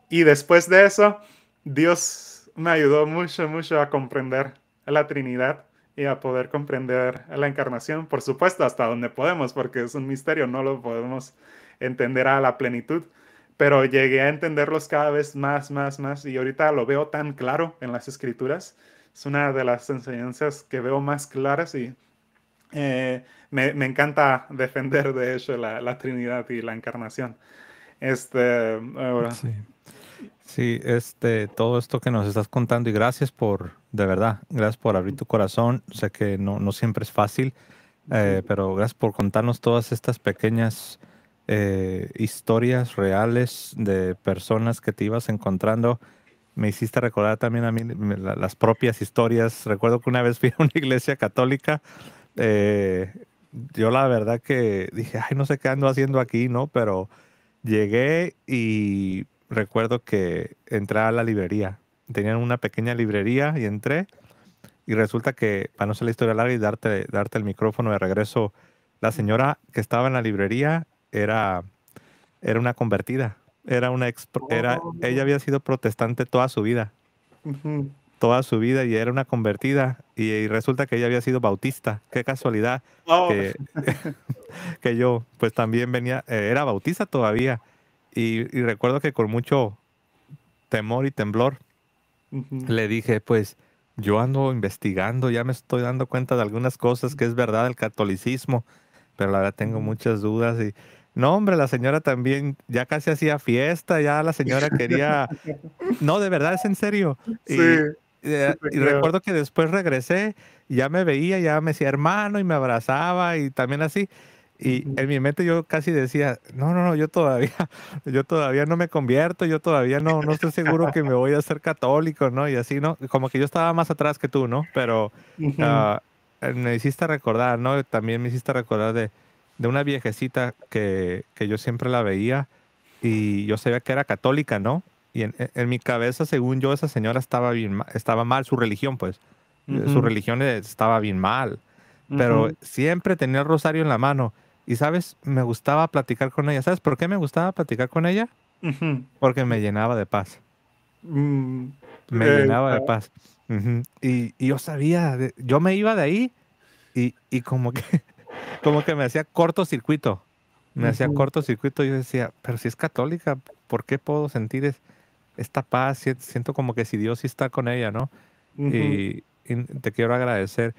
Y después de eso, Dios me ayudó mucho, mucho a comprender la Trinidad y a poder comprender la encarnación, por supuesto, hasta donde podemos, porque es un misterio, no lo podemos entender a la plenitud, pero llegué a entenderlos cada vez más, más, más, y ahorita lo veo tan claro en las escrituras, es una de las enseñanzas que veo más claras y eh, me, encanta *laughs* defender, de hecho, la, Trinidad y la encarnación. Este, Sí. sí, este, todo esto que nos estás contando y gracias por de verdad. Gracias por abrir tu corazón. Sé que no, no siempre es fácil, eh, pero gracias por contarnos todas estas pequeñas eh, historias reales de personas que te ibas encontrando. Me hiciste recordar también a mí las propias historias. Recuerdo que una vez fui a una iglesia católica. Eh, yo la verdad que dije, ay, no sé qué ando haciendo aquí, ¿no? Pero llegué y recuerdo que entré a la librería tenían una pequeña librería y entré. Y resulta que, para no ser la historia larga y darte, darte el micrófono de regreso, la señora que estaba en la librería era, era una convertida. Era una ex, era, oh. ella había sido protestante toda su vida. Toda su vida y era una convertida. Y, resulta que ella había sido bautista. Qué casualidad oh. que, *laughs* que, yo, pues también venía, eh, era bautista todavía. Y, y recuerdo que con mucho temor y temblor le dije, pues yo ando investigando, ya me estoy dando cuenta de algunas cosas que es verdad el catolicismo, pero la verdad tengo muchas dudas y no, hombre, la señora también ya casi hacía fiesta, ya la señora quería *laughs* No, de verdad es en serio. y, eh, recuerdo que después regresé, ya me veía, ya me decía hermano y me abrazaba y también así. Y en mi mente yo casi decía, no, no, no, yo todavía, *laughs* yo todavía no me convierto, yo todavía no, no estoy seguro que me voy a hacer católico, ¿no? Y así, ¿no? Como que yo estaba más atrás que tú, ¿no? Pero ah, eh, me hiciste recordar, ¿no? También me hiciste recordar de, de una viejecita que, que, yo siempre la veía y yo sabía que era católica, ¿no? Y en, e, mi cabeza, según yo, esa señora estaba, bien, estaba mal, su religión, pues. Eh, su religión estaba bien mal pero siempre tenía el rosario en la mano. Y sabes, me gustaba platicar con ella. ¿Sabes por qué me gustaba platicar con ella? Porque me llenaba de paz. Mm, me eh, llenaba de oh. paz. y, yo sabía, yo me iba de ahí y, y, como, que, *laughs* como que me hacía cortocircuito. Me hacía corto hacía cortocircuito. Yo decía, pero si es católica, ¿por qué puedo sentir esta paz? Siento como que si Dios sí está con ella, ¿no? y, te quiero agradecer.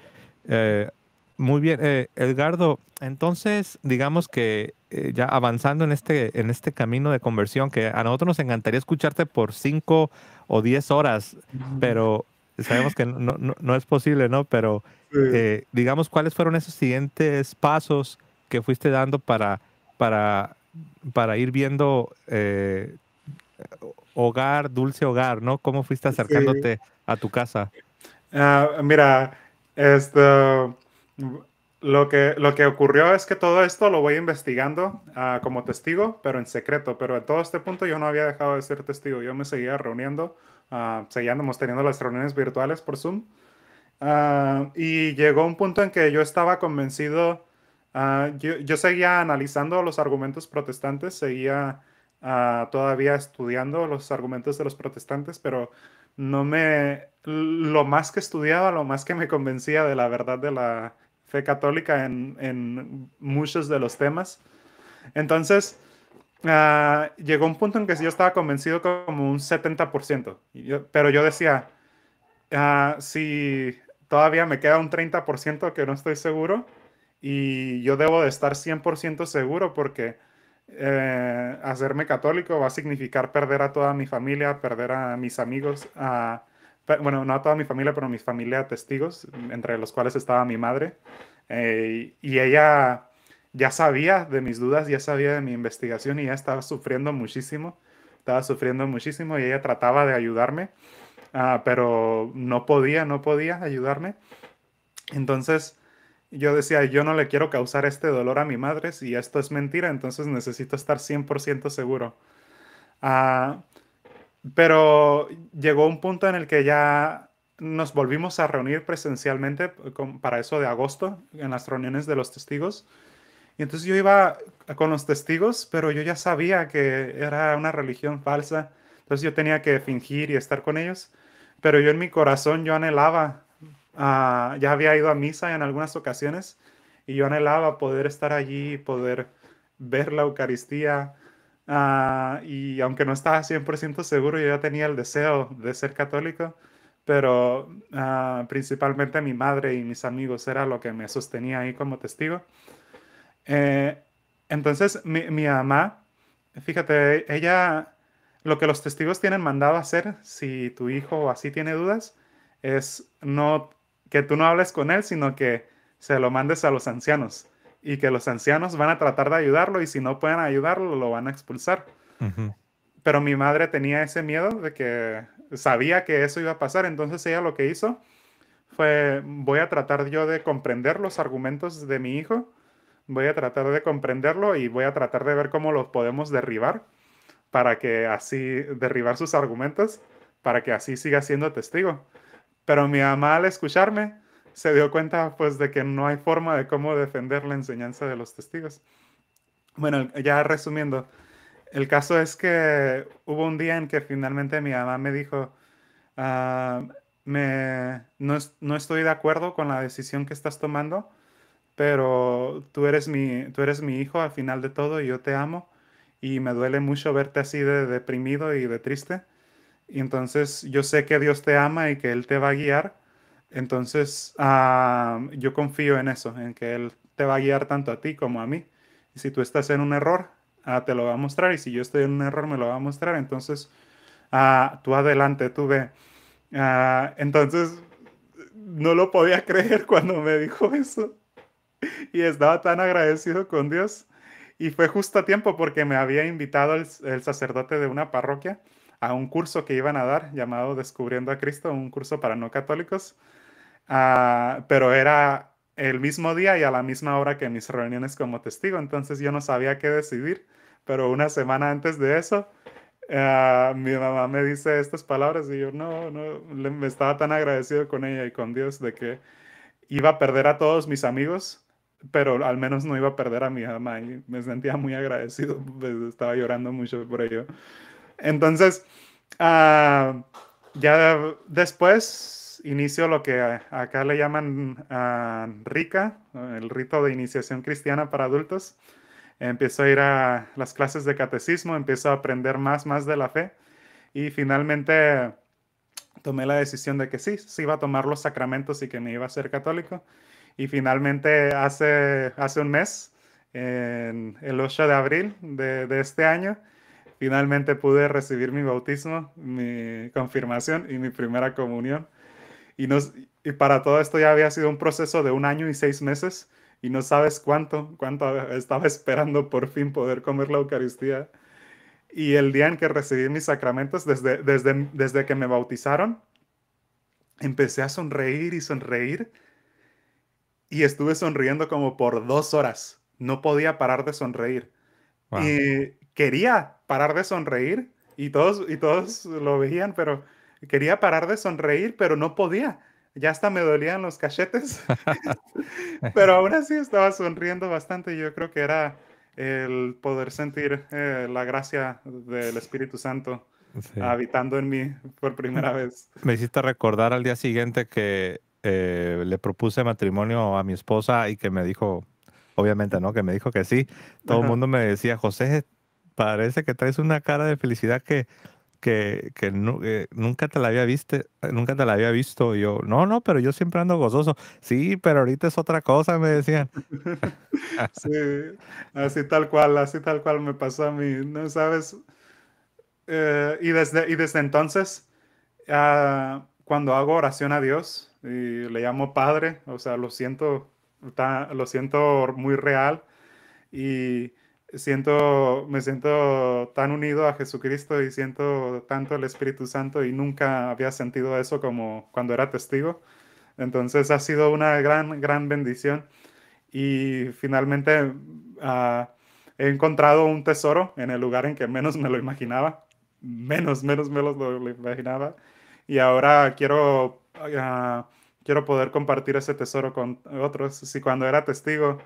Eh, muy bien, eh, Edgardo, entonces digamos que eh, ya avanzando en este, en este camino de conversión, que a nosotros nos encantaría escucharte por cinco o diez horas, pero sabemos que no, es posible, ¿no? Pero eh, digamos, ¿cuáles fueron esos siguientes pasos que fuiste dando para, para, para ir viendo eh, hogar, dulce hogar, ¿no? ¿Cómo fuiste acercándote a tu casa? Ah, mira, este lo que, lo que ocurrió es que todo esto lo voy investigando ah, como testigo, pero en secreto. Pero en todo este punto yo no había dejado de ser testigo. Yo me seguía reuniendo, ah, seguíamos teniendo las reuniones virtuales por Zoom. Ah, y llegó un punto en que yo estaba convencido, yo, yo, seguía analizando los argumentos protestantes, seguía todavía estudiando los argumentos de los protestantes, pero no me, lo más que estudiaba, lo más que me convencía de la verdad de la católica en, muchos de los temas. Entonces, ah, llegó un punto en que yo estaba convencido como un 70%, yo, pero yo decía, ah, si todavía me queda un 30% que no estoy seguro y yo debo de estar 100% seguro porque eh, hacerme católico va a significar perder a toda mi familia, perder a mis amigos, a bueno, no a toda mi familia, pero mi familia testigos, entre los cuales estaba mi madre. Eh, y ella ya sabía de mis dudas, ya sabía de mi investigación y ya estaba sufriendo muchísimo, estaba sufriendo muchísimo y ella trataba de ayudarme, ah, pero no podía, no podía ayudarme. Entonces yo decía, yo no le quiero causar este dolor a mi madre, si esto es mentira, entonces necesito estar 100% seguro. Ah... Pero llegó un punto en el que ya nos volvimos a reunir presencialmente para eso de agosto, en las reuniones de los testigos. Y entonces yo iba con los testigos, pero yo ya sabía que era una religión falsa. Entonces yo tenía que fingir y estar con ellos. Pero yo en mi corazón, yo anhelaba, ah, ya había ido a misa en algunas ocasiones, y yo anhelaba poder estar allí, poder ver la Eucaristía, Ah, y aunque no estaba 100% seguro, yo ya tenía el deseo de ser católico, pero ah, principalmente mi madre y mis amigos era lo que me sostenía ahí como testigo. Eh, entonces, mi, mi, mamá, fíjate, ella, lo que los testigos tienen mandado hacer, si tu hijo así tiene dudas, es no que tú no hables con él, sino que se lo mandes a los ancianos y que los ancianos van a tratar de ayudarlo y si no pueden ayudarlo lo van a expulsar. Pero mi madre tenía ese miedo de que sabía que eso iba a pasar, entonces ella lo que hizo fue voy a tratar yo de comprender los argumentos de mi hijo, voy a tratar de comprenderlo y voy a tratar de ver cómo los podemos derribar para que así derribar sus argumentos, para que así siga siendo testigo. Pero mi mamá al escucharme se dio cuenta pues de que no hay forma de cómo defender la enseñanza de los testigos. Bueno, ya resumiendo, el caso es que hubo un día en que finalmente mi mamá me dijo, ah, no, no, estoy de acuerdo con la decisión que estás tomando, pero tú eres, mi, tú eres mi hijo al final de todo y yo te amo y me duele mucho verte así de deprimido y de triste. Y entonces yo sé que Dios te ama y que Él te va a guiar entonces, ah, yo confío en eso, en que Él te va a guiar tanto a ti como a mí. Y si tú estás en un error, ah, te lo va a mostrar. Y si yo estoy en un error, me lo va a mostrar. Entonces, ah, tú adelante, tú ve. entonces, no lo podía creer *laughs* cuando me dijo eso. Y estaba tan agradecido con Dios. Y fue justo a tiempo porque me había invitado el sacerdote de una parroquia a un curso que iban a dar llamado Descubriendo a Cristo, un curso para no católicos. Ah, pero era el mismo día y a la misma hora que mis reuniones como testigo, entonces yo no sabía qué decidir, pero una semana antes de eso, ah, mi mamá me dice estas palabras y yo no, no, me estaba tan agradecido con ella y con Dios de que iba a perder a todos mis amigos, pero al menos no iba a perder a mi mamá y me sentía muy agradecido, pues, estaba llorando mucho por ello. Entonces, ah, ya después inicio lo que acá le llaman RICA, el rito de iniciación cristiana para adultos. Empiezo a ir a las clases de catecismo, empiezo a aprender más, más de la fe y finalmente tomé la decisión de que sí, sí iba a tomar los sacramentos y que me iba a ser católico. Y finalmente hace, hace un mes, en el 8 de abril de este año, finalmente pude recibir mi bautismo, mi confirmación y mi primera comunión y, y para todo esto ya había sido un proceso de un año y seis meses y no sabes cuánto, cuánto estaba esperando por fin poder comer la Eucaristía. Y el día en que recibí mis sacramentos, desde, desde, desde que me bautizaron, empecé a sonreír y sonreír. Y estuve sonriendo como por dos horas. No podía parar de sonreír. Y quería parar de sonreír y todos, y todos lo veían, pero Quería parar de sonreír, pero no podía. Ya hasta me dolían los cachetes. *laughs* pero aún así estaba sonriendo bastante. Yo creo que era el poder sentir eh, la gracia del Espíritu Santo habitando en mí por primera vez. Me hiciste recordar al día siguiente que eh, le propuse matrimonio a mi esposa y que me dijo, obviamente, ¿no? Que me dijo que sí. Todo el mundo me decía, José, parece que traes una cara de felicidad que que, que, eh, nunca te la había visto, eh, nunca te la había visto. Y yo, no, no, pero yo siempre ando gozoso. Sí, pero ahorita es otra cosa, me decían. *laughs* sí, así tal cual, así tal cual me pasó a mí, ¿no sabes? Eh, y, desde, y desde entonces, ah, cuando hago oración a Dios y le llamo Padre, o sea, lo siento, lo siento muy real. Y siento, me siento tan unido a Jesucristo y siento tanto el Espíritu Santo y nunca había sentido eso como cuando era testigo. Entonces ha sido una gran, gran bendición y finalmente ah, he encontrado un tesoro en el lugar en que menos me lo imaginaba, menos, menos, menos lo, lo imaginaba y ahora quiero, ah, quiero poder compartir ese tesoro con otros. Si cuando era testigo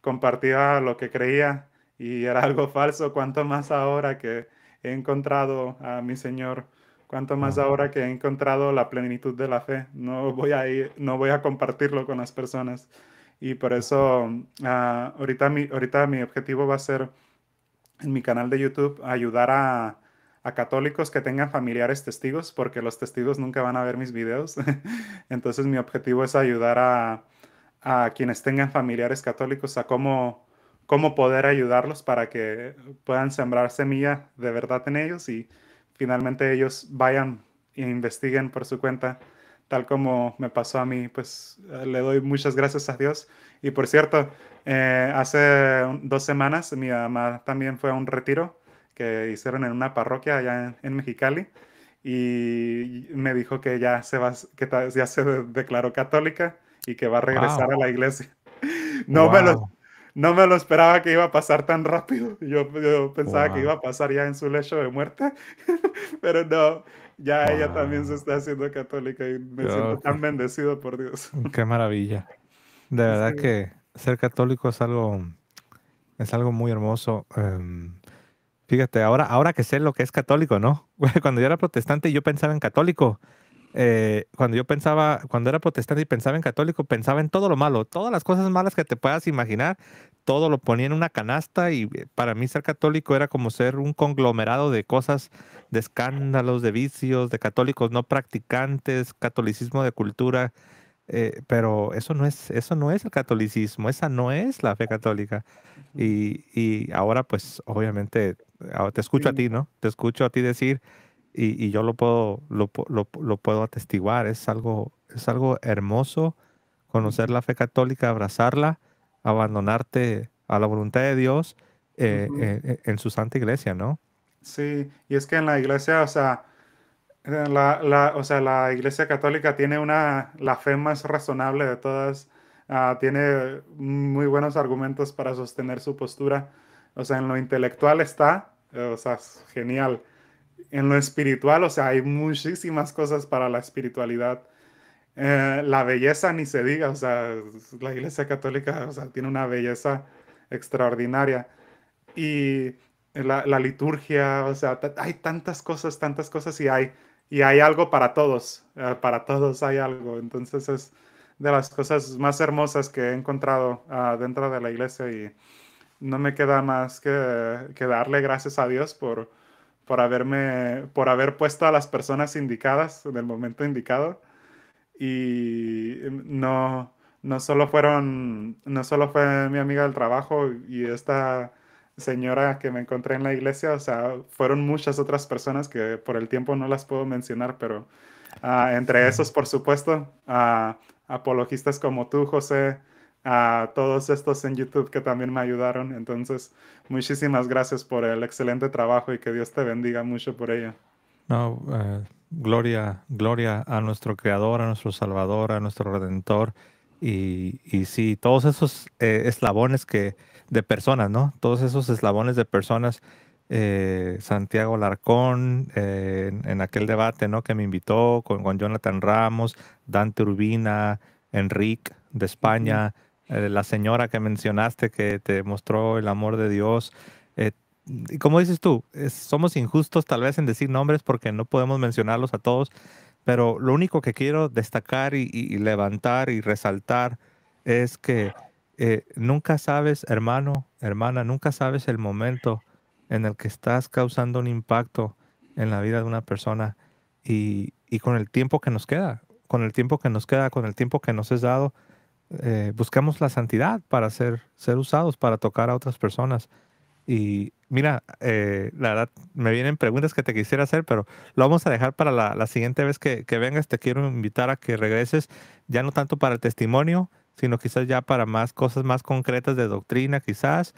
compartía lo que creía, y era algo falso, cuanto más ahora que he encontrado a mi Señor, cuanto más ahora que he encontrado la plenitud de la fe, no voy a no voy a compartirlo con las personas. Y por eso ah, ahorita, mi, ahorita mi objetivo va a ser en mi canal de YouTube ayudar a, católicos que tengan familiares testigos, porque los testigos nunca van a ver mis videos. *laughs* Entonces mi objetivo es ayudar a quienes tengan familiares católicos a cómo cómo poder ayudarlos para que puedan sembrar semilla de verdad en ellos y finalmente ellos vayan e investiguen por su cuenta, tal como me pasó a mí, pues eh, le doy muchas gracias a Dios. Y por cierto, eh, hace dos semanas mi mamá también fue a un retiro que hicieron en una parroquia allá en, Mexicali y me dijo que ya se va, que ya se declaró católica y que va a regresar a la iglesia. *laughs* No me lo no me lo esperaba que iba a pasar tan rápido. Yo, pensaba que iba a pasar ya en su lecho de muerte, *laughs* pero no, ya ella también se está haciendo católica y me siento tan bendecido por Dios. *laughs* Qué maravilla. De verdad que ser católico es algo, es algo muy hermoso. Em, fíjate, ahora, ahora que sé lo que es católico, ¿no? *laughs* Cuando yo era protestante yo pensaba en católico eh, cuando yo pensaba, cuando era protestante y pensaba en católico, pensaba en todo lo malo, todas las cosas malas que te puedas imaginar, todo lo ponía en una canasta y eh, para mí ser católico era como ser un conglomerado de cosas, de escándalos, de vicios, de católicos no practicantes, catolicismo de cultura. Eh, pero eso no es eso no es el catolicismo esa no es la fe católica y, y ahora pues obviamente ah, te escucho a ti no te escucho a ti decir y, yo lo puedo, lo, lo, puedo atestiguar. Es algo, es algo hermoso conocer la fe católica, abrazarla, abandonarte a la voluntad de Dios eh, eh, eh, en, su santa iglesia, ¿no? Sí, y es que en la iglesia, o sea, la, la, o sea, la iglesia católica tiene una, la fe más razonable de todas, ah, tiene muy buenos argumentos para sostener su postura, o sea, en lo intelectual está, o sea, genial, en lo espiritual, o sea, hay muchísimas cosas para la espiritualidad. Eh, la belleza ni se diga, o sea, la Iglesia Católica o sea, tiene una belleza extraordinaria. Y la, la liturgia, o sea, hay tantas cosas, tantas cosas y hay, y hay algo para todos, eh, para todos hay algo. Entonces es de las cosas más hermosas que he encontrado adentro ah, dentro de la iglesia y no me queda más que, que darle gracias a Dios por, por haberme, por haber puesto a las personas indicadas en el momento indicado. Y no, no solo fueron, no solo fue mi amiga del trabajo y esta señora que me encontré en la iglesia, o sea, fueron muchas otras personas que por el tiempo no las puedo mencionar, pero ah, entre esos, por supuesto, a apologistas como tú, José, a todos estos en YouTube que también me ayudaron. Entonces, muchísimas gracias por el excelente trabajo y que Dios te bendiga mucho por ello. No, eh, gloria, gloria a nuestro Creador, a nuestro Salvador, a nuestro Redentor. Y, y sí, todos esos eh, eslabones que, de personas, ¿no? Todos esos eslabones de personas, eh, Santiago Larcón, en, aquel debate, ¿no? Que me invitó con, Juan Jonathan Ramos, Dante Urbina, Enrique de España, eh, la señora que mencionaste que te mostró el amor de Dios. Eh, y como dices tú, somos injustos tal vez en decir nombres porque no podemos mencionarlos a todos, pero lo único que quiero destacar y, levantar y resaltar es que eh, nunca sabes, hermano, hermana, nunca sabes el momento en el que estás causando un impacto en la vida de una persona y con el tiempo que nos queda, con el tiempo que nos queda, con el tiempo que nos es dado, eh, buscamos la santidad para ser, ser usados, para tocar a otras personas. Y mira, eh, la verdad, me vienen preguntas que te quisiera hacer, pero lo vamos a dejar para la, siguiente vez que, vengas. Te quiero invitar a que regreses, ya no tanto para el testimonio, sino quizás ya para más cosas más concretas de doctrina, quizás,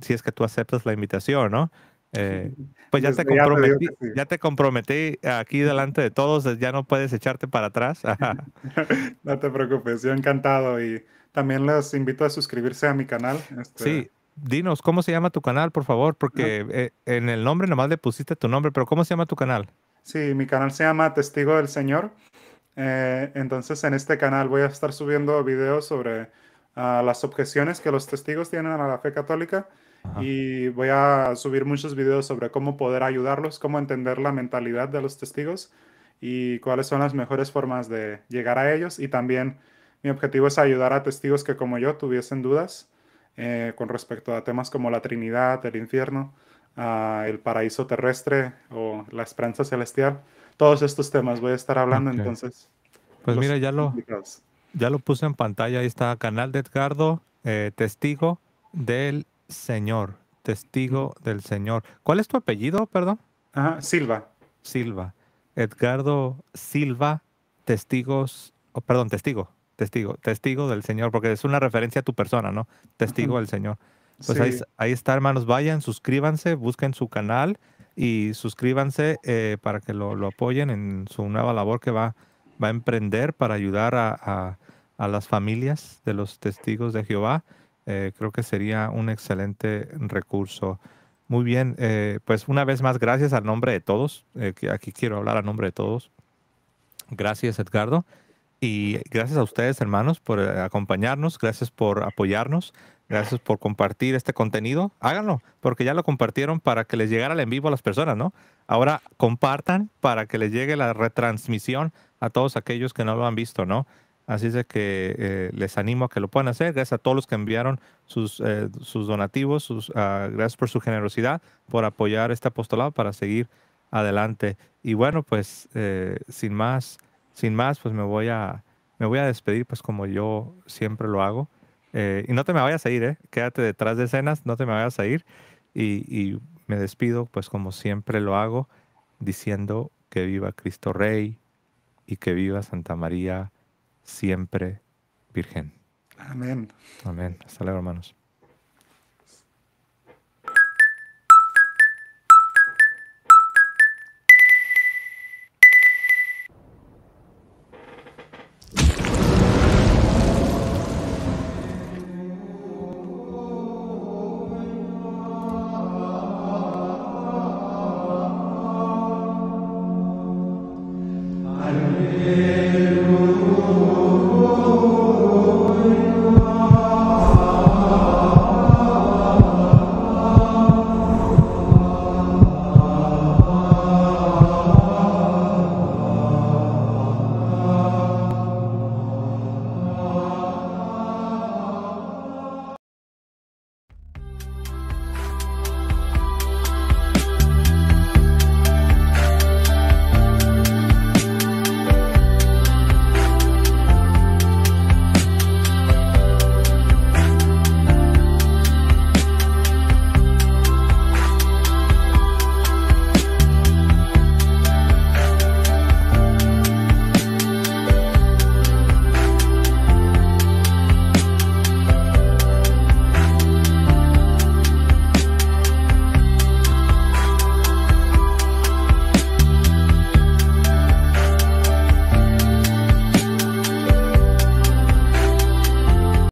si es que tú aceptas la invitación, ¿no? Eh, *laughs* pues ya te, comprometí, ya, te comprometí aquí delante de todos, ya no puedes echarte para atrás. *laughs* *laughs* no te preocupes, yo encantado y también los invito a suscribirse a mi canal. Este sí, dinos, ¿cómo se llama tu canal, por favor? Porque ah. eh, en el nombre nomás le pusiste tu nombre, pero ¿cómo se llama tu canal? Sí, mi canal se llama Testigo del Señor. Eh, entonces en este canal voy a estar subiendo videos sobre ah, las objeciones que los testigos tienen a la fe católica y voy a subir muchos videos sobre cómo poder ayudarlos, cómo entender la mentalidad de los testigos y cuáles son las mejores formas de llegar a ellos. Y también mi objetivo es ayudar a testigos que como yo tuviesen dudas eh, con respecto a temas como la Trinidad, el infierno, ah, el paraíso terrestre o la esperanza celestial. Todos estos temas voy a estar hablando entonces. Pues mira, ya lo, ya lo puse en pantalla. Ahí está, canal de Edgardo, eh, testigo del Señor, testigo del Señor. ¿Cuál es tu apellido, perdón? Silva. Silva. Edgardo Silva, testigos, o perdón, testigo, testigo, testigo del Señor, porque es una referencia a tu persona, ¿no? Testigo del Señor. Pues ahí, está, hermanos, vayan, suscríbanse, busquen su canal y suscríbanse eh, para que lo, apoyen en su nueva labor que va, a emprender para ayudar a las familias de los testigos de Jehová eh, creo que sería un excelente recurso. Muy bien, eh, pues una vez más, gracias al nombre de todos. Eh, que aquí quiero hablar a nombre de todos. Gracias, Edgardo. Y gracias a ustedes, hermanos, por acompañarnos. Gracias por apoyarnos. Gracias por compartir este contenido. Háganlo, porque ya lo compartieron para que les llegara el en vivo a las personas, ¿no? Ahora compartan para que les llegue la retransmisión a todos aquellos que no lo han visto, ¿no? Así es que eh, les animo a que lo puedan hacer. Gracias a todos los que enviaron sus, eh, donativos. Sus, ah, gracias por su generosidad, por apoyar este apostolado para seguir adelante. Y bueno, pues eh, sin más, sin más, pues me voy a, me voy a despedir, pues como yo siempre lo hago. y no te me vayas a ir, ¿eh? Quédate detrás de escenas, no te me vayas a ir. y me despido, pues como siempre lo hago, diciendo que viva Cristo Rey y que viva Santa María siempre virgen. Amén. Amén. Hasta luego, hermanos.